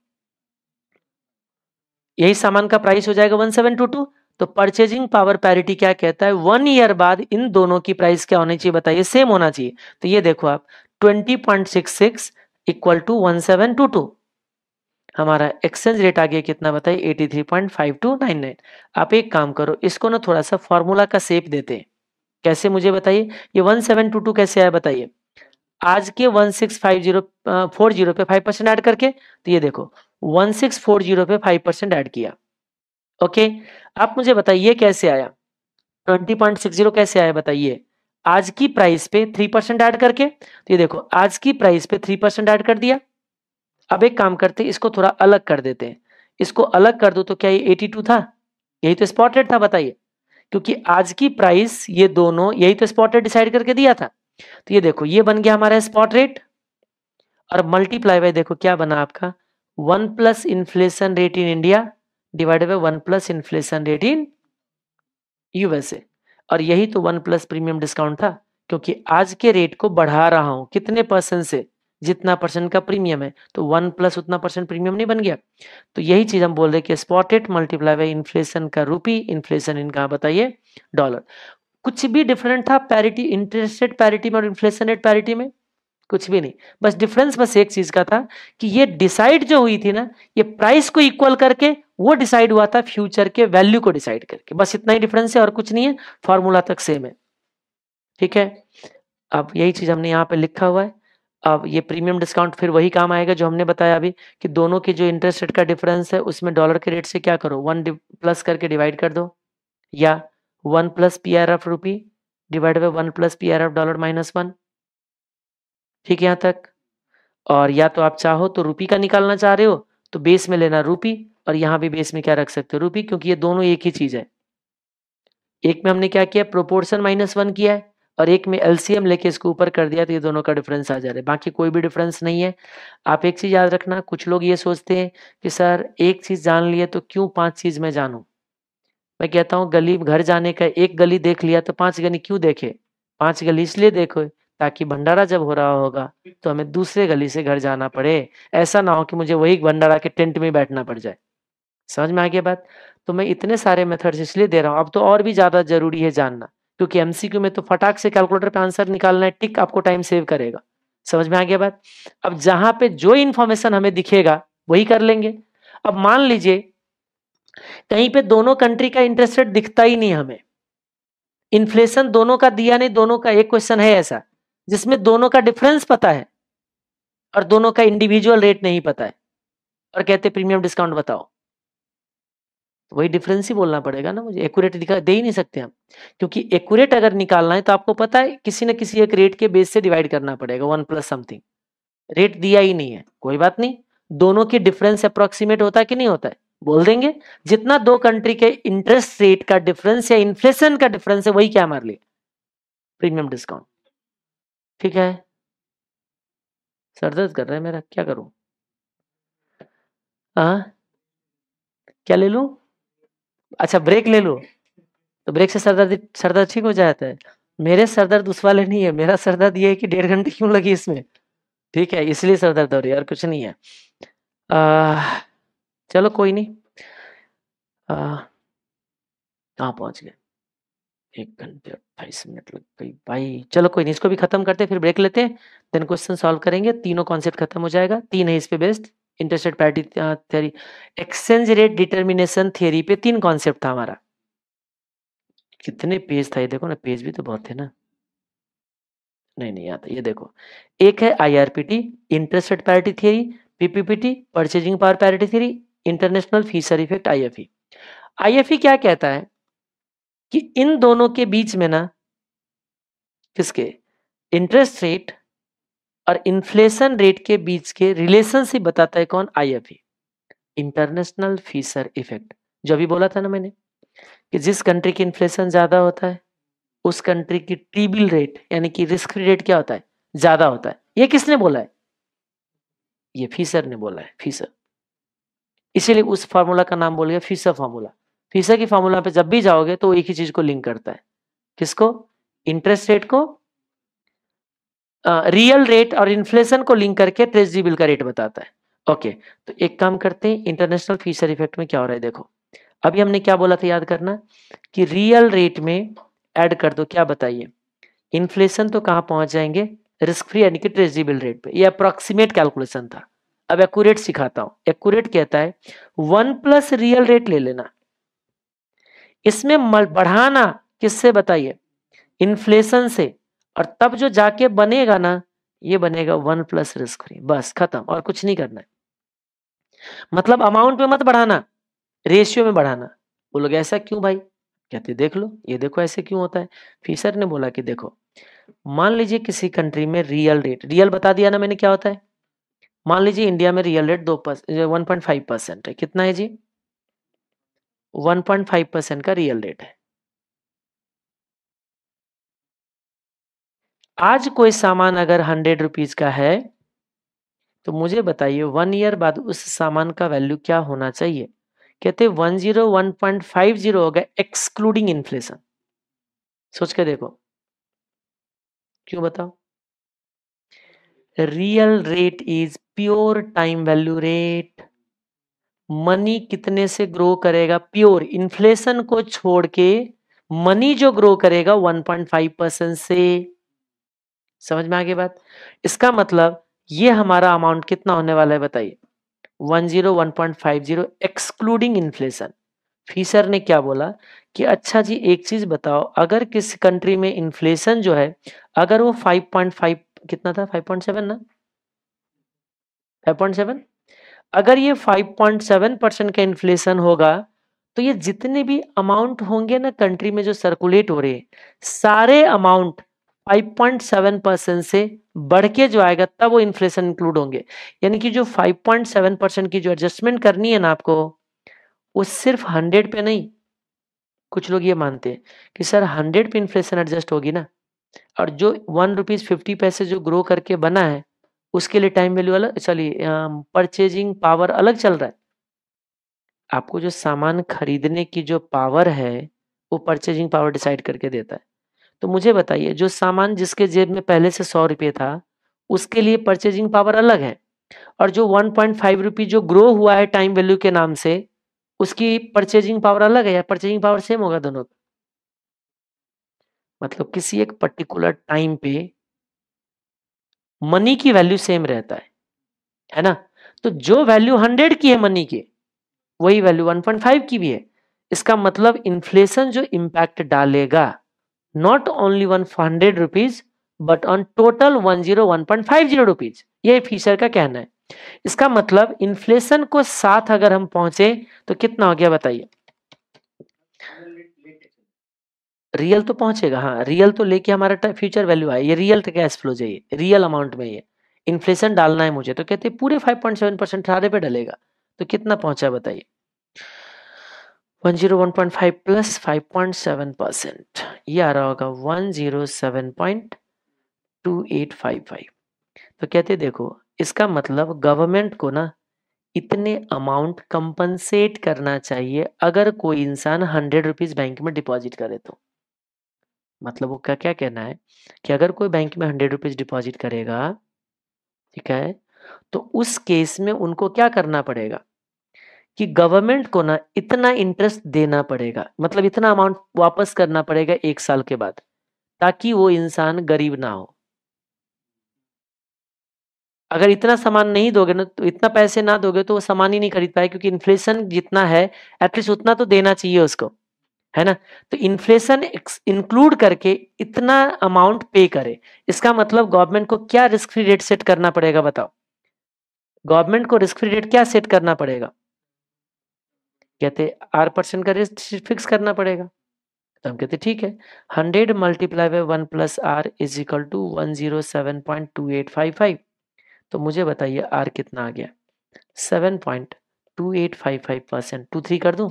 यही सामान का प्राइस हो जाएगा वन सेवन टू टू तो परचेजिंग पावर पैरिटी क्या कहता है वन ईयर बाद इन दोनों की प्राइस क्या होनी चाहिए बताइए सेम होना चाहिए तो ये देखो आप twenty point six six equal to one seven two two हमारा एक्सचेंज रेट आ गया कितना बताइए eighty three point five two nine nine आप एक काम करो इसको ना थोड़ा सा फॉर्मूला का सेप देते कैसे मुझे बताइए ये वन सेवन टू टू कैसे आया बताइए आज के one six five zero four zero पे फाइव परसेंट ऐड करके तो ये देखो वन सिक्स फोर जीरो पे फाइव परसेंट ऐड किया ओके आप मुझे बताइए कैसे आया ट्वेंटी पॉइंट सिक्स जीरो कैसे आया बताइए आज की प्राइस पे थ्री परसेंट ऐड करके तो ये देखो आज की प्राइस पे थ्री परसेंट ऐड कर दिया अब एक काम करते इसको थोड़ा अलग कर देते हैं इसको अलग कर दो तो क्या ये एटी टू था यही तो स्पॉटेड था बताइए क्योंकि आज की प्राइस ये दोनों यही तो स्पॉटेड डिसाइड करके दिया था तो ये देखो ये बन गया हमारा स्पॉट रेट और मल्टीप्लाई बाय देखो क्या बना आपका one plus inflation rate in India divided by one plus inflation rate in USA और यही तो वन प्लस प्रीमियम डिस्काउंट था क्योंकि आज के रेट को बढ़ा रहा हूं कितने परसेंट से जितना परसेंट का प्रीमियम है तो वन प्लस उतना परसेंट प्रीमियम नहीं बन गया तो यही चीज हम बोल रहे कि spot rate multiply by inflation का रूपी इन्फ्लेशन इनका बताइए डॉलर कुछ भी डिफरेंट था पैरिटी इंटरेस्ट रेट पैरिटी में और इन्फ्लेशन रेट पैरिटी में कुछ भी नहीं बस डिफरेंस बस एक चीज का था कि ये डिसाइड जो हुई थी ना ये प्राइस को इक्वल करके वो डिसाइड हुआ था फ्यूचर के वैल्यू को डिसाइड करके बस इतना ही डिफरेंस है और कुछ नहीं है फॉर्मूला तक सेम है ठीक है अब यही चीज हमने यहाँ पे लिखा हुआ है अब ये प्रीमियम डिस्काउंट फिर वही काम आएगा जो हमने बताया अभी कि दोनों के जो इंटरेस्ट रेट का डिफरेंस है उसमें डॉलर के रेट से क्या करो वन प्लस करके डिवाइड कर दो या one plus P R F rupee divide by one plus P R F dollar minus one ठीक यहां तक और या तो आप चाहो तो रूपी का निकालना चाह रहे हो तो बेस में लेना रूपी और यहाँ भी बेस में क्या रख सकते हो रूपी क्योंकि ये दोनों एक ही चीज़ है एक में हमने क्या किया प्रोपोर्शन माइनस वन किया है और एक में एलसीएम लेके इसको ऊपर कर दिया तो ये दोनों का डिफरेंस आ जा रहा है बाकी कोई भी डिफरेंस नहीं है आप एक चीज़ याद रखना कुछ लोग ये सोचते हैं कि सर एक चीज़ जान लिए तो क्यों पांच चीज़ में जानू मैं कहता हूँ गली घर जाने का एक गली देख लिया तो पांच गली क्यों देखे पांच गली इसलिए देखो ताकि भंडारा जब हो रहा होगा तो हमें दूसरे गली से घर जाना पड़े ऐसा ना हो कि मुझे वही भंडारा के टेंट में बैठना पड़ जाए समझ में आ गया बात तो मैं इतने सारे मेथड्स इसलिए दे रहा हूँ अब तो और भी ज़्यादा जरूरी है जानना क्योंकि एमसीक्यू में तो फटाक से कैलकुलेटर पे आंसर निकालना है टिक आपको टाइम सेव करेगा समझ में आ गया बात अब जहां पे जो इन्फॉर्मेशन हमें दिखेगा वही कर लेंगे अब मान लीजिए कहीं पे दोनों कंट्री का इंटरेस्ट रेट दिखता ही नहीं हमें इन्फ्लेशन दोनों का दिया नहीं दोनों का एक क्वेश्चन है ऐसा जिसमें दोनों का डिफरेंस पता है और दोनों का इंडिविजुअल रेट नहीं पता है और कहते प्रीमियम डिस्काउंट बताओ तो वही डिफरेंस ही बोलना पड़ेगा ना मुझे एक्यूरेट दिखा दे ही नहीं सकते हम क्योंकि एक्यूरेट अगर निकालना है तो आपको पता है किसी ना किसी एक रेट के बेस से डिवाइड करना पड़ेगा वन प्लस समथिंग रेट दिया ही नहीं है कोई बात नहीं दोनों की डिफरेंस अप्रोक्सीमेट होता है कि नहीं होता है बोल देंगे जितना दो कंट्री के इंटरेस्ट रेट का डिफरेंस या इन्फ्लेशन का डिफरेंस है वही क्या मार लिए प्रीमियम डिस्काउंट ठीक है सरदर्द कर रहा है मेरा क्या करूं आ? क्या ले लू अच्छा ब्रेक ले लो तो ब्रेक से सरदर्द सरदर्द ठीक हो जाता है मेरे सरदर्द उस वाले नहीं है मेरा सरदर्द ये है कि डेढ़ घंटे क्यों लगी इसमें ठीक है इसलिए सरदर्द हो रही है और कुछ नहीं है आ, चलो कोई नहीं कहाँ पहुंच गए एक घंटे अट्ठाईस मिनट लग गई भाई चलो कोई नहीं इसको भी खत्म करते फिर ब्रेक लेते हैं देन क्वेश्चन सॉल्व करेंगे तीनों कॉन्सेप्ट खत्म हो जाएगा तीन है इस पे best interested parity theory exchange rate determination theory पे तीन कॉन्सेप्ट था हमारा कितने पेज था ये देखो ना पेज भी तो बहुत थे ना नहीं नहीं आता ये देखो एक है IRPT interest rate parity theory PPPT purchasing power parity theory international Fisher effect IFE IFE क्या कहता है कि इन दोनों के बीच में ना किसके इंटरेस्ट रेट और इन्फ्लेशन रेट के बीच के रिलेशनशिप बताता है कौन आईएफई इंटरनेशनल फीसर इफेक्ट जो अभी बोला था ना मैंने कि जिस कंट्री की इन्फ्लेशन ज्यादा होता है उस कंट्री की ट्रीबिल रेट यानी कि रिस्क फ्री रेट क्या होता है ज्यादा होता है ये किसने बोला है ये फीसर ने बोला है फीसर इसीलिए उस फार्मूला का नाम बोल गया फीसा फार्मूला फीसा की फार्मूला पे जब भी जाओगे तो एक ही चीज को लिंक करता है किसको इंटरेस्ट रेट को रियल रेट और इन्फ्लेशन को लिंक करके ट्रेजरी बिल का रेट बताता है ओके तो एक काम करते हैं इंटरनेशनल फीसर इफेक्ट में क्या हो रहा है देखो अभी हमने क्या बोला था याद करना कि रियल रेट में ऐड कर दो क्या बताइए इन्फ्लेशन तो कहां पहुंच जाएंगे रिस्क फ्री यानी कि ट्रेजरी बिल रेट पे ये अप्रोक्सीमेट कैलकुलेशन था अब एक्यूरेट सिखाता हूं एक्यूरेट कहता है वन प्लस रियल रेट ले लेना इसमें मल बढ़ाना किससे बताइए इन्फ्लेशन से और तब जो जाके बनेगा ना ये बनेगा वन प्लस रिस्क फ्री बस खत्म और कुछ नहीं करना है मतलब अमाउंट पे मत बढ़ाना रेशियो में बढ़ाना बोलो ऐसा क्यों भाई कहते देख लो ये देखो ऐसे क्यों होता है फीसर ने बोला कि देखो मान लीजिए किसी कंट्री में रियल रेट रियल बता दिया ना मैंने क्या होता है मान लीजिए इंडिया में रियल रेट दो वन पॉइंट फाइव परसेंट है कितना है जी वन पॉइंट फाइव परसेंट का रियल रेट है आज कोई सामान अगर हंड्रेड रुपीज का है तो मुझे बताइए वन ईयर बाद उस सामान का वैल्यू क्या होना चाहिए कहते one zero one point five zero होगा एक्सक्लूडिंग इन्फ्लेशन सोच के देखो क्यों बताओ real rate is pure time value rate money कितने से ग्रो करेगा प्योर इन्फ्लेशन को छोड़ के मनी जो ग्रो करेगा 1.5 परसेंट से समझ में आगे बात इसका मतलब ये हमारा अमाउंट कितना होने वाला है बताइए 101.50 एक्सक्लूडिंग इन्फ्लेशन फीसर ने क्या बोला कि अच्छा जी एक चीज बताओ अगर किसी कंट्री में इन्फ्लेशन जो है अगर वो 5.5 कितना था 5.7 ना 5.7 अगर ये 5.7 परसेंट का इन्फ्लेशन होगा तो ये जितने भी अमाउंट होंगे ना कंट्री में जो सर्कुलेट हो रहे सारे अमाउंट 5.7 परसेंट से बढ़ के जो आएगा तब वो इन्फ्लेशन इंक्लूड होंगे यानी कि जो 5.7 परसेंट की जो एडजस्टमेंट करनी है ना आपको वो सिर्फ 100 पे नहीं कुछ लोग ये मानते हैं कि सर 100 पे इन्फ्लेशन एडजस्ट होगी ना और जो वन रुपीज़ फिफ्टी पैसे जो ग्रो करके बना है उसके लिए टाइम वैल्यू अलग सॉरी परचेजिंग पावर अलग चल रहा है आपको जो सामान खरीदने की जो पावर है वो परचेजिंग पावर डिसाइड करके देता है तो मुझे बताइए जो सामान जिसके जेब में पहले से सौ रुपये था उसके लिए परचेजिंग पावर अलग है और जो वन पॉइंट फाइव रुपी जो ग्रो हुआ है टाइम वैल्यू के नाम से उसकी परचेजिंग पावर अलग है या परचेजिंग पावर सेम होगा दोनों का मतलब किसी एक पर्टिकुलर टाइम पे मनी की वैल्यू सेम रहता है है ना तो जो वैल्यू हंड्रेड की है मनी की वही वैल्यू वन पॉइंट फाइव की भी है इसका मतलब इन्फ्लेशन जो इम्पैक्ट डालेगा not only one hundred rupees but on total one zero one point five zero rupees ये फीचर का कहना है इसका मतलब इन्फ्लेशन को साथ अगर हम पहुंचे तो कितना हो गया बताइए रियल तो पहुंचेगा हाँ रियल तो लेके हमारा फ्यूचर वैल्यू आए ये रियल कैश फ्लो चाहिए रियल अमाउंट में ये इन्फ्लेशन डालना है मुझे तो कहते हैं पूरे 5.7 परसेंट सारे पे डलेगा तो कितना पहुंचा बताइए 101.5 प्लस 5.7 परसेंट ये आ रहा होगा 107.2855 तो कहते देखो इसका मतलब गवर्नमेंट को ना इतने अमाउंट कंपनसेट करना चाहिए अगर कोई इंसान हंड्रेड रुपीज बैंक में डिपॉजिट करे तो मतलब वो क्या क्या कहना है कि अगर कोई बैंक में हंड्रेड रुपीज़ डिपॉजिट करेगा ठीक है तो उस केस में उनको क्या करना पड़ेगा कि गवर्नमेंट को ना इतना इंटरेस्ट देना पड़ेगा मतलब इतना अमाउंट वापस करना पड़ेगा एक साल के बाद ताकि वो इंसान गरीब ना हो अगर इतना सामान नहीं दोगे ना तो इतना पैसे ना दोगे तो वो सामान ही नहीं खरीद पाए क्योंकि इन्फ्लेशन जितना है एटलीस्ट उतना तो देना चाहिए उसको है ना तो इन्फ्लेशन इंक्लूड करके इतना अमाउंट पे करे इसका मतलब गवर्नमेंट को क्या रिस्क फ्री रेट सेट करना पड़ेगा बताओ गवर्नमेंट को रिस्क फ्री रेट क्या सेट करना पड़ेगा कहते आर परसेंट का रिस्क फिक्स करना पड़ेगा तो हम कहते ठीक है hundred multiply by one plus R is equal to one zero seven point two eight five five तो मुझे बताइए आर कितना आ गया seven point two eight five five percent two three कर दू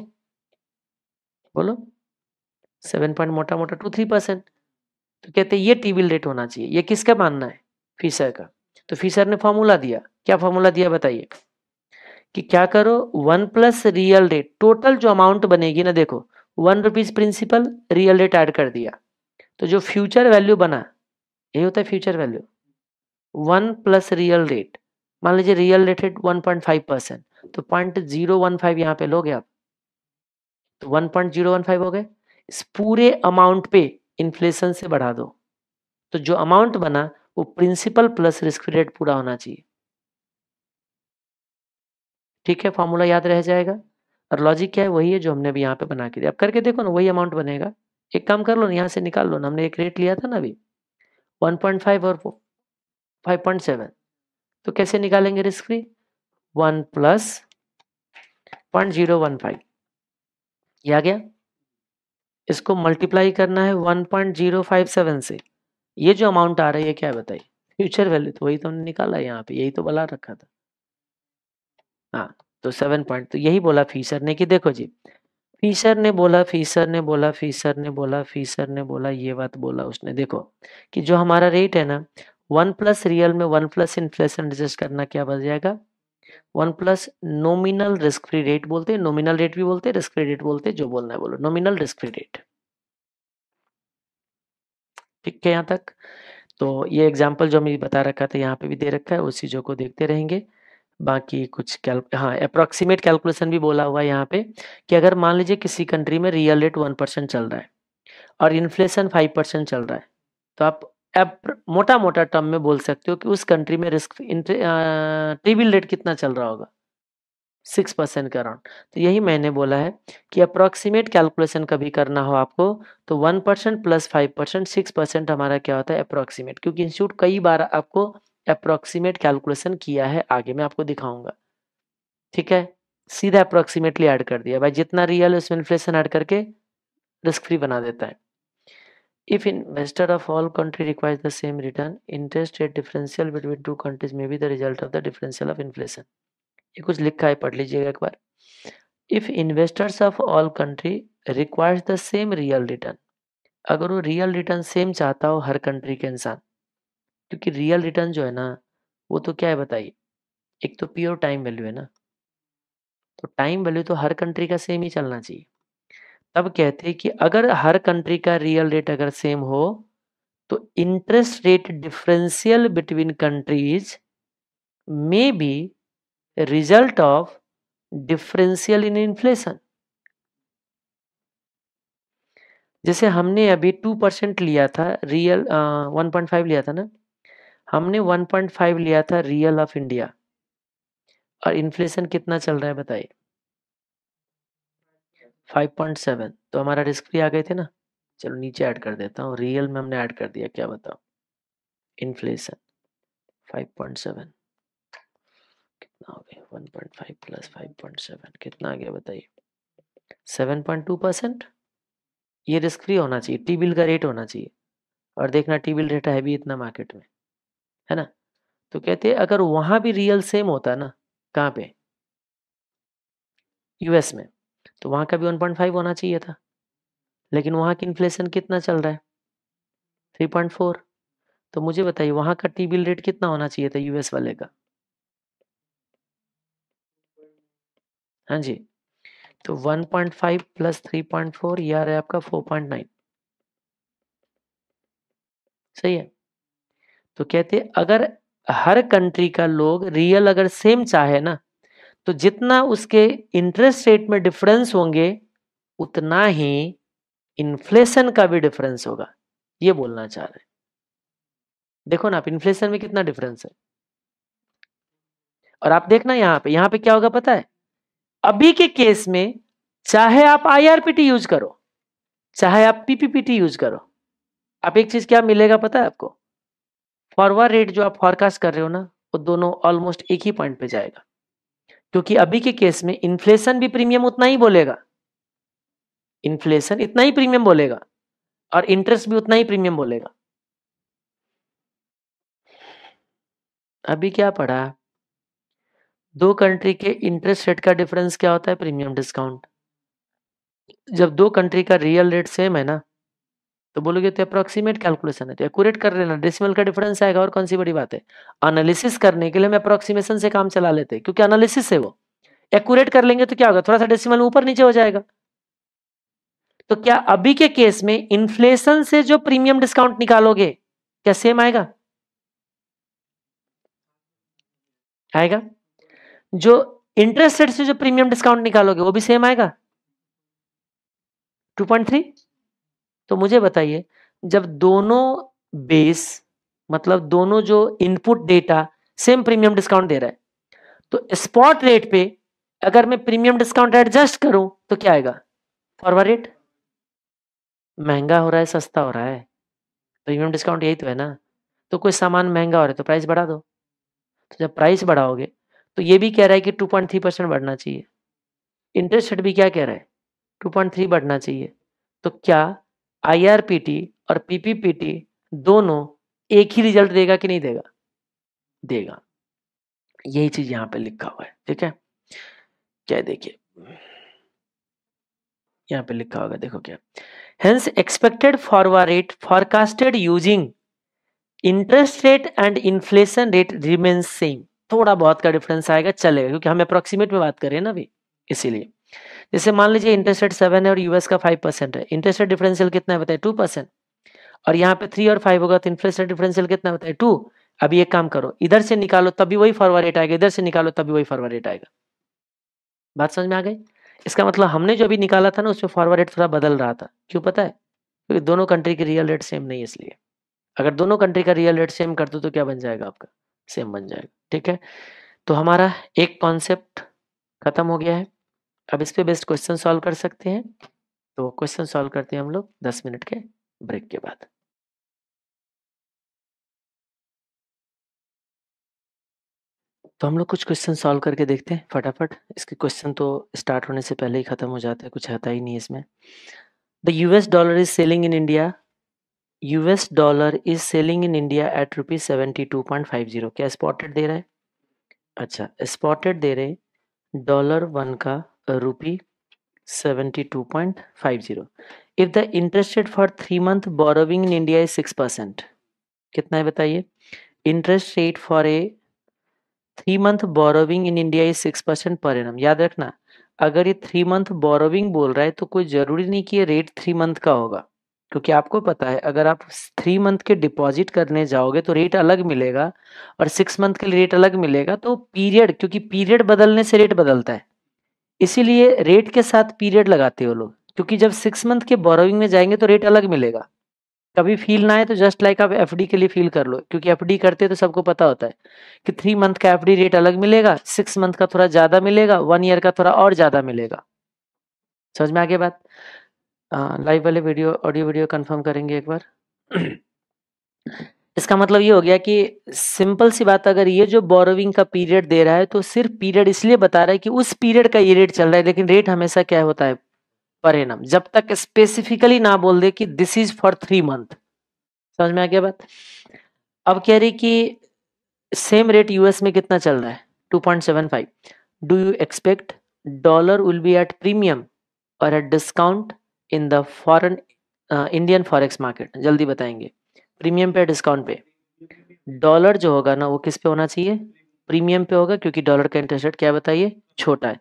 बोलो सेवन पॉइंट मोटा मोटा टू थ्री परसेंट तो कहते हैं ये टीबिल रेट होना चाहिए ये किसका मानना है फिशर का तो फिशर ने फॉर्मूला दिया क्या फॉर्मूला दिया बताइए कि क्या करो one plus real rate total जो अमाउंट बनेगी ना देखो one rupees principal real rate add कर दिया तो जो फ्यूचर वैल्यू बना ये होता है future value one plus real rate मान लीजिए real rate rate one point five percent तो पॉइंट जीरो वन फाइव यहाँ पे लोगे आप तो one point zero one five हो गए इस पूरे अमाउंट पे इन्फ्लेशन से बढ़ा दो तो जो अमाउंट बना वो प्रिंसिपल प्लस रिस्क रेट पूरा होना चाहिए ठीक है फॉर्मूला याद रह जाएगा और लॉजिक क्या है वही है जो हमने अभी यहाँ पे बना के दिया अब करके देखो ना वही अमाउंट बनेगा एक काम कर लो ना यहाँ से निकाल लो ना हमने एक रेट लिया था ना अभी 1.5 और 5.7 तो कैसे निकालेंगे risk free one plus point zero one five आ गया इसको मल्टीप्लाई करना है 1.057 से ये जो अमाउंट आ रही है क्या बताइए फ्यूचर वैल्यू तो वही तो हमने निकाला यहाँ पे यही तो बला रखा था हाँ तो सेवन पॉइंट तो यही बोला फीसर ने कि देखो जी फीसर ने बोला फीसर ने बोला फीसर ने बोला फीसर ने बोला ये बात बोला उसने देखो कि जो हमारा रेट है ना वन प्लस रियल में वन प्लस इन्फ्लेशन एडजस्ट करना क्या बच जाएगा one plus nominal risk free rate बोलते हैं नोमिनल रेट भी बोलते हैं रिस्क फ्री रेट बोलते हैं जो बोलना है बोलो नोमिनल रिस्क फ्री रेट ठीक है यहाँ तक तो ये एग्जाम्पल जो हमें बता रखा था यहाँ पे भी दे रखा है उस चीज़ों को देखते रहेंगे बाकी कुछ कैल हाँ अप्रोक्सीमेट कैलकुलेशन भी बोला हुआ है यहाँ पे कि अगर मान लीजिए किसी कंट्री में रियल रेट वन परसेंट चल रहा है और इन्फ्लेशन फाइव परसेंट चल रहा है तो आप आप मोटा मोटा टर्म में बोल सकते हो कि उस कंट्री में रिस्क ट्रिबिल रेट कितना चल रहा होगा सिक्स परसेंट के अराउंड तो यही मैंने बोला है कि अप्रोक्सीमेट कैलकुलेशन कभी करना हो आपको तो one percent plus five percent six percent हमारा क्या होता है अप्रोक्सीमेट क्योंकि इंस्टीट्यूट कई बार आपको अप्रोक्सीमेट कैलकुलेशन किया है आगे मैं आपको दिखाऊंगा ठीक है सीधा अप्रोक्सीमेटली ऐड कर दिया भाई जितना रियल उसमें इन्फ्लेशन ऐड करके रिस्क फ्री बना देता है If investor of all country requires the same return, interest rate differential between two countries may be the result of the differential of inflation. ये कुछ लिखा है पढ़ लीजिएगा एक बार if investors of all country requires the same real return अगर वो रियल रिटर्न सेम चाहता हो हर कंट्री के इंसान क्योंकि रियल रिटर्न जो है ना वो तो क्या है बताइए एक तो प्योर टाइम वैल्यू है ना तो टाइम वैल्यू तो हर कंट्री का सेम ही चलना चाहिए तब कहते कि अगर हर कंट्री का रियल रेट अगर सेम हो तो interest rate differential between countries may be result of differential in inflation जैसे हमने अभी टू परसेंट लिया था रियल वन पॉइंट फाइव लिया था ना हमने वन पॉइंट फाइव लिया था रियल ऑफ इंडिया और इन्फ्लेशन कितना चल रहा है बताइए 5.7 तो हमारा रिस्क भी आ गए थे ना चलो नीचे ऐड कर देता हूँ रियल में हमने ऐड कर दिया क्या बताओ इन्फ्लेशन 5.7 कितना हो गया 1.5 प्लस 5.7 कितना आ गया बताइए 7.2 परसेंट ये रिस्क फ्री होना चाहिए टी बिल का रेट होना चाहिए और देखना टी बिल रेट है भी इतना मार्केट में है ना तो कहते हैं अगर वहां भी रियल सेम होता ना कहाँ पे यूएस में तो वहाँ का भी 1.5 होना चाहिए था लेकिन वहाँ की इन्फ्लेशन कितना चल रहा है 3.4 तो मुझे बताइए वहाँ का टी बिल रेट कितना होना चाहिए था यूएस वाले का हाँ जी तो 1.5 प्लस 3.4 ये आ रहा है आपका 4.9 सही है तो कहते अगर हर कंट्री का लोग रियल अगर सेम चाहे ना तो जितना उसके इंटरेस्ट रेट में डिफरेंस होंगे उतना ही इन्फ्लेशन का भी डिफरेंस होगा ये बोलना चाह रहे हैं देखो ना आप इन्फ्लेशन में कितना डिफरेंस है और आप देखना यहां पे यहां पे क्या होगा पता है अभी के केस में चाहे आप आईआरपीटी यूज करो चाहे आप पीपीपीटी यूज करो आप एक चीज क्या मिलेगा पता है आपको फॉरवर्ड रेट जो आप फॉरकास्ट कर रहे हो ना वो दोनों ऑलमोस्ट एक ही पॉइंट पे जाएगा क्योंकि अभी के केस में इन्फ्लेशन भी प्रीमियम उतना ही बोलेगा इन्फ्लेशन इतना ही प्रीमियम बोलेगा और इंटरेस्ट भी उतना ही प्रीमियम बोलेगा अभी क्या पढ़ा दो कंट्री के इंटरेस्ट रेट का डिफरेंस क्या होता है प्रीमियम डिस्काउंट जब दो कंट्री का रियल रेट सेम है ना तो बोलोगे तो अप्रोक्सीमेट कैलकुलेशन है तो एक्यूरेट कर लेना डेसिमल का डिफरेंस आएगा और कौन सी बड़ी बात है एनालिसिस करने के लिए हम अप्रोक्सीमेशन से काम चला लेते हैं क्योंकि एनालिसिस है वो एक्यूरेट कर लेंगे तो क्या होगा थोड़ा सा डेसिमल ऊपर नीचे हो जाएगा तो क्या अभी के केस में इन्फ्लेशन से जो प्रीमियम डिस्काउंट निकालोगे क्या सेम आएगा आएगा जो इंटरेस्ट रेट से जो प्रीमियम डिस्काउंट निकालोगे वो भी सेम आएगा 2.3 तो मुझे बताइए जब दोनों बेस मतलब दोनों जो input data same premium discount दे रहा है तो स्पॉट रेट पे अगर मैं प्रीमियम डिस्काउंट एडजस्ट करूं तो क्या आएगा फॉरवर्ड रेट महंगा हो रहा है सस्ता हो रहा है प्रीमियम डिस्काउंट यही तो है ना तो कोई सामान महंगा हो रहा है तो प्राइस बढ़ा दो तो जब प्राइस बढ़ाओगे तो ये भी कह रहा है कि 2.3 परसेंट बढ़ना चाहिए इंटरेस्ट रेट भी क्या कह रहा है 2.3 बढ़ना चाहिए तो क्या आईआरपीटी और पीपीपीटी दोनों एक ही रिजल्ट देगा कि नहीं देगा देगा यही चीज यहां पे लिखा हुआ है ठीक है क्या देखिए यहां पे लिखा होगा देखो क्या hence expected forward rate forecasted using interest rate and inflation rate remains same थोड़ा बहुत का डिफरेंस आएगा चलेगा क्योंकि हम अप्रोक्सीमेट में बात कर रहे हैं ना अभी इसीलिए जैसे मान लीजिए इंटरेस्ट रेट सेवन है और यूएस का फाइव परसेंट है इंटरेस्ट रेट डिफरेंशियल कितना है बताए टू परसेंट और यहाँ पे थ्री और फाइव होगा तो इंटरेस्ट रेट डिफरेंशियल कितना बताए टू अभी एक काम करो इधर से निकालो तभी वही फॉरवर्ड रेट आएगा इधर से निकालो तभी वही फॉरवर्ड रेट आएगा बात समझ में आ गई इसका मतलब हमने जो अभी निकाला था ना उसमें फॉरवर्ड रेट थोड़ा बदल रहा था क्यों पता है क्योंकि दोनों कंट्री के रियल रेट सेम नहीं है इसलिए अगर दोनों कंट्री का रियल रेट सेम कर दो तो क्या बन जाएगा आपका सेम बन जाएगा ठीक है तो हमारा एक कॉन्सेप्ट खत्म हो गया है अब इस पे बेस्ट क्वेश्चन सॉल्व कर सकते हैं तो क्वेश्चन सॉल्व करते हैं हम लोग दस मिनट के ब्रेक के बाद तो हम लोग कुछ क्वेश्चन सॉल्व करके देखते हैं फटाफट इसके क्वेश्चन तो स्टार्ट होने से पहले ही ख़त्म हो जाता है कुछ आता ही नहीं इसमें the US dollar is selling in India US dollar is selling in India at rupees seventy two point five zero क्या स्पॉटेड दे रहा है अच्छा स्पॉटेड दे रहे डॉलर अच्छा, वन का seventy two zero if the interest rate for three month borrowing in India is six percent कितना है बताइए interest rate for a three month borrowing in India is six percent per annum याद रखना अगर ये three month borrowing बोल रहा है तो कोई जरूरी नहीं कि ये रेट थ्री मंथ का होगा क्योंकि आपको पता है अगर आप थ्री मंथ के डिपॉजिट करने जाओगे तो रेट अलग मिलेगा और सिक्स मंथ के लिए रेट अलग मिलेगा तो पीरियड क्योंकि पीरियड बदलने से रेट बदलता है इसीलिए रेट के साथ पीरियड लगाते हो लोग क्योंकि जब सिक्स मंथ के बोरोइंग में जाएंगे तो रेट अलग मिलेगा कभी फील ना आए तो जस्ट लाइक आप एफ के लिए फील कर लो क्योंकि एफ करते तो सबको पता होता है कि थ्री मंथ का एफ रेट अलग मिलेगा सिक्स मंथ का थोड़ा ज़्यादा मिलेगा वन ईयर का थोड़ा और ज़्यादा मिलेगा समझ में आगे बात लाइव हाँ, वाले वीडियो ऑडियो वीडियो कंफर्म करेंगे एक बार इसका मतलब ये हो गया कि सिंपल सी बात अगर ये जो बोरोविंग का पीरियड दे रहा है तो सिर्फ पीरियड इसलिए बता रहा है कि उस पीरियड का ये रेट चल रहा है लेकिन रेट हमेशा क्या होता है पर एनम जब तक स्पेसिफिकली ना बोल दे कि this is for three month समझ में आ गया बात अब कह रही कि सेम रेट यूएस में कितना चल रहा है 2.75 do you expect dollar will be at premium और at discount in the foreign Indian forex market जल्दी बताएंगे प्रीमियम पे डिस्काउंट पे डॉलर जो होगा ना वो किस पे होना चाहिए प्रीमियम पे होगा क्योंकि डॉलर का इंटरेस्ट रेट क्या बताइए छोटा है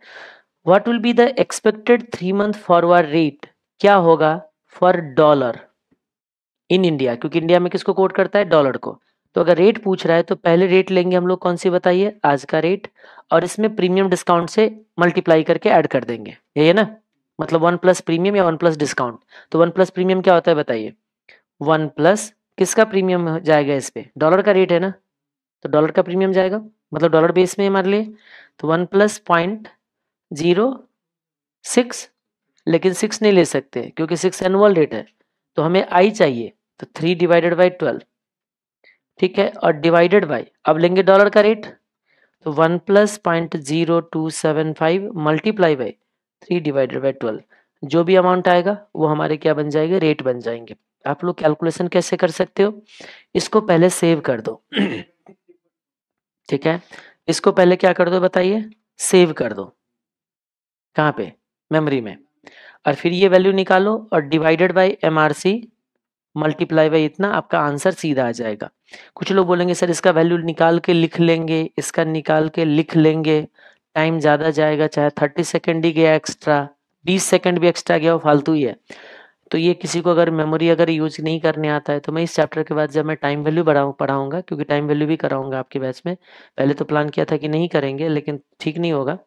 what will be the expected three month forward rate क्या होगा फॉर डॉलर इन इंडिया क्योंकि इंडिया में किसको कोट करता है डॉलर को तो अगर रेट पूछ रहा है तो पहले रेट लेंगे हम लोग कौन सी बताइए आज का रेट और इसमें प्रीमियम डिस्काउंट से मल्टीप्लाई करके ऐड कर देंगे यही है ना मतलब वन प्लस प्रीमियम या वन प्लस डिस्काउंट तो वन प्लस प्रीमियम क्या होता है बताइए वन प्लस किसका प्रीमियम जाएगा इस पर डॉलर का रेट है ना तो डॉलर का प्रीमियम जाएगा मतलब डॉलर बेस में हमारे लिए तो one plus point zero six लेकिन सिक्स नहीं ले सकते क्योंकि सिक्स एनुअल रेट है तो हमें आई चाहिए तो थ्री डिवाइडेड बाई ट्वेल्व ठीक है और डिवाइडेड बाई अब लेंगे डॉलर का रेट तो one plus point zero two seven five multiply by three divided by twelve जो भी अमाउंट आएगा वो हमारे क्या बन जाएगा रेट बन जाएंगे आप लोग कैलकुलेशन कैसे कर सकते हो इसको पहले सेव कर दो ठीक है इसको पहले क्या कर दो बताइए सेव कर दो कहां पे मेमोरी में और फिर ये वैल्यू निकालो और divided by MRC multiply by इतना आपका आंसर सीधा आ जाएगा कुछ लोग बोलेंगे सर इसका वैल्यू निकाल के लिख लेंगे इसका निकाल के लिख लेंगे टाइम ज़्यादा जाएगा चाहे थर्टी सेकेंड ही गया एक्स्ट्रा बीस सेकेंड भी एक्स्ट्रा गया वो फालतू ही है तो ये किसी को अगर मेमोरी अगर यूज नहीं करने आता है तो मैं इस चैप्टर के बाद जब मैं टाइम वैल्यू बढ़ाऊँ पढ़ाऊंगा क्योंकि टाइम वैल्यू भी कराऊंगा आपके बैच में पहले तो प्लान किया था कि नहीं करेंगे लेकिन ठीक नहीं होगा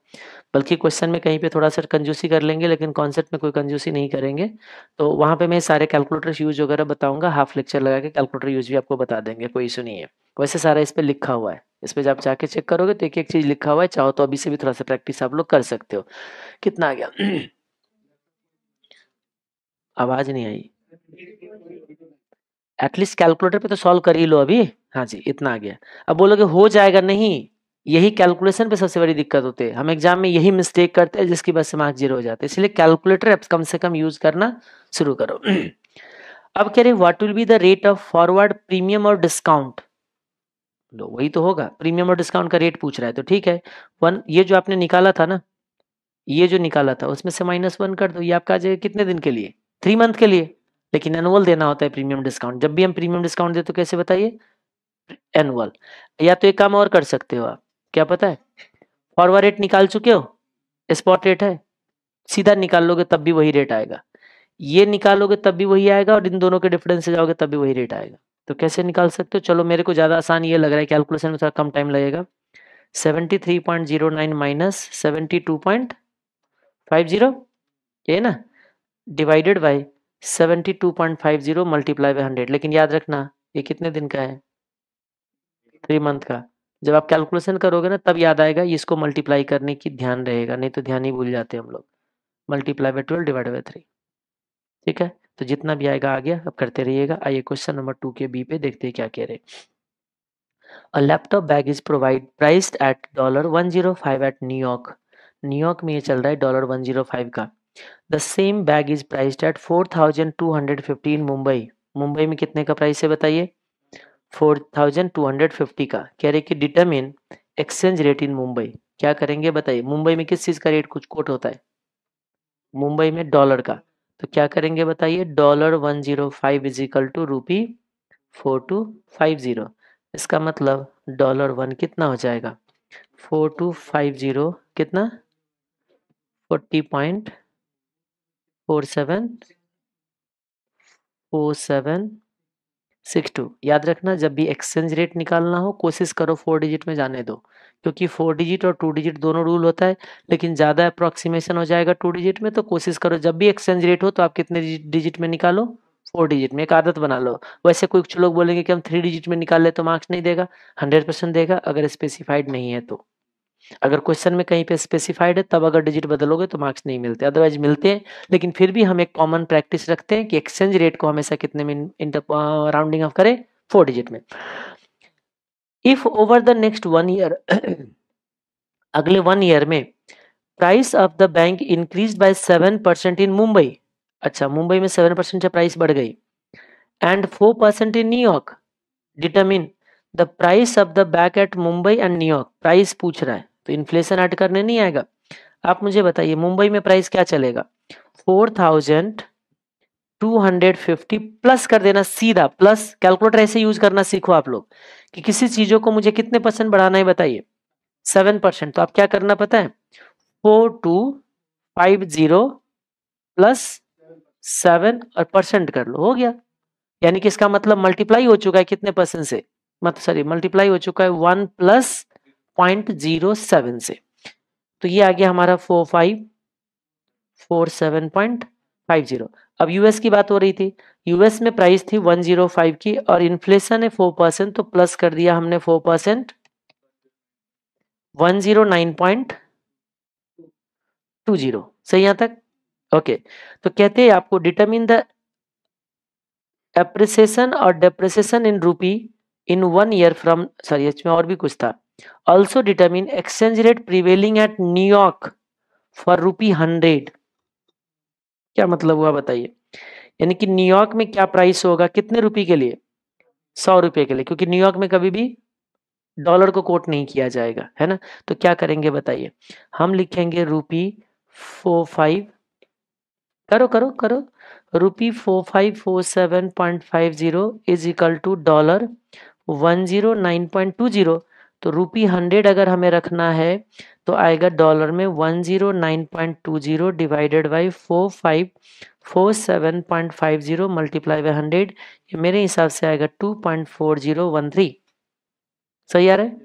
बल्कि क्वेश्चन में कहीं पे थोड़ा सा कंजूसी कर लेंगे लेकिन कॉन्सेप्ट में कोई कंजूसी नहीं करेंगे तो वहाँ पे मैं सारे कैलकुलेटर्स यूज वगैरह बताऊंगा हाफ लेक्चर लगा के कैलकुलेटर यूज भी आपको बता देंगे कोई इशू नहीं है वैसे सारा इस पर लिखा हुआ है इस पर जब जाके चेक करोगे तो एक एक चीज़ लिखा हुआ है चाहो तो अभी से भी थोड़ा सा प्रैक्टिस आप लोग कर सकते हो कितना आ गया आवाज नहीं आई एटलीस्ट कैलकुलेटर पे तो सॉल्व कर ही लो अभी हाँ जी इतना आ गया अब बोलोगे हो जाएगा नहीं यही कैलकुलेशन पे सबसे बड़ी दिक्कत होती है हम एग्जाम में यही मिस्टेक करते हैं जिसकी वजह से मार्क्स जीरो हो जाते हैं इसलिए कैलकुलेटर ऐप्स कम से कम यूज करना शुरू करो अब कह रहे what will be the rate of forward premium और डिस्काउंट लो वही तो होगा प्रीमियम और डिस्काउंट का रेट पूछ रहा है तो ठीक है वन ये जो आपने निकाला था ना ये जो निकाला था उसमें से माइनस वन कर दो ये आपका आ जाएगा कितने दिन के लिए थ्री मंथ के लिए लेकिन एनुअल देना होता है प्रीमियम डिस्काउंट जब भी हम प्रीमियम डिस्काउंट दे तो कैसे बताइए एनुअल या तो एक काम और कर सकते हो आप क्या पता है फॉरवर्ड रेट निकाल चुके हो स्पॉट रेट है सीधा निकाल लोगे तब भी वही रेट आएगा ये निकालोगे तब भी वही आएगा और इन दोनों के डिफरेंस से जाओगे तब भी वही रेट आएगा तो कैसे निकाल सकते हो चलो मेरे को ज़्यादा आसान ये लग रहा है कैलकुलेशन में थोड़ा कम टाइम लगेगा 73.09 माइनस 72.50 ये ना divided by seventy two point five zero multiply by hundred लेकिन याद रखना ये कितने दिन का है थ्री मंथ का जब आप कैलकुलेशन करोगे ना तब याद आएगा इसको मल्टीप्लाई करने की ध्यान रहेगा नहीं तो ध्यान ही भूल जाते हम लोग multiply by twelve divide by three ठीक है तो जितना भी आएगा आ गया अब करते रहिएगा आइए क्वेश्चन नंबर टू के बी पे देखते हैं क्या कह रहे हैं laptop bag is provide priced at dollar one zero five at New York New York में ये चल रहा है डॉलर वन जीरो फाइव का the same bag is priced at four thousand two hundred fifty in Mumbai Mumbai में कितने का प्राइस है बताइए four thousand two hundred fifty का कह रहे कि determine exchange rate in Mumbai क्या करेंगे बताइए मुंबई में किस चीज़ का रेट कुछ कोट होता है मुंबई में डॉलर का तो क्या करेंगे बताइए dollar one zero five is equal to rupee four two five zero इसका मतलब डॉलर वन कितना हो जाएगा फोर टू फाइव जीरो कितना forty point four seven four seven six two याद रखना जब भी एक्सचेंज रेट निकालना हो कोशिश करो फोर डिजिट में जाने दो क्योंकि फोर डिजिट और टू डिजिट दोनों रूल होता है लेकिन ज़्यादा अप्रॉक्सीमेशन हो जाएगा टू डिजिट में तो कोशिश करो जब भी एक्सचेंज रेट हो तो आप कितने डिजिट में निकालो फोर डिजिट में एक आदत बना लो वैसे कुछ लोग बोलेंगे कि हम थ्री डिजिट में निकाल ले तो मार्क्स नहीं देगा हंड्रेड परसेंट देगा अगर स्पेसिफाइड नहीं है तो अगर क्वेश्चन में कहीं पे स्पेसिफाइड है तब अगर डिजिट बदलोगे तो मार्क्स नहीं मिलते अदरवाइज मिलते हैं लेकिन फिर भी हम एक कॉमन प्रैक्टिस रखते हैं कि एक्सचेंज रेट को हमेशा कितने में राउंडिंग ऑफ करें फोर डिजिट में if over the next one year अगले वन ईयर में price of the bank increase by seven percent in Mumbai अच्छा मुंबई में सेवन परसेंट से प्राइस बढ़ गई and four percent in New York determine the price of the back at Mumbai and New York price पूछ रहा है तो इन्फ्लेशन ऐड करने नहीं आएगा आप मुझे बताइए मुंबई में प्राइस क्या चलेगा four thousand two hundred fifty plus कर देना सीधा प्लस कैलकुलेटर ऐसे यूज करना सीखो आप लोग कि किसी चीजों को मुझे कितने परसेंट बढ़ाना है बताइए सेवन परसेंट तो आप क्या करना पता है four two five zero plus seven और परसेंट कर लो हो गया यानी कि इसका मतलब मल्टीप्लाई हो चुका है कितने परसेंट से मतलब सॉरी मल्टीप्लाई हो चुका है one plus point zero seven से तो ये आ गया हमारा four five four seven point five zero अब यूएस की बात हो रही थी यूएस में प्राइस थी वन जीरो फाइव की और इन्फ्लेशन है फोर परसेंट तो प्लस कर दिया हमने four percent one zero nine point two zero सही यहां तक ओके तो कहते हैं आपको डिटरमिन द एप्रिसिएशन और depreciation in rupee in one year from sorry इसमें और भी कुछ था also determine exchange rate prevailing at New York for rupee hundred क्या मतलब हुआ बताइए यानी कि न्यूयॉर्क में क्या प्राइस होगा कितने रुपए के लिए सौ रुपए के लिए क्योंकि न्यूयॉर्क में कभी भी डॉलर को कोट नहीं किया जाएगा है ना तो क्या करेंगे बताइए हम लिखेंगे रुपी फोर फाइव करो करो करो rupee four five four seven point five zero is equal to dollar one zero nine point two zero तो रुपी हंड्रेड अगर हमें रखना है तो आएगा डॉलर में one zero nine point two zero divided by four five four seven point five zero multiply by hundred ये मेरे हिसाब से आएगा two point four zero one three सही आ रहा है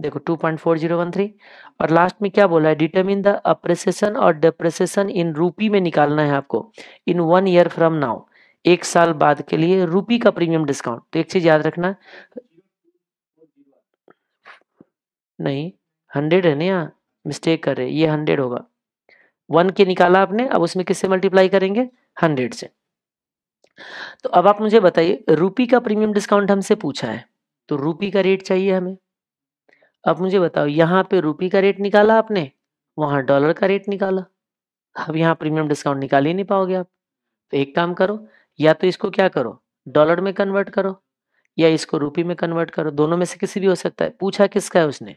देखो two point four zero one three और लास्ट में क्या बोला है डिटर्मिन द अप्रेसेशन और डिप्रेसेशन इन रूपी में निकालना है आपको in one year from now एक साल बाद के लिए रूपी का प्रीमियम डिस्काउंट तो एक चीज याद रखना नहीं हंड्रेड है ना यहाँ मिस्टेक कर रहे ये हंड्रेड होगा वन के निकाला आपने अब उसमें किससे मल्टीप्लाई करेंगे हंड्रेड से तो अब आप मुझे बताइए रूपी का प्रीमियम डिस्काउंट हमसे पूछा है तो रूपी का रेट चाहिए हमें अब मुझे बताओ यहाँ पे रूपी का रेट निकाला आपने वहां डॉलर का रेट निकाला अब यहाँ प्रीमियम डिस्काउंट निकाल ही नहीं पाओगे आप तो एक काम करो या तो इसको क्या करो डॉलर में कन्वर्ट करो या इसको रूपी में कन्वर्ट करो दोनों में से किसी भी हो सकता है पूछा किसका है उसने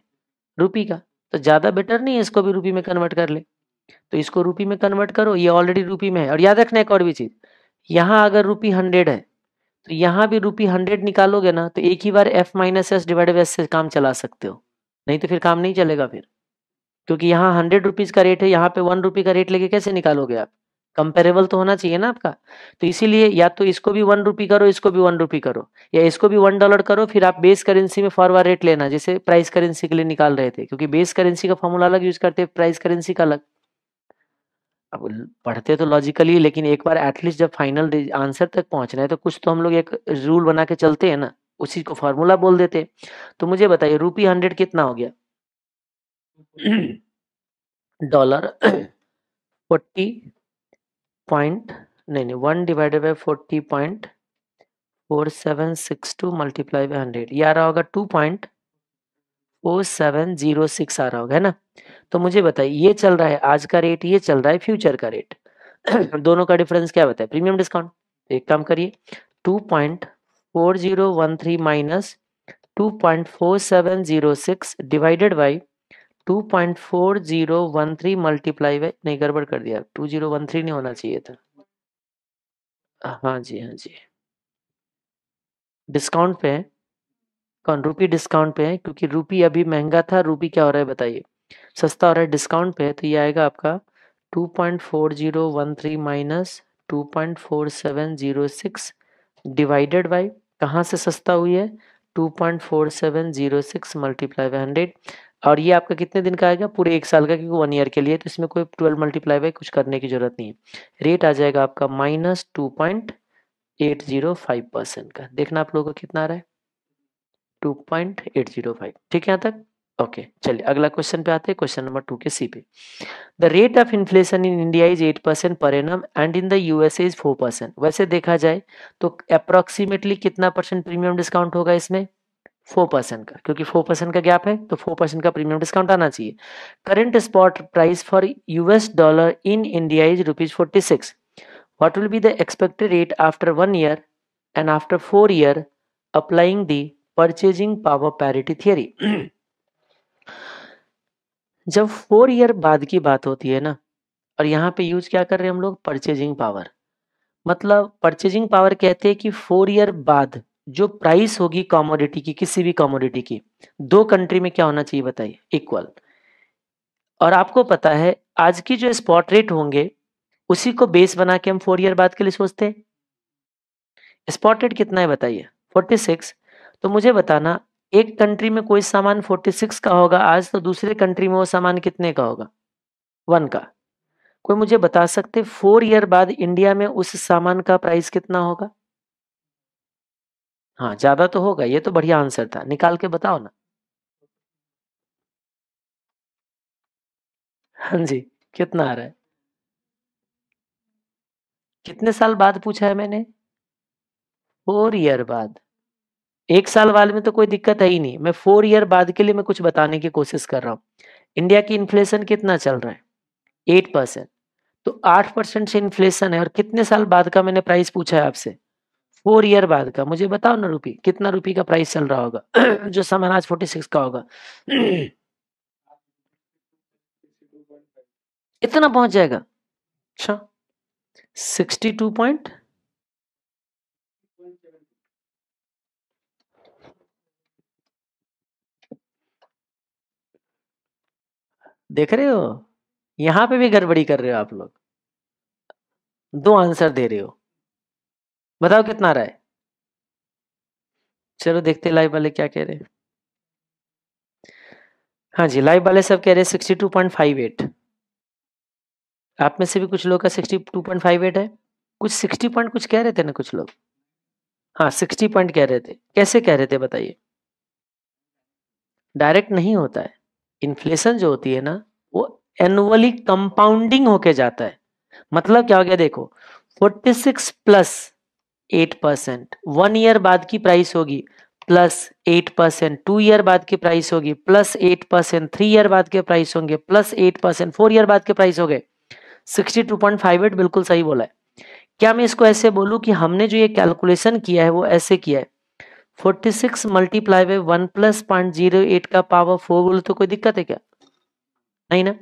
रूपी का तो ज़्यादा बेटर नहीं है इसको भी रूपी में कन्वर्ट कर ले तो इसको रुपी में कन्वर्ट करो ये ऑलरेडी रूपी में है और याद रखना एक और भी चीज़ यहाँ अगर रुपी हंड्रेड है तो यहाँ भी रुपी हंड्रेड निकालोगे ना तो एक ही बार F minus S divide by S से काम चला सकते हो नहीं तो फिर काम नहीं चलेगा फिर क्योंकि यहाँ हंड्रेड रुपीज़ का रेट है यहाँ पे वन रुपी का रेट लेके कैसे निकालोगे आप कंपेरेबल तो होना चाहिए ना आपका तो इसीलिए या तो इसको भी वन रुपी करो इसको भी वन रुपी करो या इसको भी वन डॉलर करो फिर आप बेस करेंसी में फॉरवर्ड रेट लेना जैसे प्राइस करेंसी के लिए निकाल रहे थे क्योंकि बेस करेंसी का फॉर्मूला अलग यूज करते प्राइस करेंसी का अलग अब पढ़ते तो लॉजिकली लेकिन एक बार एटलीस्ट जब फाइनल आंसर तक पहुंचना है तो कुछ तो हम लोग एक रूल बना के चलते हैं ना उसी को फॉर्मूला बोल देते तो मुझे बताइए रूपी हंड्रेड कितना हो गया डॉलर फोर्टी पॉइंट नहीं नहीं one divided by forty point four seven six two multiply by hundred ये आ रहा होगा two point four seven zero six आ रहा होगा है ना तो मुझे बताइए ये चल रहा है आज का रेट ये चल रहा है फ्यूचर का रेट दोनों का डिफरेंस क्या बताए प्रीमियम डिस्काउंट एक काम करिए two point four zero one three minus two point four seven zero six divided by two point four three multiply by नहीं गड़बड़ कर दिया थ्री नहीं होना चाहिए था हाँ जी हाँ जी डिस्काउंट पे है कौन रूपी डिस्काउंट पे है क्योंकि रूपी अभी महंगा था रुपी क्या हो रहा है बताइए सस्ता हो रहा है डिस्काउंट पे तो ये आएगा आपका two point four three minus two point four seven zero six divided by कहाँ से सस्ता हुई है two point four seven zero six multiply by hundred और ये आपका कितने दिन का आएगा पूरे एक साल का क्योंकि वन ईयर के लिए तो इसमें कोई ट्वेल्व मल्टीप्लाई बाई कुछ करने की जरूरत नहीं है रेट आ जाएगा आपका minus two point eight zero five percent का देखना आप लोगों का कितना आ रहा है two point eight zero five ठीक है यहाँ तक ओके चलिए अगला क्वेश्चन पे आते हैं क्वेश्चन नंबर टू के सी पे the rate of inflation in India is eight percent per annum and in the USA is four percent वैसे देखा जाए तो अप्रोक्सीमेटली कितना परसेंट प्रीमियम डिस्काउंट होगा इसमें फोर परसेंट का क्योंकि फोर परसेंट का गैप है तो फोर परसेंट का प्रीमियम डिस्काउंट आना चाहिए current spot price for US dollar in India is rupees forty six what will be the expected rate after one year and after four year applying the purchasing power parity theory जब four year बाद की बात होती है ना और यहाँ पे यूज क्या कर रहे हैं हम लोग परचेजिंग पावर मतलब परचेजिंग पावर कहते हैं कि फोर ईयर बाद जो प्राइस होगी कॉमोडिटी की किसी भी कॉमोडिटी की दो कंट्री में क्या होना चाहिए बताइए इक्वल और आपको पता है आज की जो स्पॉट रेट होंगे उसी को बेस बना के हम फोर ईयर बाद के लिए सोचते हैं स्पॉट रेट कितना है बताइए 46 तो मुझे बताना एक कंट्री में कोई सामान 46 का होगा आज तो दूसरे कंट्री में वो सामान कितने का होगा वन का कोई मुझे बता सकते फोर ईयर बाद इंडिया में उस सामान का प्राइस कितना होगा हाँ ज़्यादा तो होगा ये तो बढ़िया आंसर था निकाल के बताओ ना। हाँ जी, कितना आ रहा है? कितने साल बाद पूछा है मैंने? फोर ईयर बाद। एक साल वाले में तो कोई दिक्कत है ही नहीं। मैं फोर ईयर बाद के लिए मैं कुछ बताने की कोशिश कर रहा हूँ। इंडिया की इन्फ्लेशन कितना चल रहा है? एट परसेंट तो आठ परसेंट से इन्फ्लेशन है और कितने साल बाद का मैंने प्राइस पूछा है आपसे? फोर ईयर बाद का मुझे बताओ ना रुपी कितना रुपी का प्राइस चल रहा होगा जो सामान आज फोर्टी सिक्स का होगा इतना पहुंच जाएगा अच्छा सिक्सटी टू पॉइंट देख रहे हो यहां पे भी गड़बड़ी कर रहे हो आप लोग दो आंसर दे रहे हो बताओ कितना रहा है चलो देखते लाइव वाले क्या कह रहे हाँ जी लाइव वाले सब कह रहे sixty two point five eight आप में से भी कुछ लोग का sixty two point five eight है कुछ सिक्सटी पॉइंट कुछ कह रहे थे ना कुछ लोग हाँ सिक्सटी पॉइंट कह रहे थे कैसे कह रहे थे बताइए डायरेक्ट नहीं होता है इन्फ्लेशन जो होती है ना वो एनुअली कंपाउंडिंग होके जाता है मतलब क्या हो गया देखो forty six plus eight percent one year बाद की प्राइस होगी plus eight percent two year बाद की प्राइस होगी plus eight percent three year बाद के प्राइस होंगे plus eight percent four year बाद के प्राइस हो गए sixty two point five eight बिल्कुल सही बोला है क्या मैं इसको ऐसे बोलूँ कि हमने जो ये कैलकुलेशन किया है वो ऐसे किया है forty six multiply by one plus point zero eight का पावर फोर बोले तो कोई दिक्कत है क्या नहीं ना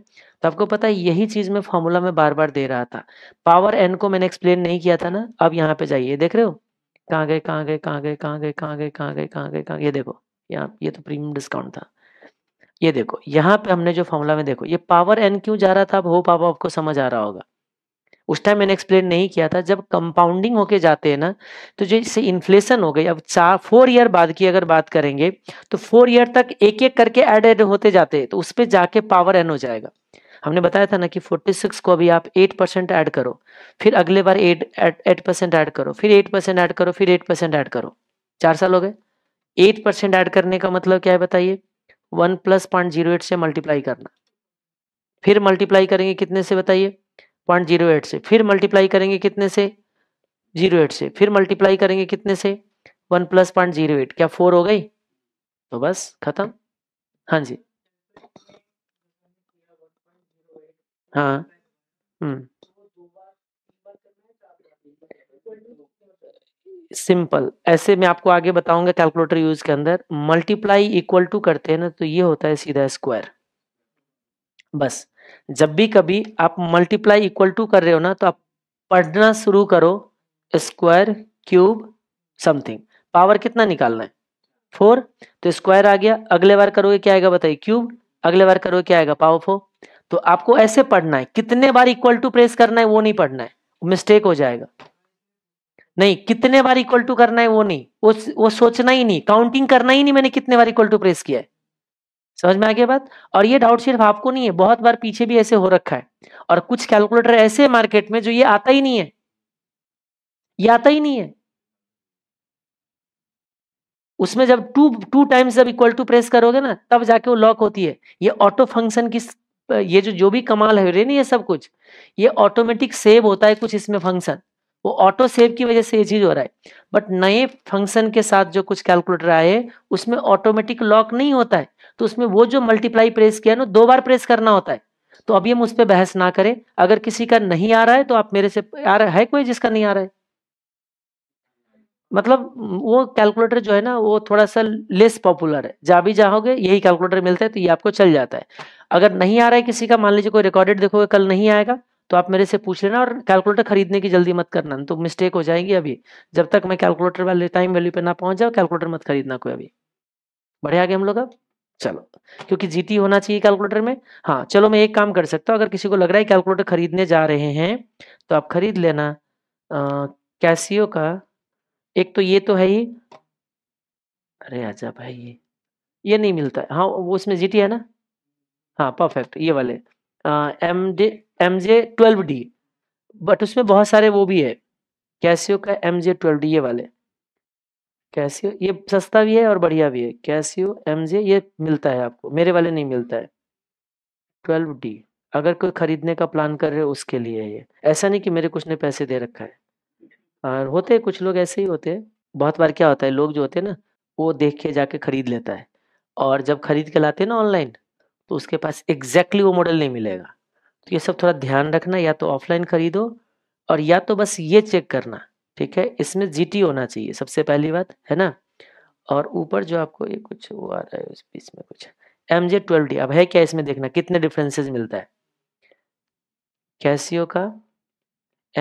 तो आपको पता है यही चीज में फॉर्मूला में बार बार दे रहा था पावर एन को मैंने एक्सप्लेन नहीं किया था ना अब यहाँ पे जाइए देख रहे हो कहाँ गए कहाँ गए कहाँ गए कहाँ गए कहाँ गए कहाँ गए कहाँ गए कहाँ ये देखो यहाँ ये तो प्रीमियम डिस्काउंट था ये देखो यहाँ पे हमने जो फॉर्मूला में देखो ये पावर एन क्यों जा रहा था अब हो आप आपको समझ आ रहा होगा उस टाइम मैंने एक्सप्लेन नहीं किया था जब कंपाउंडिंग होके जाते हैं ना तो जो इससे इन्फ्लेशन हो गई अब चार फोर ईयर बाद की अगर बात करेंगे तो फोर ईयर तक एक एक करके एड एड होते जाते हैं तो उस पर जाके पावर एन हो जाएगा हमने बताया था ना कि 46 को अभी आप 8 परसेंट ऐड करो फिर अगले बार 8 एट परसेंट ऐड करो फिर 8 परसेंट ऐड करो फिर 8 परसेंट ऐड करो चार साल हो गए 8 परसेंट ऐड करने का मतलब क्या है बताइए one plus point zero eight से मल्टीप्लाई करना फिर मल्टीप्लाई करेंगे कितने से बताइए पॉइंट जीरो एट से फिर मल्टीप्लाई करेंगे कितने से जीरो एट से फिर मल्टीप्लाई करेंगे कितने से one plus point zero eight क्या फोर हो गई तो बस खत्म हाँ जी हाँ, सिंपल, ऐसे मैं आपको आगे बताऊंगा कैलकुलेटर यूज़ के अंदर मल्टीप्लाई इक्वल टू करते हैं ना तो ये होता है सीधा स्क्वायर। बस, जब भी कभी आप मल्टीप्लाई इक्वल टू कर रहे हो ना तो आप पढ़ना शुरू करो स्क्वायर, क्यूब, समथिंग पावर कितना निकालना है? फोर तो स्क्वायर आ गया, अगले बार करोगे क्या आएगा बताइए क्यूब, अगले बार करोगे क्या आएगा पावर फोर तो आपको ऐसे पढ़ना है कितने बार इक्वल टू प्रेस करना है वो नहीं पढ़ना है मिस्टेक हो जाएगा नहीं कितने बार इक्वल टू करना है वो नहीं वो वो सोचना ही नहीं काउंटिंग करना ही नहीं मैंने कितने बार इक्वल टू प्रेस किया है समझ में आ गया बात और ये डाउट सिर्फ आपको नहीं है बहुत बार पीछे भी ऐसे हो रखा है और कुछ कैलकुलेटर ऐसे मार्केट में जो ये आता ही नहीं है ये आता ही नहीं है उसमें जब टू टू टाइम्स जब इक्वल टू प्रेस करोगे ना तब जाके वो लॉक होती है ये ऑटो फंक्शन की ये जो जो भी कमाल है नहीं ये सब कुछ ये ऑटोमेटिक सेव होता है कुछ इसमें फंक्शन वो ऑटो सेव की वजह से ये चीज़ हो रहा है बट नए फंक्शन के साथ जो कुछ कैलकुलेटर आए उसमें ऑटोमेटिक लॉक नहीं होता है तो उसमें वो जो मल्टीप्लाई प्रेस किया ना दो बार प्रेस करना होता है तो अभी हम उस पर बहस ना करें अगर किसी का नहीं आ रहा है तो आप मेरे से आ रहा है कोई जिसका नहीं आ रहा है मतलब वो कैलकुलेटर जो है ना वो थोड़ा सा लेस पॉपुलर है जहाँ भी जाओगे यही कैलकुलेटर मिलता है तो ये आपको चल जाता है अगर नहीं आ रहा है किसी का मान लीजिए कोई रिकॉर्डेड देखोगे कल नहीं आएगा तो आप मेरे से पूछ लेना और कैलकुलेटर खरीदने की जल्दी मत करना तो मिस्टेक हो जाएगी अभी जब तक मैं कैलकुलेटर वाले टाइम वैल्यू पे ना पहुंच जाओ कैलकुलेटर मत खरीदना कोई अभी बढ़े आगे हम लोग अब चलो क्योंकि जीटी होना चाहिए कैलकुलेटर में हाँ चलो मैं एक काम कर सकता हूँ अगर किसी को लग रहा है कैलकुलेटर खरीदने जा रहे हैं तो आप खरीद लेना कैसियो का एक तो ये तो है ही अरे आजा भाई ये ये नहीं मिलता है हाँ वो उसमें जीटी है ना हाँ परफेक्ट ये वाले M J M J twelve D but उसमें बहुत सारे वो भी है कैसियो का एम जे ट्वेल्व डी ये वाले कैसियो ये सस्ता भी है और बढ़िया भी है कैसियो एम जे ये मिलता है आपको मेरे वाले नहीं मिलता है ट्वेल्व डी अगर कोई खरीदने का प्लान कर रहे हो उसके लिए है ये ऐसा नहीं कि मेरे कुछ ने पैसे दे रखा है और होते कुछ लोग ऐसे ही होते हैं बहुत बार क्या होता है लोग जो होते हैं ना वो देख के जाके खरीद लेता है और जब खरीद के लाते हैं ना ऑनलाइन तो उसके पास एग्जैक्टली वो मॉडल नहीं हम्म। मिलेगा तो ये सब थोड़ा ध्यान रखना या तो ऑफलाइन खरीदो और या तो बस ये चेक करना ठीक है इसमें जी होना चाहिए सबसे पहली बात है ना और ऊपर जो आपको ये कुछ वो आ रहा है उस बीच में कुछ एम जे ट्वेल्व डी अब है क्या इसमें देखना कितने डिफरेंसेस मिलता है कैसियो का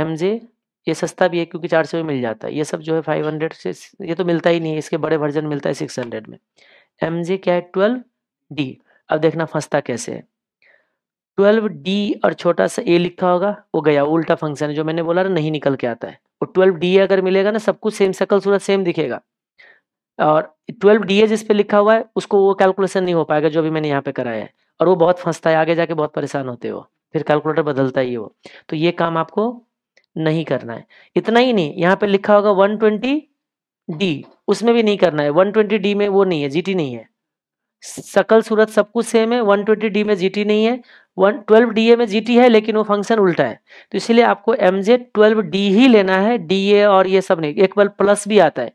एम जे ये सस्ता भी है क्योंकि चार सौ मिल जाता है ये सब जो है फाइव हंड्रेड से ये तो मिलता ही नहीं है इसके बड़े वर्जन मिलता है सिक्स हंड्रेड में एम जे क्या है ट्वेल्व डी अब देखना फंसता कैसे है ट्वेल्व डी और छोटा सा ए लिखा होगा वो गया उल्टा फंक्शन है जो मैंने बोला ना नहीं निकल के आता है और ट्वेल्व डी अगर मिलेगा ना सब कुछ सेम सकल सूरत सेम दिखेगा और ट्वेल्व डी ए जिस पे लिखा हुआ है उसको वो कैलकुलेशन नहीं हो पाएगा जो भी मैंने यहाँ पे कराया है और वो बहुत फंसता है आगे जाके बहुत परेशान होते हो फिर कैलकुलेटर बदलता ही वो तो ये काम आपको नहीं करना है इतना ही नहीं यहाँ पे लिखा होगा वन ट्वेंटी डी उसमें भी नहीं करना है वन ट्वेंटी डी में वो नहीं है टी नहीं है सकल सूरत सब कुछ सेम है डी में gt नहीं है वन ट्वेल्व डी में जी है लेकिन वो फंक्शन उल्टा है तो इसीलिए आपको एम जे ट्वेल्व डी ही लेना है डी ए और ये सब नहीं एक बार प्लस भी आता है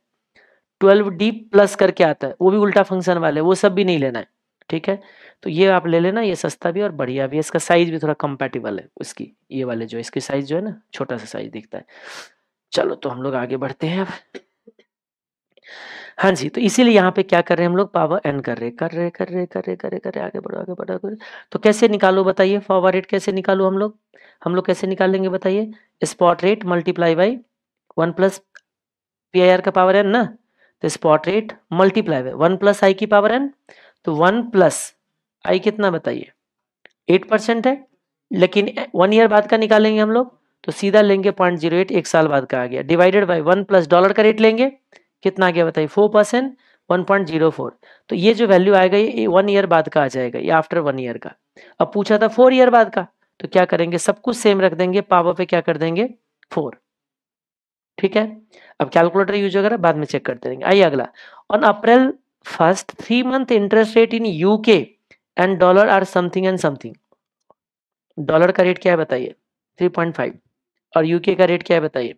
ट्वेल्व डी प्लस करके आता है वो भी उल्टा फंक्शन वाले वो सब भी नहीं लेना है ठीक है तो ये आप ले लेना ये सस्ता भी और बढ़िया भी है इसका साइज भी थोड़ा कंपेटेबल है उसकी ये वाले जो इसकी साइज जो है ना छोटा सा साइज दिखता है चलो तो हम लोग आगे बढ़ते हैं अब हाँ जी, तो इसीलिए यहाँ पे क्या कर रहे हैं हम लोग पावर एन कर रहे कर रहे, कर रहे, कर रहे, कर रहे, कर रहे, आगे बढ़ो, आगे बढ़ो, आगे तो कैसे निकालो बताइए फॉवर रेट कैसे निकालो हम लोग? हम लोग कैसे निकालेंगे बताइए? Spot rate multiply by one plus P I R का पावर एन ना? तो spot rate multiply by one plus I की पावर एन तो वन प्लस आई कितना बताइए? एट परसेंट है लेकिन वन ईयर बाद का निकालेंगे हम लोग तो सीधा लेंगे पॉइंट जीरो एट एक साल बाद का आ गया divided by one plus dollar का रेट लेंगे कितना आ गया बताइए four percent one point zero four तो ये जो वैल्यू आएगा ये वन ईयर बाद का आ जाएगा ये आफ्टर वन ईयर का अब पूछा था फोर ईयर बाद का तो क्या करेंगे सब कुछ सेम रख देंगे पावर पे क्या कर देंगे फोर ठीक है अब कैलकुलेटर यूज वगैरह बाद में चेक कर देंगे आइए अगला on April first three month interest rate in UK and dollar are something and something dollar का रेट क्या है बताइए 3.5 और यूके का रेट क्या है बताइए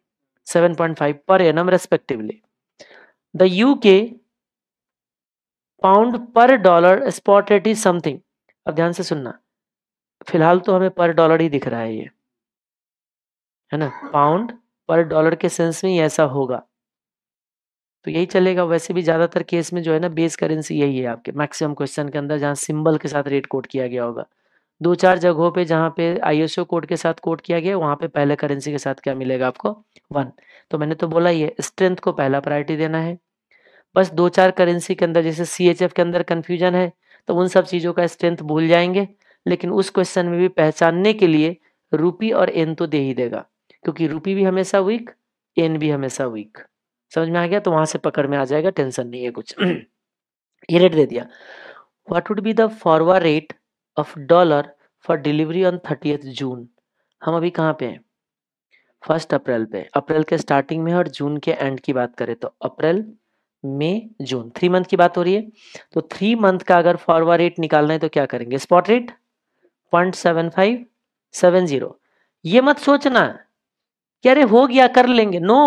7.5 per annum respectively The UK pound per dollar spot rate is something अब ध्यान से सुनना फिलहाल तो हमें पर डॉलर ही दिख रहा है ये है ना पाउंड पर डॉलर के सेंस में ही ऐसा होगा तो यही चलेगा वैसे भी ज़्यादातर केस में जो है ना बेस करेंसी यही है आपके मैक्सिमम क्वेश्चन के अंदर जहां सिंबल के साथ रेट कोट किया गया होगा दो चार जगहों पे जहाँ पे आईएसओ कोड के साथ कोड किया गया वहाँ पे पहले करेंसी के साथ क्या मिलेगा आपको वन तो मैंने तो बोला ये स्ट्रेंथ को पहला प्रायोरिटी देना है बस दो चार करेंसी के अंदर जैसे सी के अंदर कन्फ्यूजन है तो उन सब चीज़ों का स्ट्रेंथ भूल जाएंगे लेकिन उस क्वेश्चन में भी पहचानने के लिए रूपी और एन तो दे ही देगा क्योंकि रूपी भी हमेशा वीक एन भी हमेशा वीक समझ में आ गया तो वहां से पकड़ में आ जाएगा टेंशन नहीं है कुछ ये रेट दे दिया what would be the forward rate of dollar for delivery on thirty June हम अभी कहाँ पे हैं फर्स्ट अप्रैल पे अप्रैल के स्टार्टिंग में और जून के एंड की बात करें तो अप्रैल मई जून थ्री मंथ की बात हो रही है तो थ्री मंथ का अगर फॉरवर्ड रेट निकालना है तो क्या करेंगे spot rate point seven five seven zero ये मत सोचना कि अरे हो गया कर लेंगे नो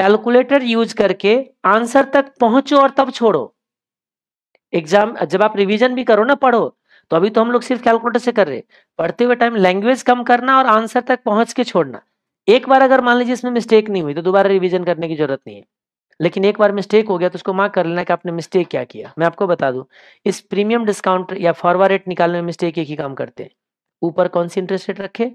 कैलकुलेटर यूज करके आंसर तक पहुंचो और तब छोड़ो एग्जाम जब आप रिवीजन भी करो ना पढ़ो तो अभी तो हम लोग सिर्फ कैलकुलेटर से कर रहे हैं पढ़ते हुए टाइम लैंग्वेज कम करना और आंसर तक पहुंच के छोड़ना एक बार अगर मान लीजिए इसमें मिस्टेक नहीं हुई तो दोबारा रिविजन करने की जरूरत नहीं है लेकिन एक बार मिस्टेक हो गया तो उसको मार्क कर लेना कि आपने मिस्टेक क्या किया मैं आपको बता दूं इस प्रीमियम डिस्काउंट या फॉरवर्ड रेट निकालने में मिस्टेक एक ही काम करते हैं ऊपर कौन सी इंटरेस्ट रेट रखे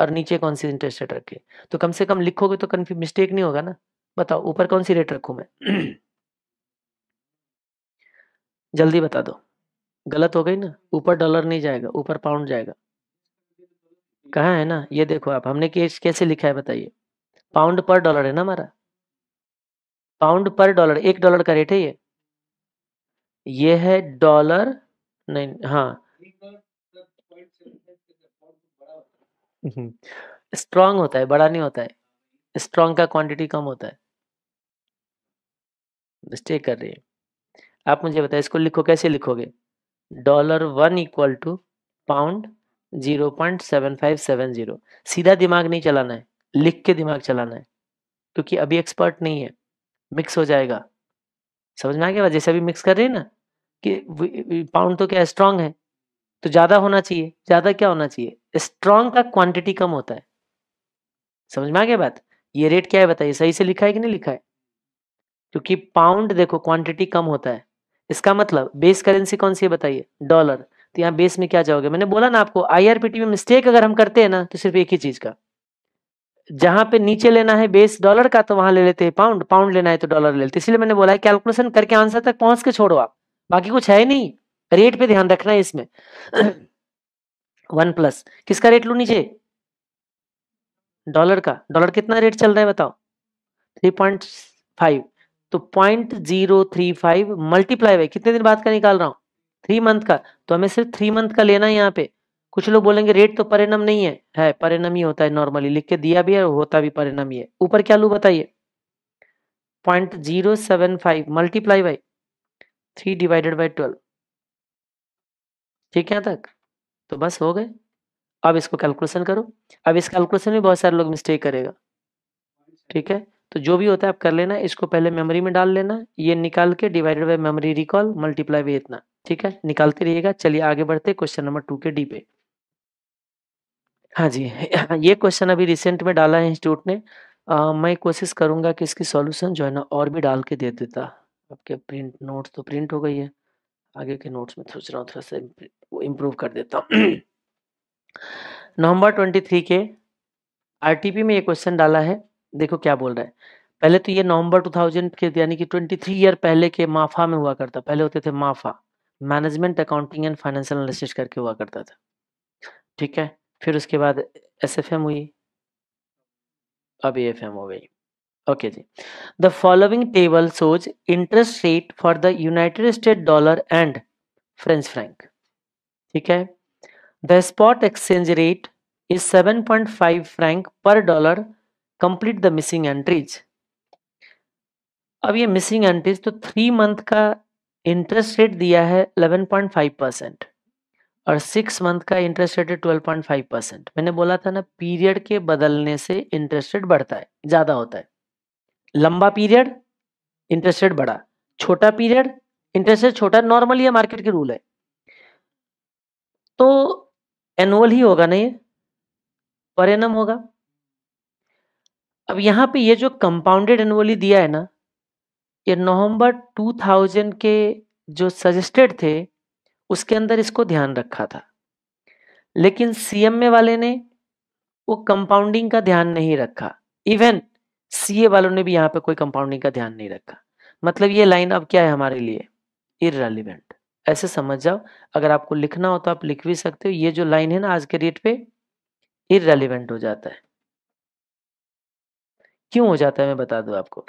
और नीचे कौन सी इंटरेस्ट रेट रखे तो कम से कम लिखोगे तो कन्फ्यू मिस्टेक नहीं होगा ना बताओ ऊपर कौन सी रेट रखू मैं जल्दी बता दो गलत हो गई ना ऊपर डॉलर नहीं जाएगा ऊपर पाउंड जाएगा कहा है ना ये देखो आप हमने कैसे लिखा है बताइए पाउंड पर डॉलर है ना हमारा पाउंड पर डॉलर एक डॉलर का रेट है ये ये है डॉलर नहीं हाँ स्ट्रांग होता है बड़ा नहीं होता है स्ट्रांग का क्वांटिटी कम होता है मिस्टेक कर रही है आप मुझे बताए इसको लिखो कैसे लिखोगे dollar one equal to pound zero point seven five seven zero सीधा दिमाग नहीं चलाना है लिख के दिमाग चलाना है क्योंकि अभी एक्सपर्ट नहीं है मिक्स हो जाएगा समझ में आ गया जैसे अभी मिक्स कर रहे हैं ना कि पाउंड तो क्या स्ट्रांग है तो ज़्यादा होना चाहिए ज़्यादा क्या होना चाहिए स्ट्रांग का क्वांटिटी कम होता है समझ में आ गया बात ये रेट क्या है बताइए सही से लिखा है कि नहीं लिखा है क्योंकि पाउंड देखो क्वांटिटी कम होता है इसका मतलब बेस करेंसी कौन सी है बताइए डॉलर तो यहाँ बेस में क्या जाओगे मैंने बोला ना आपको आईआरपीटी में मिस्टेक अगर हम करते हैं ना तो सिर्फ एक ही चीज का जहां पे नीचे लेना है बेस डॉलर का तो वहां ले लेते हैं पाउंड पाउंड लेना है तो डॉलर ले लेते इसलिए मैंने बोला है कैलकुलेशन करके आंसर तक पहुंच के छोड़ो आप बाकी कुछ है नहीं रेट पे ध्यान रखना है इसमें वन प्लस किसका रेट लू नीचे डॉलर का डॉलर कितना रेट चल रहा है बताओ थ्री पॉइंट फाइव तो point zero three five multiply by कितने दिन बाद का निकाल रहा हूँ थ्री मंथ का तो हमें सिर्फ थ्री मंथ का लेना है यहाँ पे कुछ लोग बोलेंगे रेट तो परिणाम नहीं है है परिणाम ही होता है नॉर्मली लिख के दिया भी है होता भी परिणाम ही है ऊपर क्या लू बताइए point zero seven five multiply by three divided by twelve ठीक है तक तो बस हो गए अब इसको कैलकुलेशन करो अब इस कैलकुलेशन में बहुत सारे लोग मिस्टेक करेगा ठीक है तो जो भी होता है आप कर लेना इसको पहले मेमोरी में डाल लेना ये निकाल के divided by memory recall multiply भी इतना ठीक है निकालते रहिएगा चलिए आगे बढ़ते क्वेश्चन नंबर टू के डी पे हाँ जी ये क्वेश्चन अभी रिसेंट में डाला है इंस्टीट्यूट ने आ, मैं कोशिश करूंगा कि इसकी सॉल्यूशन जो है ना और भी डाल के दे देता आपके प्रिंट नोट्स तो प्रिंट हो गई है आगे के नोट्स में सोच रहा हूँ थोड़ा सा इम्प्रूव कर देता हूँ नवंबर थ्री के आरटीपी में ये क्वेश्चन डाला है देखो क्या बोल रहा है पहले तो ये नवंबर 2000 के यानी कि 23 ईयर पहले के माफा में हुआ करता पहले होते थे माफा management accounting and financial analysis करके हुआ करता था ठीक है फिर उसके बाद एस हुई अब ए हो गई ओके जी the following table shows interest rate for the United State dollar and French franc ठीक है the spot exchange rate is 7.5 franc per dollar complete the missing entries अब ये मिसिंग एंट्रीज तो थ्री मंथ का interest rate दिया है 11.5 percent और six month का इंटरेस्ट रेट है 12.5 परसेंट मैंने बोला था ना पीरियड के बदलने से इंटरेस्ट रेट बढ़ता है ज़्यादा होता है लंबा पीरियड इंटरेस्ट रेट बढ़ा छोटा पीरियड इंटरेस्ट रेट छोटा नॉर्मली ये मार्केट के रूल है तो एनुअल ही होगा ना ये पर एनम होगा अब यहाँ पे ये जो कंपाउंडेड एनुअली दिया है ना ये नवंबर 2000 के जो सजेस्टेड थे उसके अंदर इसको ध्यान रखा था लेकिन सीएमए वाले ने वो कंपाउंडिंग का ध्यान नहीं रखा इवन सीए वालों ने भी यहाँ पे कोई कंपाउंडिंग का ध्यान नहीं रखा मतलब ये लाइन अब क्या है हमारे लिए इरेलीवेंट ऐसे समझ जाओ अगर आपको लिखना हो तो आप लिख भी सकते हो ये जो लाइन है ना आज के डेट पे इरेलीवेंट हो जाता है क्यों हो जाता है मैं बता दूं आपको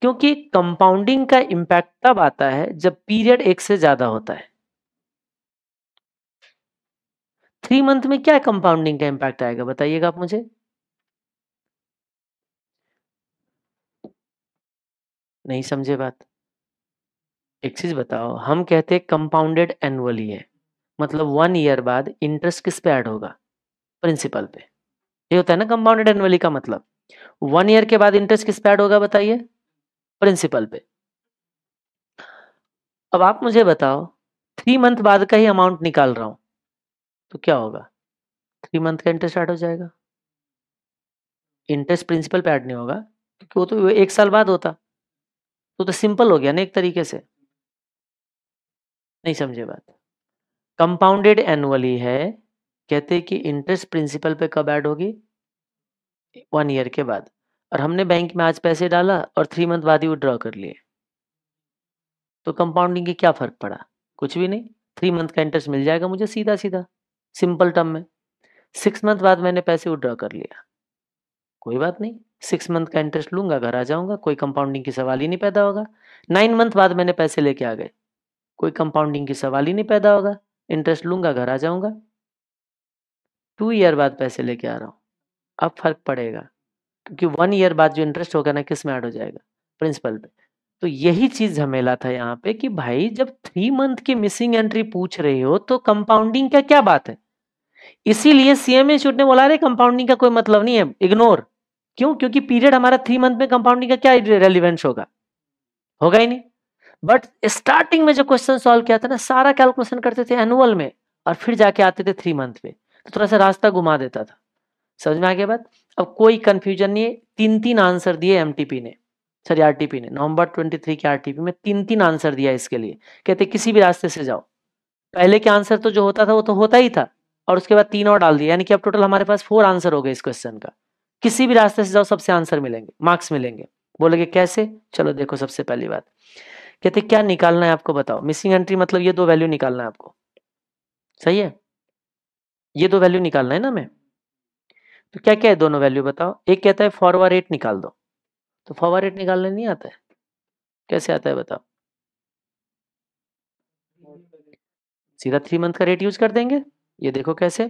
क्योंकि कंपाउंडिंग का इंपैक्ट तब आता है जब पीरियड एक से ज्यादा होता है थ्री मंथ में क्या कंपाउंडिंग का इम्पैक्ट आएगा बताइएगा आप मुझे नहीं समझे बात एक चीज बताओ हम कहते हैं कंपाउंडेड एनुअली है मतलब वन ईयर बाद इंटरेस्ट किस पे ऐड होगा प्रिंसिपल पे ये होता है ना कंपाउंडेड एनुअली का मतलब वन ईयर के बाद इंटरेस्ट किस पे ऐड होगा बताइए प्रिंसिपल पे अब आप मुझे बताओ थ्री मंथ बाद का ही अमाउंट निकाल रहा हूं तो क्या होगा थ्री मंथ का इंटरेस्ट ऐड हो जाएगा इंटरेस्ट प्रिंसिपल पे ऐड नहीं होगा क्योंकि वो तो एक साल बाद होता तो तो सिंपल हो गया ना एक तरीके से नहीं समझे बात कंपाउंडेड एनुअली है कहते कि इंटरेस्ट प्रिंसिपल पे कब ऐड होगी वन ईयर के बाद और हमने बैंक में आज पैसे डाला और थ्री मंथ बाद ही विड्रॉ कर लिए तो कंपाउंडिंग के क्या फ़र्क पड़ा कुछ भी नहीं थ्री मंथ का इंटरेस्ट मिल जाएगा मुझे सीधा सीधा सिंपल टर्म में सिक्स मंथ बाद मैंने पैसे विड्रॉ कर लिया कोई बात नहीं सिक्स मंथ का इंटरेस्ट लूंगा घर आ जाऊंगा कोई कंपाउंडिंग की सवाल ही नहीं पैदा होगा नाइन मंथ बाद मैंने पैसे लेके आ गए कोई कंपाउंडिंग की सवाल ही नहीं पैदा होगा इंटरेस्ट लूंगा घर आ जाऊंगा टू ईयर बाद पैसे लेके आ रहा हूँ अब फर्क पड़ेगा क्योंकि वन ईयर बाद जो इंटरेस्ट होगा ना किस में ऐड हो जाएगा प्रिंसिपल पे तो यही चीज झमेला था यहाँ पे कि भाई जब थ्री मंथ की मिसिंग एंट्री पूछ रहे हो तो कंपाउंडिंग का क्या बात है इसीलिए सीएम इंस्टीट्यूट ने बोला रहे कंपाउंडिंग का कोई मतलब नहीं है इग्नोर क्यों क्योंकि पीरियड हमारा थ्री मंथ में कंपाउंडिंग का क्या रेलिवेंस होगा होगा ही नहीं बट स्टार्टिंग में जो क्वेश्चन सॉल्व किया था ना सारा कैलकुलेशन करते थे एनुअल में और फिर जाके आते थे थ्री मंथ पे तो थोड़ा सा रास्ता घुमा देता था समझ में आ गया बात अब कोई कंफ्यूजन नहीं है तीन तीन आंसर दिए एम ने सॉरी आर ने नवंबर 23 के आर में तीन तीन आंसर दिया इसके लिए कहते किसी भी रास्ते से जाओ पहले के आंसर तो जो होता था वो तो होता ही था और उसके बाद तीन और डाल दिया यानी कि अब टोटल हमारे पास फोर आंसर हो गए इस क्वेश्चन का किसी भी रास्ते से जाओ सबसे आंसर मिलेंगे मार्क्स मिलेंगे बोलेगे कैसे चलो देखो सबसे पहली बात कहते क्या निकालना है आपको बताओ मिसिंग एंट्री मतलब ये दो वैल्यू निकालना है आपको सही है ये दो वैल्यू निकालना है ना हमें तो क्या क्या है दोनों वैल्यू बताओ एक कहता है फॉरवा रेट निकाल दो तो फॉरवा रेट निकालने नहीं आता है कैसे आता है बताओ सीधा थ्री मंथ का रेट यूज कर देंगे ये देखो कैसे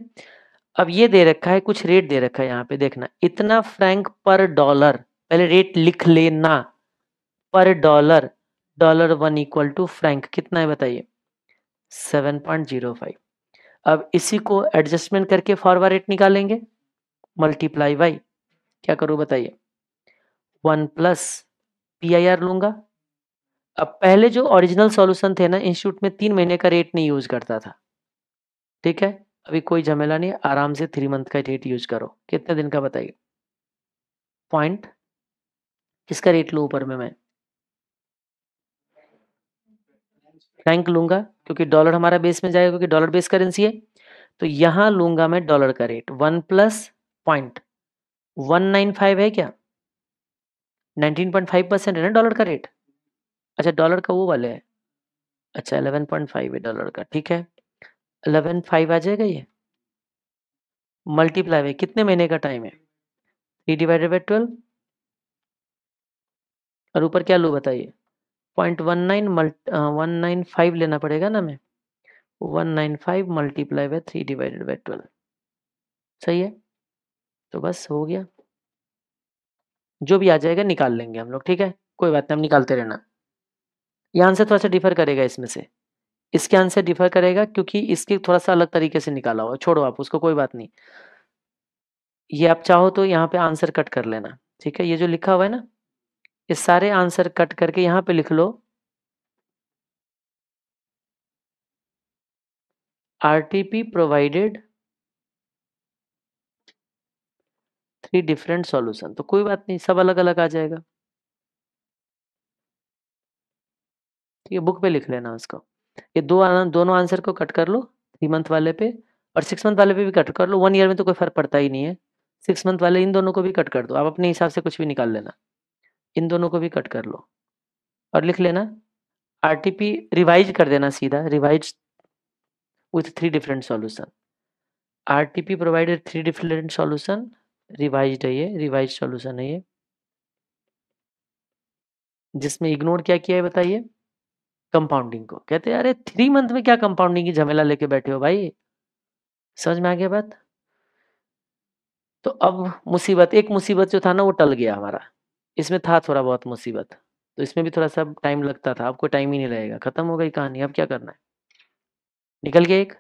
अब ये दे रखा है कुछ रेट दे रखा है यहाँ पे देखना इतना फ्रैंक पर डॉलर पहले रेट लिख लेना per dollar dollar one equal to franc कितना है बताइए सेवन पॉइंट जीरो फाइव अब इसी को एडजस्टमेंट करके फॉरवर्ड रेट निकालेंगे मल्टीप्लाई वाई क्या करूं बताइए one plus P I R लूंगा अब पहले जो ओरिजिनल सॉल्यूशन थे ना इंस्टीट्यूट में तीन महीने का रेट नहीं यूज करता था ठीक है अभी कोई झमेला नहीं आराम से थ्री मंथ का रेट यूज करो कितने दिन का बताइए पॉइंट किसका रेट लू ऊपर में मैं फ्रैंक लूंगा क्योंकि डॉलर हमारा बेस में जाएगा क्योंकि डॉलर बेस करेंसी है तो यहां लूंगा मैं डॉलर का rate one plus point one nine five है क्या नाइनटीन पॉइंट फाइव परसेंट है ना डॉलर का रेट अच्छा डॉलर का वो वाले है अच्छा एलेवन पॉइंट फाइव है डॉलर का ठीक है एलेवन फाइव आ जाएगा ये मल्टीप्लाई है कितने महीने का टाइम है थ्री डिवाइडेड बाई ट्वेल्व और ऊपर क्या लो बताइए point one nine one nine five लेना पड़ेगा ना हमें one nine five multiply by three divided by twelve सही है तो बस हो गया जो भी आ जाएगा निकाल लेंगे हम लोग ठीक है कोई बात नहीं हम निकालते रहना ये आंसर थोड़ा सा डिफर करेगा इसमें से इसके आंसर डिफर करेगा क्योंकि इसके थोड़ा सा अलग तरीके से निकाला हुआ छोड़ो आप उसको कोई बात नहीं ये आप चाहो तो यहाँ पे आंसर कट कर लेना ठीक है ये जो लिखा हुआ है ना ये सारे आंसर कट करके यहाँ पे लिख लो RTP provided three different solution तो कोई बात नहीं सब अलग अलग आ जाएगा ठीक है बुक पे लिख लेना उसको ये दो आन, दोनों आंसर को कट कर लो थ्री मंथ वाले पे और सिक्स मंथ वाले पे भी कट कर लो वन ईयर में तो कोई फर्क पड़ता ही नहीं है सिक्स मंथ वाले इन दोनों को भी कट कर दो आप अपने हिसाब से कुछ भी निकाल लेना इन दोनों को भी कट कर लो और लिख लेना आर रिवाइज कर देना सीधा revise with three different solution R T P provided three different solution revise है ये रिवाइज सॉल्यूशन है ये जिसमें इग्नोर क्या किया है बताइए कंपाउंडिंग को कहते हैं अरे थ्री मंथ में क्या कंपाउंडिंग की झमेला लेके बैठे हो भाई समझ में आ गया बात तो अब मुसीबत एक मुसीबत जो था ना वो टल गया हमारा इसमें था थोड़ा बहुत मुसीबत तो इसमें भी थोड़ा सा टाइम लगता था आपको टाइम ही नहीं रहेगा खत्म हो गई कहानी अब क्या करना है निकल गया एक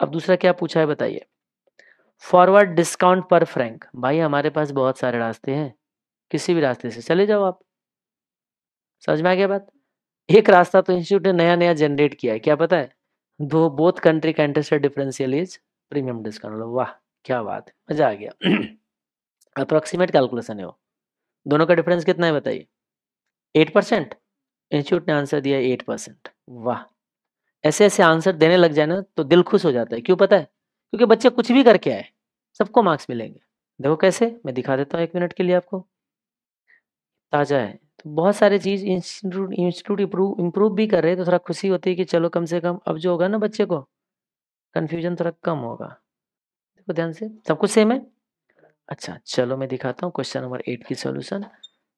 अब दूसरा क्या पूछा है बताइए फॉरवर्ड डिस्काउंट पर फ्रैंक भाई हमारे पास बहुत सारे रास्ते हैं किसी भी रास्ते से चले जाओ आप समझ में आ गया बात एक रास्ता तो इंस्टीट्यूट ने नया नया जनरेट किया है क्या पता है दो बोथ कंट्री का interest differential is premium discount वाह क्या बात है मजा आ गया अप्रोक्सीमेट कैलकुलेशन है वो दोनों का डिफरेंस कितना है बताइए एट परसेंट इंस्टीट्यूट ने आंसर दिया एट परसेंट वाह ऐसे ऐसे आंसर देने लग जाए ना तो दिल खुश हो जाता है क्यों पता है क्योंकि बच्चे कुछ भी करके आए सबको मार्क्स मिलेंगे देखो कैसे मैं दिखा देता हूँ एक मिनट के लिए आपको ताज़ा है तो बहुत सारे चीज़ इंस्टीट्यूट इंस्टीट्यूट इम्प्रूव भी कर रहे हैं तो थोड़ा खुशी होती है कि चलो कम से कम अब जो होगा ना बच्चे को कन्फ्यूजन थोड़ा कम होगा देखो ध्यान से सब कुछ सेम है अच्छा चलो मैं दिखाता हूँ क्वेश्चन नंबर एट की solution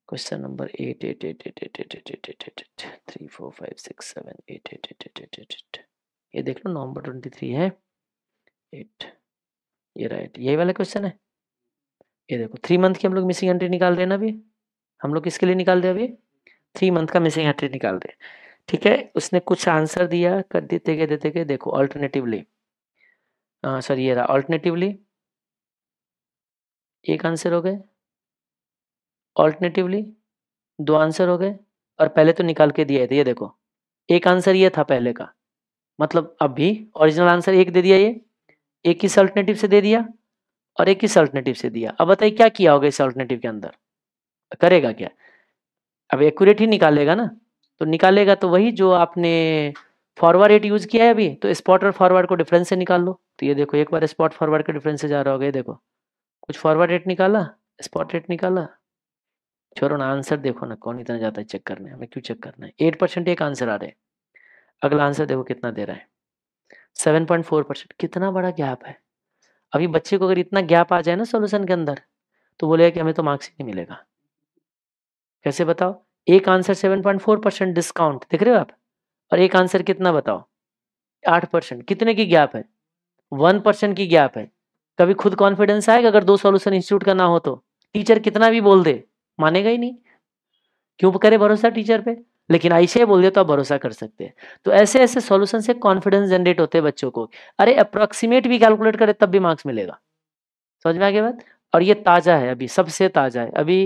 question number eight eight eight eight eight eight eight eight eight eight eight three four five six seven eight eight eight eight eight eight eight ये देख लो नवंबर ट्वेंटी थ्री है eight ये right यही वाला question है ये देखो थ्री मंथ की हम लोग मिसिंग एंट्री निकाल देना अभी हम लोग किसके लिए निकाल दे अभी थ्री मंथ का मिसिंग एंट्री निकाल दे ठीक है उसने कुछ आंसर दिया कर देते गए देते गए देखो अल्टरनेटिवली सॉरी ये रहा अल्टरनेटिवली एक आंसर हो गए ऑल्टरनेटिवली दो आंसर हो गए और पहले तो निकाल के दिया थे ये देखो एक आंसर ये था पहले का मतलब अब भी ओरिजिनल आंसर एक दे दिया ये एक किस अल्टरनेटिव से दे दिया और एक किस अल्टरनेटिव से दिया अब बताइए क्या किया होगा इस अल्टरनेटिव के अंदर करेगा क्या अब एक्यूरेट ही निकालेगा ना तो निकालेगा तो वही जो आपने फॉरवर्ड रेट यूज किया है अभी तो स्पॉट और फॉरवर्ड को डिफरेंस से निकाल लो तो ये देखो एक बार स्पॉट फॉरवर्ड के डिफरेंस से जा रहा होगा ये देखो कुछ फॉरवर्ड रेट निकाला स्पॉट रेट निकाला छोड़ो ना आंसर देखो ना कौन इतना जाता है चेक करने हमें क्यों चेक करना है एट परसेंट एक आंसर आ रहा है अगला आंसर देखो कितना दे रहा है सेवन पॉइंट फोर परसेंट कितना बड़ा गैप है अभी बच्चे को अगर इतना गैप आ जाए ना सोल्यूशन के अंदर तो बोलेगा कि हमें तो मार्क्स ही नहीं मिलेगा कैसे बताओ एक answer seven point four percent discount देख रहे हो आप और एक आंसर कितना बताओ आठ परसेंट कितने की गैप है वन परसेंट की गैप है कभी खुद कॉन्फिडेंस आएगा अगर दो सोल्यूशन इंस्टीट्यूट का ना हो तो टीचर कितना भी बोल दे मानेगा ही नहीं क्यों करे भरोसा टीचर पे लेकिन आयशा बोल दिया तो आप भरोसा कर सकते हैं तो ऐसे ऐसे सॉल्यूशन से कॉन्फिडेंस जनरेट होते हैं बच्चों को अरे अप्रोक्सीमेट भी कैलकुलेट करे तब भी मार्क्स मिलेगा समझ में आगे बात और ये ताज़ा है अभी सबसे ताज़ा है अभी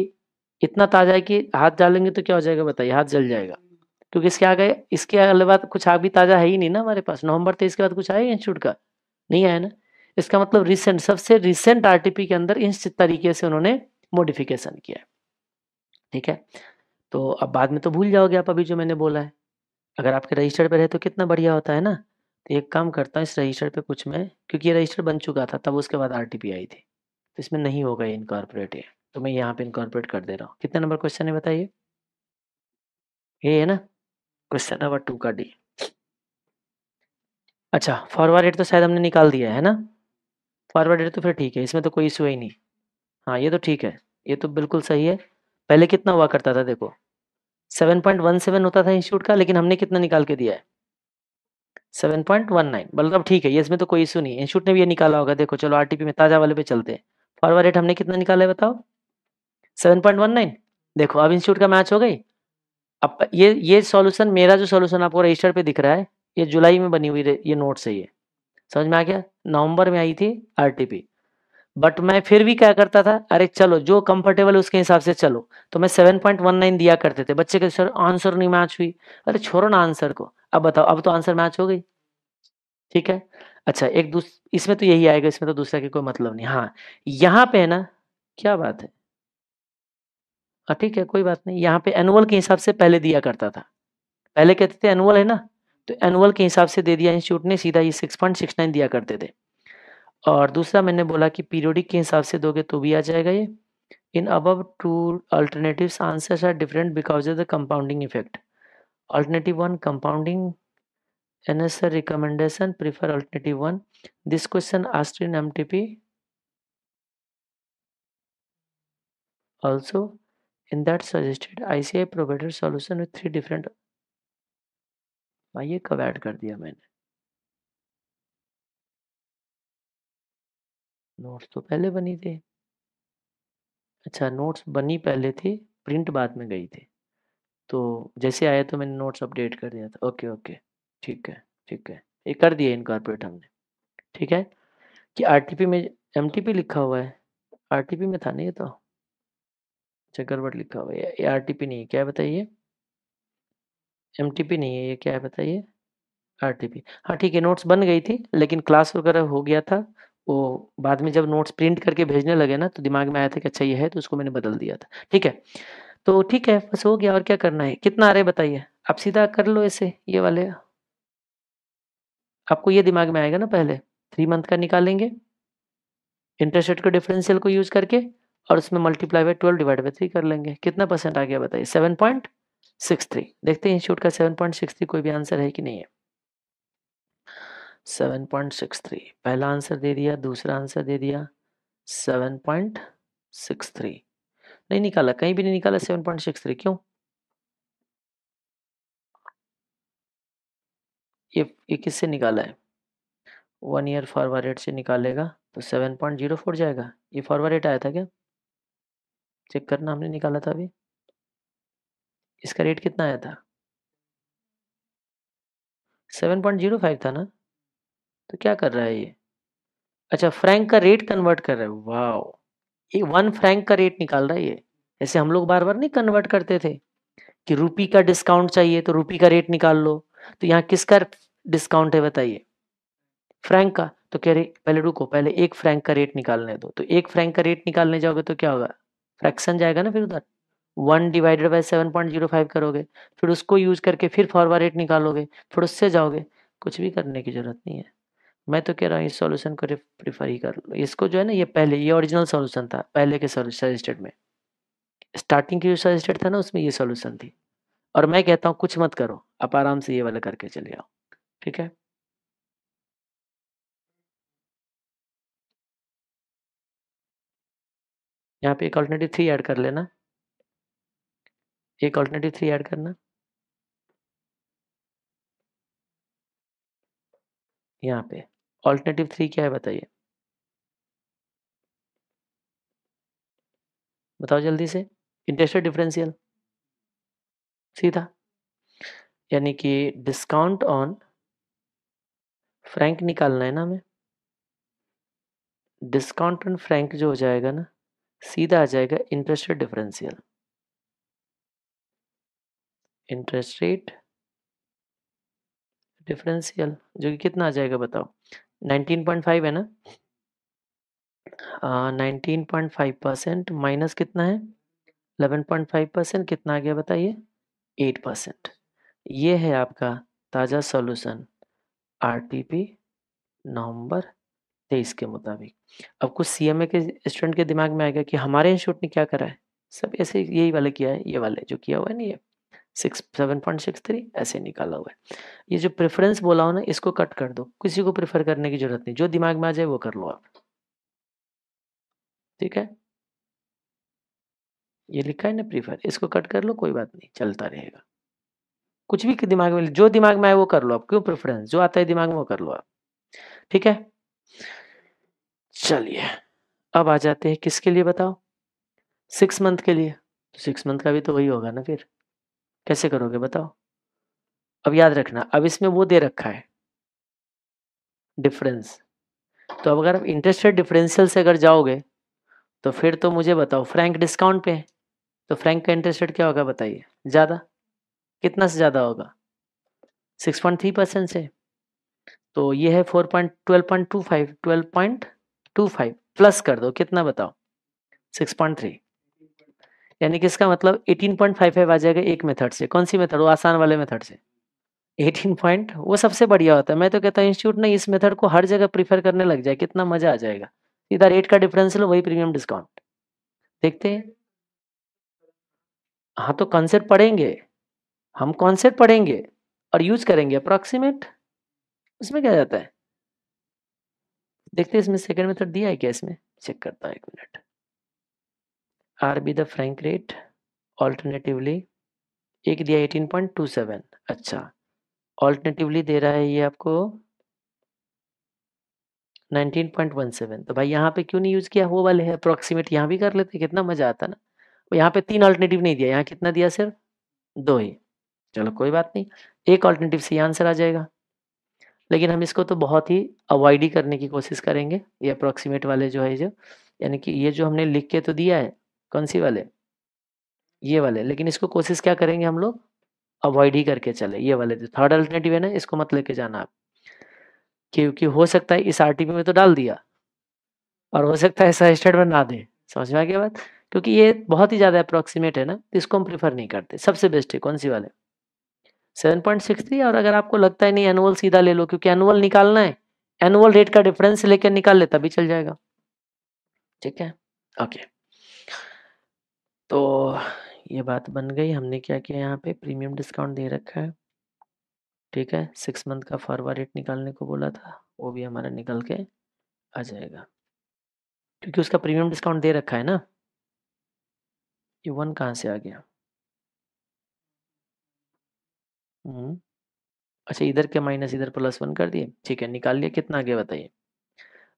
इतना ताज़ा है कि हाथ डालेंगे तो क्या हो जाएगा बताइए हाथ जल जाएगा क्योंकि इसके आगे इसके अगले बाद कुछ आग भी ताज़ा है ही नहीं ना हमारे पास नवंबर तेईस के बाद कुछ आया इंस्टीट्यूट का नहीं आया ना इसका मतलब रिसेंट सबसे रिसेंट आरटीपी के अंदर इस तरीके से उन्होंने मोडिफिकेशन किया है ठीक है तो अब बाद में तो भूल जाओगे आप अभी जो मैंने बोला है। अगर आपके रजिस्टर पर है तो कितना बढ़िया होता है ना? तो एक काम करता हूँ इस रजिस्टर पर कुछ मैं क्योंकि ये रजिस्टर बन चुका था तब उसके बाद आर आई थी। तो इसमें नहीं होगा ये इनकॉर्पोरेट ये। तो मैं यहाँ पे इनकॉर्पोरेट कर दे रहा हूँ। कितना नंबर क्वेश्चन है बताइए? ये है ना? क्वेश्चन नंबर टू का डी। अच्छा फॉरवर्ड रेट तो शायद हमने निकाल दिया है ना? फॉरवर्ड एड तो फिर ठीक है इसमें तो कोई इशू है ही नहीं। हाँ, ये तो ठीक है। ये तो बिल्कुल सही है। पहले कितना हुआ करता था देखो 7.17 होता था इंस्टीट्यूट का लेकिन हमने कितना निकाल के दिया है 7.19 मतलब ठीक है ये इसमें तो कोई इशू नहीं इंस्टीट्यूट ने भी ये निकाला होगा देखो चलो आरटीपी में ताजा वाले पे चलते हैं फॉरवर्ड रेट हमने कितना निकाला है बताओ 7.19 देखो अब इंस्टीट्यूट का मैच हो गई अब ये ये सोल्यूशन मेरा जो सोल्यूशन आपको रजिस्टर पर दिख रहा है ये जुलाई में बनी हुई ये नोट से ये समझ में आ गया नवंबर में आई थी आरटीपी बट मैं फिर भी क्या करता था अरे चलो जो कंफर्टेबल उसके हिसाब से चलो तो मैं सेवन पॉइंट वन नाइन दिया करते थे बच्चे के सर आंसर नहीं मैच हुई अरे छोड़ो ना आंसर को अब बताओ अब तो आंसर मैच हो गई ठीक है अच्छा एक दूस इसमें तो यही आएगा इसमें तो दूसरा की कोई मतलब नहीं हाँ यहाँ पे है ना क्या बात है हाँ, ठीक है कोई बात नहीं यहाँ पे एनुअल के हिसाब से पहले दिया करता था पहले कहते थे एनुअल है ना तो एनुअल के हिसाब से दे दिया इंस्टीट्यूट ने सीधा ये नाइन दिया करते थे और दूसरा मैंने बोला कि पीरियोडिक के हिसाब से दोगे तो भी आ जाएगा ये इन अब two alternative answers are different because of the compounding effect alternative one compounding N S sir recommendation prefer alternative one this question asked in M T P also in that suggested I C I provided solution with three different आइए कब add कर दिया मैंने notes तो पहले बनी थे अच्छा नोट्स बनी पहले थी प्रिंट बाद में गई थी तो जैसे आया तो मैंने नोट्स अपडेट कर दिया था ओके ओके ठीक है ठीक है ये कर दिया इनकॉर्पोरेट हमने ठीक है कि आरटीपी में एमटीपी लिखा हुआ है आरटीपी में था नहीं ये तो अच्छा लिखा हुआ है ये आरटीपी नहीं है क्या बताइए एमटीपी नहीं है ये क्या बताइए आरटीपी हाँ ठीक है नोट्स बन गई थी लेकिन क्लास वगैरह हो गया था वो बाद में जब नोट्स प्रिंट करके भेजने लगे ना तो दिमाग में आया था कि अच्छा ये है तो उसको मैंने बदल दिया था ठीक है तो ठीक है बस हो गया और क्या करना है कितना आ रहा है बताइए आप सीधा कर लो ऐसे ये वाले आपको ये दिमाग में आएगा ना पहले थ्री मंथ का निकालेंगे इंटरेस्ट रेट को डिफरेंशियल को यूज करके और उसमें multiply by twelve divide by three कर लेंगे कितना परसेंट आ गया बताइए सेवन पॉइंट सिक्स थ्री देखते हैं इंस्टीट्यूट का सेवन पॉइंट सिक्स थ्री कोई भी आंसर है कि नहीं है सेवन पॉइंट सिक्स थ्री पहला आंसर दे दिया दूसरा आंसर दे दिया सेवन पॉइंट सिक्स थ्री नहीं निकाला कहीं भी नहीं निकाला सेवन पॉइंट सिक्स थ्री क्यों ये ये किससे निकाला है वन ईयर फॉरवर्ड रेट से निकालेगा तो सेवन पॉइंट जीरो फोर जाएगा ये फॉरवर्ड रेट आया था क्या चेक करना हमने निकाला था अभी इसका रेट कितना आया था सेवन पॉइंट जीरो फाइव था ना तो क्या कर रहा है ये अच्छा फ्रैंक का रेट कन्वर्ट कर रहा है वाह ये वन फ्रैंक का रेट निकाल रहा है ये ऐसे हम लोग बार बार नहीं कन्वर्ट करते थे कि रुपी का डिस्काउंट चाहिए तो रुपी का रेट निकाल लो तो यहाँ किसका डिस्काउंट है बताइए फ्रैंक का तो कह रहे पहले रुको पहले एक फ्रैंक का रेट निकालने दो तो एक फ्रैंक का रेट निकालने जाओगे तो क्या होगा फ्रैक्शन जाएगा ना फिर उधर one divided by seven point zero five करोगे फिर उसको यूज करके फिर फॉरवर्ड रेट निकालोगे फिर उससे जाओगे कुछ भी करने की जरूरत नहीं है मैं तो कह रहा हूँ इस सॉल्यूशन को प्रीफर ही कर लो इसको जो है ना ये पहले ये ओरिजिनल सॉल्यूशन था पहले के सजेस्टेड में स्टार्टिंग की जो सजेस्टेड था ना उसमें ये सॉल्यूशन थी और मैं कहता हूँ कुछ मत करो आप आराम से ये वाला करके चले जाओ ठीक है यहाँ पे एक ऑल्टरनेटिव थ्री ऐड कर लेना एक ऑल्टरनेटिव थ्री ऐड करना यहाँ पे ऑल्टरनेटिव थ्री क्या है बताइए बताओ जल्दी से इंटरेस्ट डिफरेंशियल सीधा यानी कि डिस्काउंट ऑन फ्रैंक निकालना है ना हमें डिस्काउंट ऑन फ्रैंक जो हो जाएगा ना सीधा आ जाएगा interest rate differential interest rate differential जो कि कितना आ जाएगा बताओ 19.5 है ना nineteen point five percent minus कितना है इलेवन पॉइंट फाइव परसेंट कितना आ गया बताइए एट परसेंट ये है आपका ताज़ा सॉल्यूशन आरटीपी नवंबर तेईस के मुताबिक अब कुछ सीएमए के स्टूडेंट के दिमाग में आएगा कि हमारे इंस्टीट्यूट ने क्या करा है सब ऐसे यही वाले किया है ये वाले जो किया हुआ है ना ये six seven point six three ऐसे निकाला हुआ है ये जो प्रेफरेंस बोला हो ना इसको कट कर दो किसी को प्रेफर करने की जरूरत नहीं जो दिमाग में आ जाए वो कर लो आप ठीक है ये लिखा है ना प्रीफर इसको कट कर लो कोई बात नहीं चलता रहेगा कुछ भी दिमाग में जो दिमाग में आए वो कर लो आप क्यों प्रेफरेंस जो आता है दिमाग में वो कर लो आप ठीक है चलिए अब आ जाते हैं किसके लिए बताओ सिक्स मंथ के लिए तो सिक्स मंथ का भी तो वही होगा ना फिर कैसे करोगे बताओ अब याद रखना अब इसमें वो दे रखा है डिफरेंस तो अब अगर आप इंटरेस्ट रेट डिफरेंशियल से अगर जाओगे तो फिर तो मुझे बताओ फ्रैंक डिस्काउंट पे है तो फ्रैंक का इंटरेस्ट रेट क्या होगा बताइए ज़्यादा कितना से ज़्यादा होगा सिक्स पॉइंट थ्री परसेंट से तो ये है four point twelve point two five twelve point two five plus कर दो कितना बताओ सिक्स पॉइंट थ्री यानी कि इसका मतलब 18.55 आ जाएगा एक मेथड से कौन सी मेथड वो आसान वाले मेथड से 18 पॉइंट वो सबसे बढ़िया होता है मैं तो कहता हूँ इंस्टीट्यूट ना इस मेथड को हर जगह प्रीफर करने लग जाए कितना मजा आ जाएगा सीधा रेट का डिफरेंस लो वही प्रीमियम डिस्काउंट देखते हैं हाँ तो कॉन्सेप्ट पढ़ेंगे हम कॉन्सेप्ट पढ़ेंगे और यूज करेंगे अप्रॉक्सीमेट उसमें क्या जाता है देखते हैं इसमें सेकेंड मेथड दिया है क्या इसमें चेक करता हूँ एक minute R B the franc rate alternatively एक दिया सेवन अच्छा ऑल्टरनेटिवली दे रहा है ये आपको सेवन तो भाई यहाँ पे क्यों नहीं यूज़ किया वो वाले है अप्रोक्सीमेट यहाँ भी कर लेते कितना मज़ा आता ना यहाँ पे तीन ऑल्टरनेटिव नहीं दिया यहाँ कितना दिया सिर्फ दो ही चलो कोई बात नहीं एक ऑल्टरनेटिव से आंसर आ जाएगा लेकिन हम इसको तो बहुत ही अवॉइड ही करने की कोशिश करेंगे ये अप्रोक्सीमेट वाले जो है जो यानी कि ये जो हमने लिख के तो दिया है कौन सी वाले ये वाले लेकिन इसको कोशिश क्या करेंगे हम लोग अवॉइड ही करके चले ये वाले थर्ड अल्टरनेटिव है ना इसको मत लेके जाना आप क्योंकि हो सकता है इस आर में तो डाल दिया और हो सकता है ऐसा स्टेटमेंट ना दे समझ में आ गया बात क्योंकि ये बहुत ही ज़्यादा अप्रोक्सीमेट है ना तो इसको हम प्रीफर नहीं करते सबसे बेस्ट है कौन सी वाले सेवन पॉइंट सिक्स थ्री और अगर आपको लगता है नहीं एनुअल सीधा ले लो क्योंकि एनुअल निकालना है एनुअल रेट का डिफरेंस लेकर निकाल ले तभी चल जाएगा ठीक है ओके okay. तो ये बात बन गई हमने क्या किया यहाँ पे प्रीमियम डिस्काउंट दे रखा है ठीक है सिक्स मंथ का फॉरवर्ड रेट निकालने को बोला था वो भी हमारा निकल के आ जाएगा क्योंकि उसका प्रीमियम डिस्काउंट दे रखा है ना ये वन कहाँ से आ गया हम्म। अच्छा इधर के माइनस इधर प्लस वन कर दिए ठीक है निकाल लिया कितना आ गया बताइए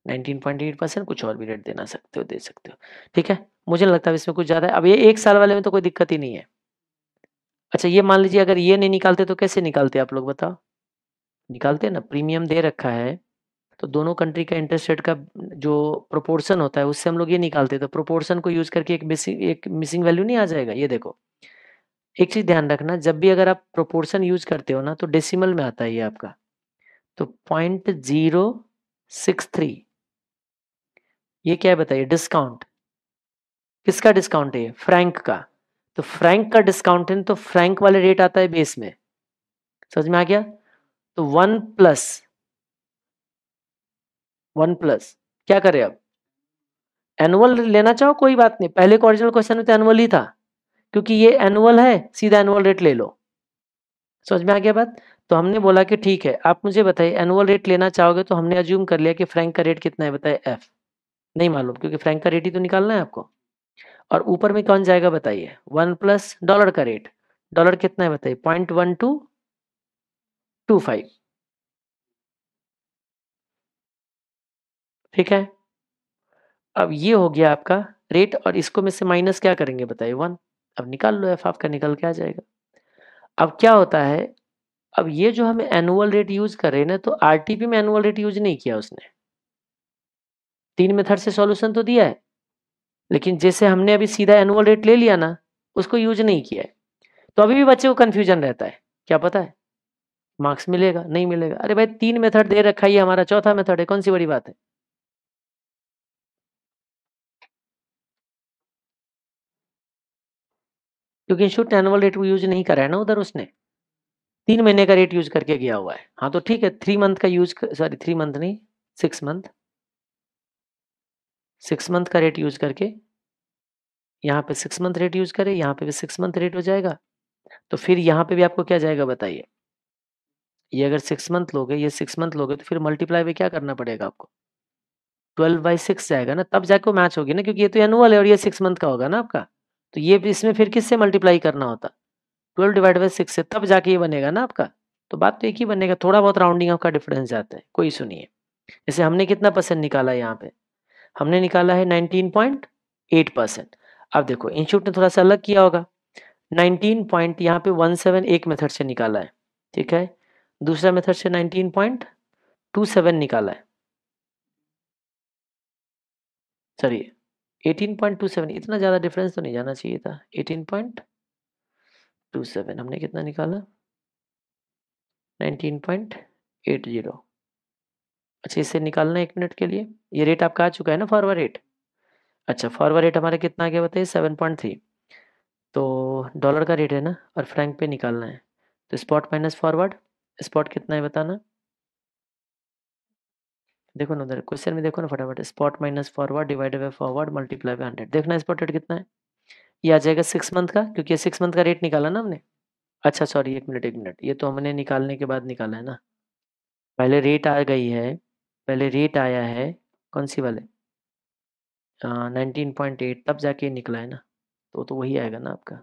19.8 परसेंट कुछ और भी रेट देना सकते हो दे सकते हो ठीक है मुझे लगता है इसमें कुछ ज़्यादा है अब ये एक साल वाले में तो कोई दिक्कत ही नहीं है अच्छा ये मान लीजिए अगर ये नहीं निकालते तो कैसे निकालते आप लोग बताओ निकालते ना प्रीमियम दे रखा है तो दोनों कंट्री का इंटरेस्ट रेट का जो प्रोपोर्शन होता है उससे हम लोग ये निकालते हैं तो प्रोपोर्शन को यूज करके एक मिसिंग एक मिसिंग वैल्यू नहीं आ जाएगा ये देखो एक चीज ध्यान रखना जब भी अगर आप प्रोपोर्शन यूज करते हो ना तो डेसिमल में आता है ये आपका तो पॉइंट जीरो सिक्स थ्री ये क्या है बताइए डिस्काउंट किसका डिस्काउंट है फ्रैंक का तो फ्रैंक का डिस्काउंट है तो फ्रैंक वाले रेट आता है बेस में समझ में आ गया तो वन प्लस वन प्लस क्या करें अब एनुअल लेना चाहो कोई बात नहीं पहले का ओरिजिनल क्वेश्चन में तो एनुअल ही था क्योंकि ये एनुअल है सीधा एनुअल रेट ले लो समझ में आ गया बात तो हमने बोला कि ठीक है आप मुझे बताइए एनुअल रेट लेना चाहोगे तो हमने अज्यूम कर लिया कि फ्रैंक का रेट कितना है बताए एफ नहीं मालूम क्योंकि फ्रैंक का रेट ही तो निकालना है आपको और ऊपर में कौन जाएगा बताइए वन प्लस डॉलर का रेट डॉलर कितना है बताइए point one two two five ठीक है अब ये हो गया आपका रेट और इसको में से माइनस क्या करेंगे बताइए वन अब निकाल लो एफ आपका निकल के आ जाएगा अब क्या होता है अब ये जो हम एनुअल रेट यूज कर रहे हैं ना तो आरटीपी में एनुअल रेट यूज नहीं किया उसने तीन मेथड से सॉल्यूशन तो दिया है लेकिन जैसे हमने अभी सीधा एनुअल रेट ले लिया ना उसको यूज नहीं किया है तो अभी भी बच्चे को कन्फ्यूजन रहता है क्या पता है मार्क्स मिलेगा नहीं मिलेगा अरे भाई तीन मेथड दे रखा है हमारा चौथा मेथड है कौन सी बड़ी बात है क्योंकि शूट एनुअल रेट यूज नहीं करा है ना उधर उसने तीन महीने का रेट यूज करके गया हुआ है हाँ तो ठीक है थ्री मंथ का यूज सॉरी थ्री मंथ नहीं सिक्स मंथ सिक्स मंथ का रेट यूज करके यहाँ पे सिक्स मंथ रेट यूज करें यहाँ पे भी सिक्स मंथ रेट हो जाएगा तो फिर यहाँ पे भी आपको क्या जाएगा बताइए ये अगर सिक्स मंथ लोगे ये सिक्स मंथ लोगे तो फिर मल्टीप्लाई में क्या करना पड़ेगा आपको ट्वेल्व बाई सिक्स जाएगा ना तब जाके मैच होगी ना क्योंकि ये तो एनुअल है और ये सिक्स मंथ का होगा ना आपका तो ये इसमें फिर किससे मल्टीप्लाई करना होता ट्वेल्व डिवाइड बाई सिक्स से तब जाके ये बनेगा ना आपका तो बात तो एक ही बनेगा थोड़ा बहुत राउंडिंग आपका डिफरेंस जाता है कोई सुनिए जैसे हमने कितना परसेंट निकाला यहाँ पे हमने निकाला है 19.8 परसेंट अब देखो इंस्टीट्यूट ने थोड़ा सा अलग किया होगा 19 पॉइंट यहाँ पे सेवन एक मेथड से निकाला है ठीक है दूसरा मेथड से 19.27 निकाला है सॉरी 18.27 इतना ज़्यादा डिफरेंस तो नहीं जाना चाहिए था 18.27 हमने कितना निकाला 19.80 अच्छा इसे निकालना एक मिनट के लिए ये रेट आपका आ चुका है ना फॉरवर्ड रेट अच्छा फॉरवर्ड रेट हमारा कितना आ गया बताइए सेवन पॉइंट थ्री तो डॉलर का रेट है ना और फ्रैंक पे निकालना है तो स्पॉट माइनस फॉरवर्ड स्पॉट कितना है बताना देखो ना उधर क्वेश्चन में देखो ना फटाफट spot minus forward divided by forward multiply by hundred देखना स्पॉट रेट कितना है ये आ जाएगा सिक्स मंथ का क्योंकि ये सिक्स मंथ का रेट निकाला ना हमने अच्छा सॉरी एक मिनट एक मिनट ये तो हमने निकालने के बाद निकाला है ना पहले रेट आ गई है पहले रेट आया है कौन सी वाले नाइनटीन पॉइंट एट तब जाके निकला है ना तो तो वही आएगा ना आपका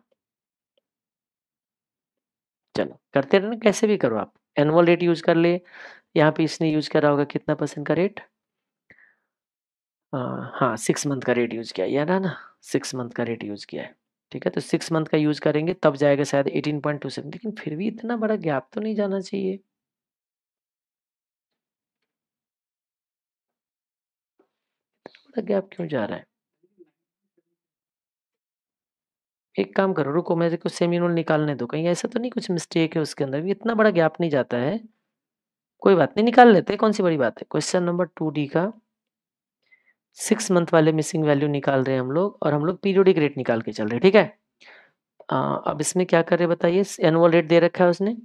चलो करते रहे ना कैसे भी करो आप एनुअल रेट यूज कर ले यहाँ पे इसने यूज करा होगा कितना परसेंट का रेट आ, हाँ सिक्स मंथ का रेट यूज किया है ना सिक्स मंथ का रेट यूज किया है ठीक है तो सिक्स मंथ का यूज करेंगे तब जाएगा शायद एटीन पॉइंट टू सेवन लेकिन फिर भी इतना बड़ा गैप तो नहीं जाना चाहिए था गैप क्यों जा रहा है एक काम करो रुको मैं देखो सेमी सेमिनोल निकालने दो कहीं ऐसा तो नहीं कुछ मिस्टेक है उसके अंदर भी इतना बड़ा गैप नहीं जाता है कोई बात नहीं निकाल लेते कौन सी बड़ी बात है क्वेश्चन नंबर टू डी का सिक्स मंथ वाले मिसिंग वैल्यू निकाल रहे हैं हम लोग और हम लोग पीरियोडिक रेट निकाल के चल रहे ठीक है आ, अब इसमें क्या कर रहे बताइए एनुअल रेट दे रखा है उसने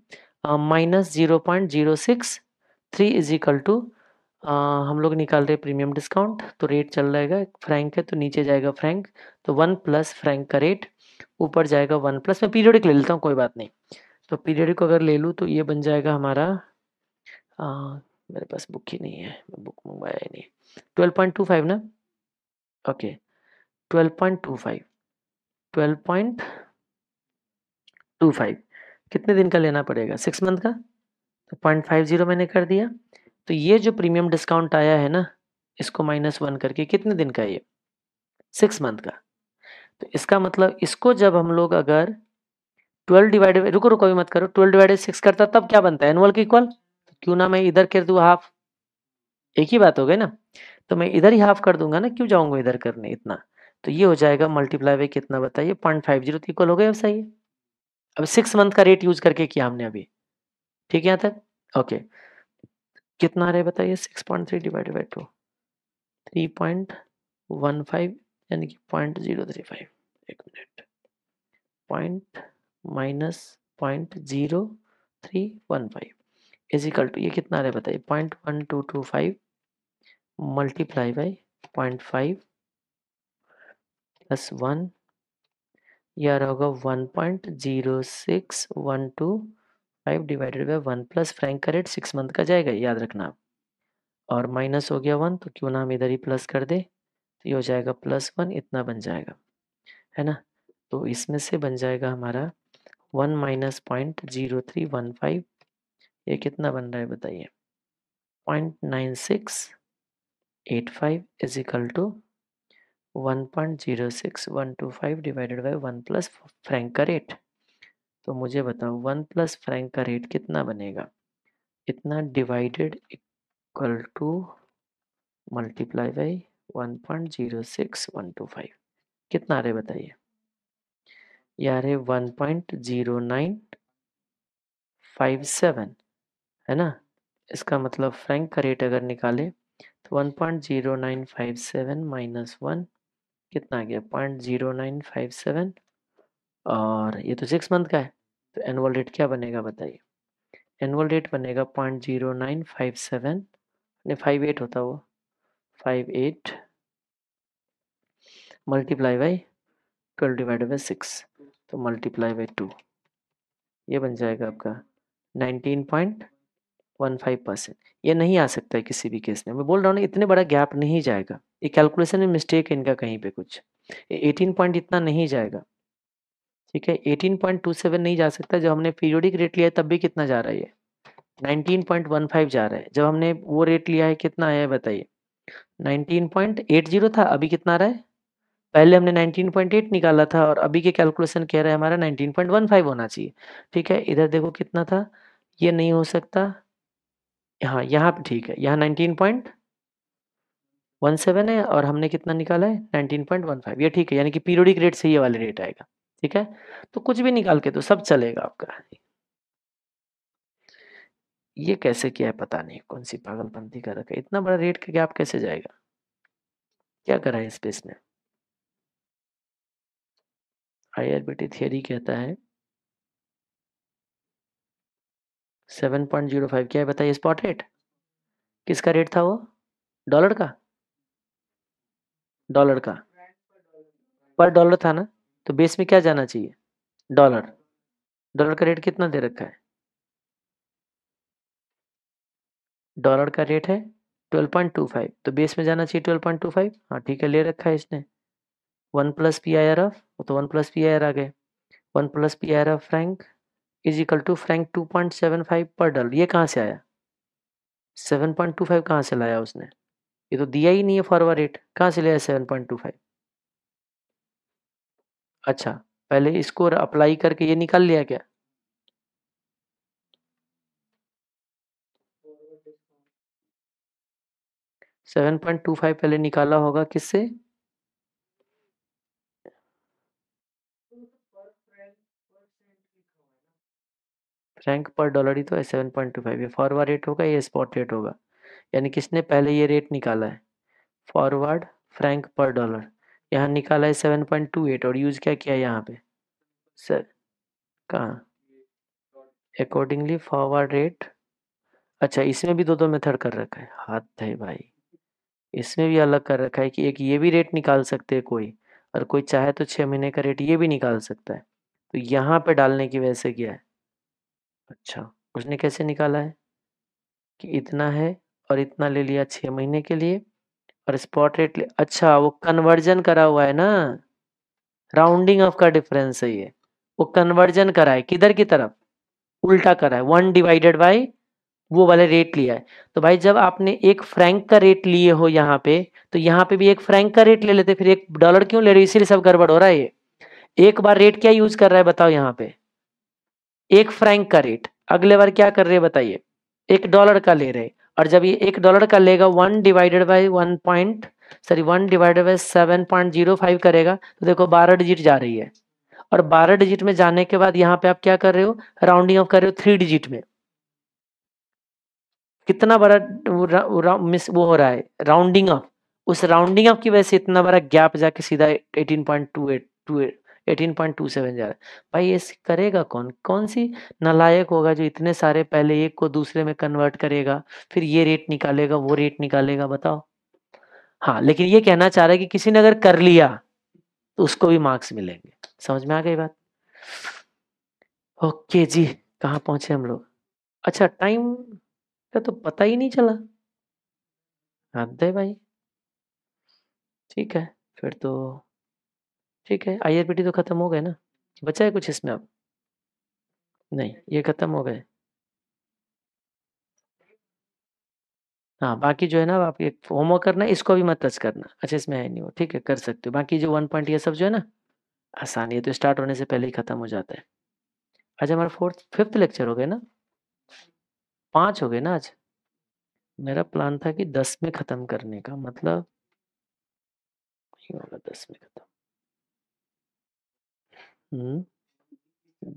minus zero point zero six three is equal to आ, हम लोग निकाल रहे प्रीमियम डिस्काउंट तो रेट चल रहेगा फ्रैंक है तो नीचे जाएगा फ्रैंक तो वन प्लस फ्रैंक का रेट ऊपर जाएगा वन प्लस मैं पीरियडिक ले लेता हूँ कोई बात नहीं तो पीरियडिक को अगर ले लूँ तो ये बन जाएगा हमारा आ, मेरे पास बुक ही नहीं है बुक मंगवाया ही नहीं ट्वेल्व पॉइंट टू फाइव ना okay twelve point two five twelve point two five कितने दिन का लेना पड़ेगा सिक्स मंथ का तो पॉइंट फाइव जीरो मैंने कर दिया तो ये जो प्रीमियम डिस्काउंट आया है ना इसको माइनस वन करके कितने दिन का ये सिक्स मंथ का तो इसका मतलब इसको जब हम लोग अगर ट्वेल्व डिवाइडेड रुको रुको भी मत करो ट्वेल्व डिवाइडेड सिक्स करता तब क्या बनता है एनुअल के इक्वल तो क्यों ना मैं इधर कर दू हाफ एक ही बात हो गई ना तो मैं इधर ही हाफ कर दूंगा ना क्यों जाऊंगा इधर करने इतना तो ये हो जाएगा मल्टीप्लाई वे कितना बताइए पॉइंट फाइव जीरो इक्वल हो गया अब सही है अब सिक्स मंथ का रेट यूज करके किया हमने अभी ठीक है यहाँ तक ओके कितना आ रहा है बताइए six point three divided by two three point one five यानी कि पॉइंट जीरो थ्री फाइव एक minute point minus point zero three one five is equal to ये कितना आ रहा है बताइए point one two two five multiply by point five plus one यह होगा one point zero six one two five divided by one plus franc का rate six month का जाएगा याद रखना आप और माइनस हो गया वन तो क्यों ना हम इधर ही प्लस कर दे तो ये हो जाएगा प्लस वन इतना बन जाएगा है ना तो इसमें से बन जाएगा हमारा one minus point zero three one five ये कितना बन रहा है बताइए point nine six eight five is equal to one point zero six one two five divided by one plus franc का रेट तो मुझे बताओ वन प्लस फ्रैंक का रेट कितना बनेगा इतना divided equal to multiply by one point zero six one two five कितना आ रहा है बताइए यार one point zero nine five seven है ना इसका मतलब फ्रैंक का रेट अगर निकाले तो one point zero nine five seven minus one कितना आ गया point zero nine five seven और ये तो सिक्स मंथ का है तो एनुअल रेट क्या बनेगा बताइए एनुअल रेट बनेगा point zero nine five seven नहीं फाइव एट होता वो five eight multiply by twelve divide by six तो मल्टीप्लाई बाई टू ये बन जाएगा आपका nineteen point one five percent ये नहीं आ सकता है किसी भी केस में मैं बोल रहा हूँ ना इतने बड़ा गैप नहीं जाएगा ये कैलकुलेशन में मिस्टेक है इनका कहीं पे कुछ एटीन पॉइंट इतना नहीं जाएगा ठीक है 18.27 नहीं जा सकता जब हमने पीरियोडिक रेट लिया है तब भी कितना जा रहा है ये 19.15 जा रहा है जब हमने वो रेट लिया है कितना आया है बताइए 19.80 था अभी कितना आ रहा है पहले हमने 19.8 निकाला था और अभी के कैलकुलेशन कह रहा है हमारा 19.15 होना चाहिए ठीक है इधर देखो कितना था ये नहीं हो सकता हाँ यहाँ ठीक है यहाँ सेवन है और हमने कितना निकाला है फाइव ये ठीक है यानी कि पीरियोडिक रेट से ये वाले रेट आएगा ठीक है तो कुछ भी निकाल के दो सब चलेगा आपका ये कैसे किया है पता नहीं कौन सी पागलपंथी कर रखा है इतना बड़ा रेट का गैप कैसे जाएगा क्या करा है स्पेस ने आईआरबीटी थियरी कहता है सेवन पॉइंट जीरो फाइव क्या है बताइए स्पॉट रेट किसका रेट था वो डॉलर का डॉलर का पर डॉलर था ना तो बेस में क्या जाना चाहिए डॉलर डॉलर का रेट कितना दे रखा है डॉलर का रेट है 12.25 तो बेस में जाना चाहिए 12.25 हाँ ठीक है ले रखा है इसने one plus P I R F तो one plus P I R आ गए one plus P I R F franc is equal to franc five per dollar ये कहाँ से आया सेवन पॉइंट टू फाइव कहाँ से लाया उसने ये तो दिया ही नहीं है फॉरवर्ड रेट कहाँ से लिया सेवन पॉइंट टू फाइव अच्छा, पहले इसको अप्लाई करके ये निकाल लिया क्या? सेवन पॉइंट टू फाइव पहले निकाला होगा किससे? फ्रैंक पर डॉलर ही तो है सेवन पॉइंट टू फाइव ये फॉरवर्ड रेट होगा ये स्पॉट रेट होगा। यानी किसने पहले ये रेट निकाला है? Forward franc per dollar. यहाँ निकाला है सेवन पॉइंट टू एट और यूज क्या किया यहाँ पे सर कहाँ अकॉर्डिंगली फॉरवर्ड रेट अच्छा इसमें भी दो दो मेथड कर रखा है हाथ है भाई इसमें भी अलग कर रखा है कि एक ये भी रेट निकाल सकते हैं कोई और कोई चाहे तो छः महीने का रेट ये भी निकाल सकता है तो यहाँ पे डालने की वजह से क्या है अच्छा उसने कैसे निकाला है कि इतना है और इतना ले लिया छः महीने के लिए और स्पॉट रेट अच्छा वो कन्वर्जन करा हुआ है ना राउंडिंग ऑफ का डिफरेंस है ये वो कन्वर्जन करा है किधर की तरफ उल्टा करा है वन डिवाइडेड बाई वो वाले रेट लिया है तो भाई जब आपने एक फ्रैंक का रेट लिए हो यहाँ पे तो यहाँ पे भी एक फ्रैंक का रेट ले लेते फिर एक डॉलर क्यों ले रहे इसीलिए सब गड़बड़ हो रहा है ये एक बार रेट क्या यूज कर रहा है बताओ यहाँ पे एक फ्रैंक का रेट अगले बार क्या कर रहे हैं बताइए एक डॉलर का ले रहे और जब ये एक डॉलर का लेगा one divided by one point sorry one divided by seven point zero five करेगा तो देखो बारह डिजिट जा रही है और बारह डिजिट में जाने के बाद यहाँ पे आप क्या कर रहे हो राउंडिंग ऑफ कर रहे हो थ्री डिजिट में कितना बड़ा वो मिस वो हो रहा है राउंडिंग ऑफ उस राउंडिंग ऑफ की वजह से इतना बड़ा गैप जाके सीधा eighteen point two eight two eight eighteen point two seven जा रहा है भाई ये करेगा कौन कौन सी नलायक होगा जो इतने सारे पहले एक को दूसरे में कन्वर्ट करेगा फिर ये रेट निकालेगा वो रेट निकालेगा बताओ हाँ लेकिन ये कहना चाह रहा है कि किसी ने अगर कर लिया तो उसको भी मार्क्स मिलेंगे समझ में आ गई बात ओके जी कहाँ पहुंचे हम लोग अच्छा टाइम का तो पता ही नहीं चला दे भाई ठीक है फिर तो ठीक है आईआरपीटी तो ख़त्म हो गए ना बचा है कुछ इसमें अब नहीं ये ख़त्म हो गए हाँ बाकी जो है ना आप एक होमवर्क करना है इसको भी मत टच करना अच्छा इसमें है नहीं वो ठीक है कर सकते हो बाकी जो वन पॉइंट ये सब जो है ना आसान ये तो स्टार्ट होने से पहले ही ख़त्म हो जाता है आज अच्छा, हमारा फोर्थ फिफ्थ लेक्चर हो गए ना पाँच हो गए ना आज मेरा प्लान था कि दस में ख़त्म करने का मतलब नहीं होगा दस में ख़त्म हम्म,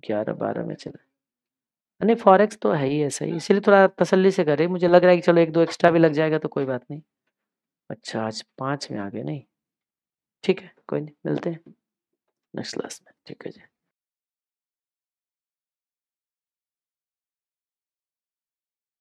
ग्यारह बारह में चला नहीं फॉरेक्स तो है ही ऐसा ही, इसीलिए थोड़ा तसल्ली से करें, मुझे लग रहा है कि चलो एक दो एक्स्ट्रा भी लग जाएगा तो कोई बात नहीं। अच्छा, आज पाँच में आ गए नहीं? ठीक है, कोई नहीं, मिलते हैं नेक्स्ट क्लास में, ठीक है जी।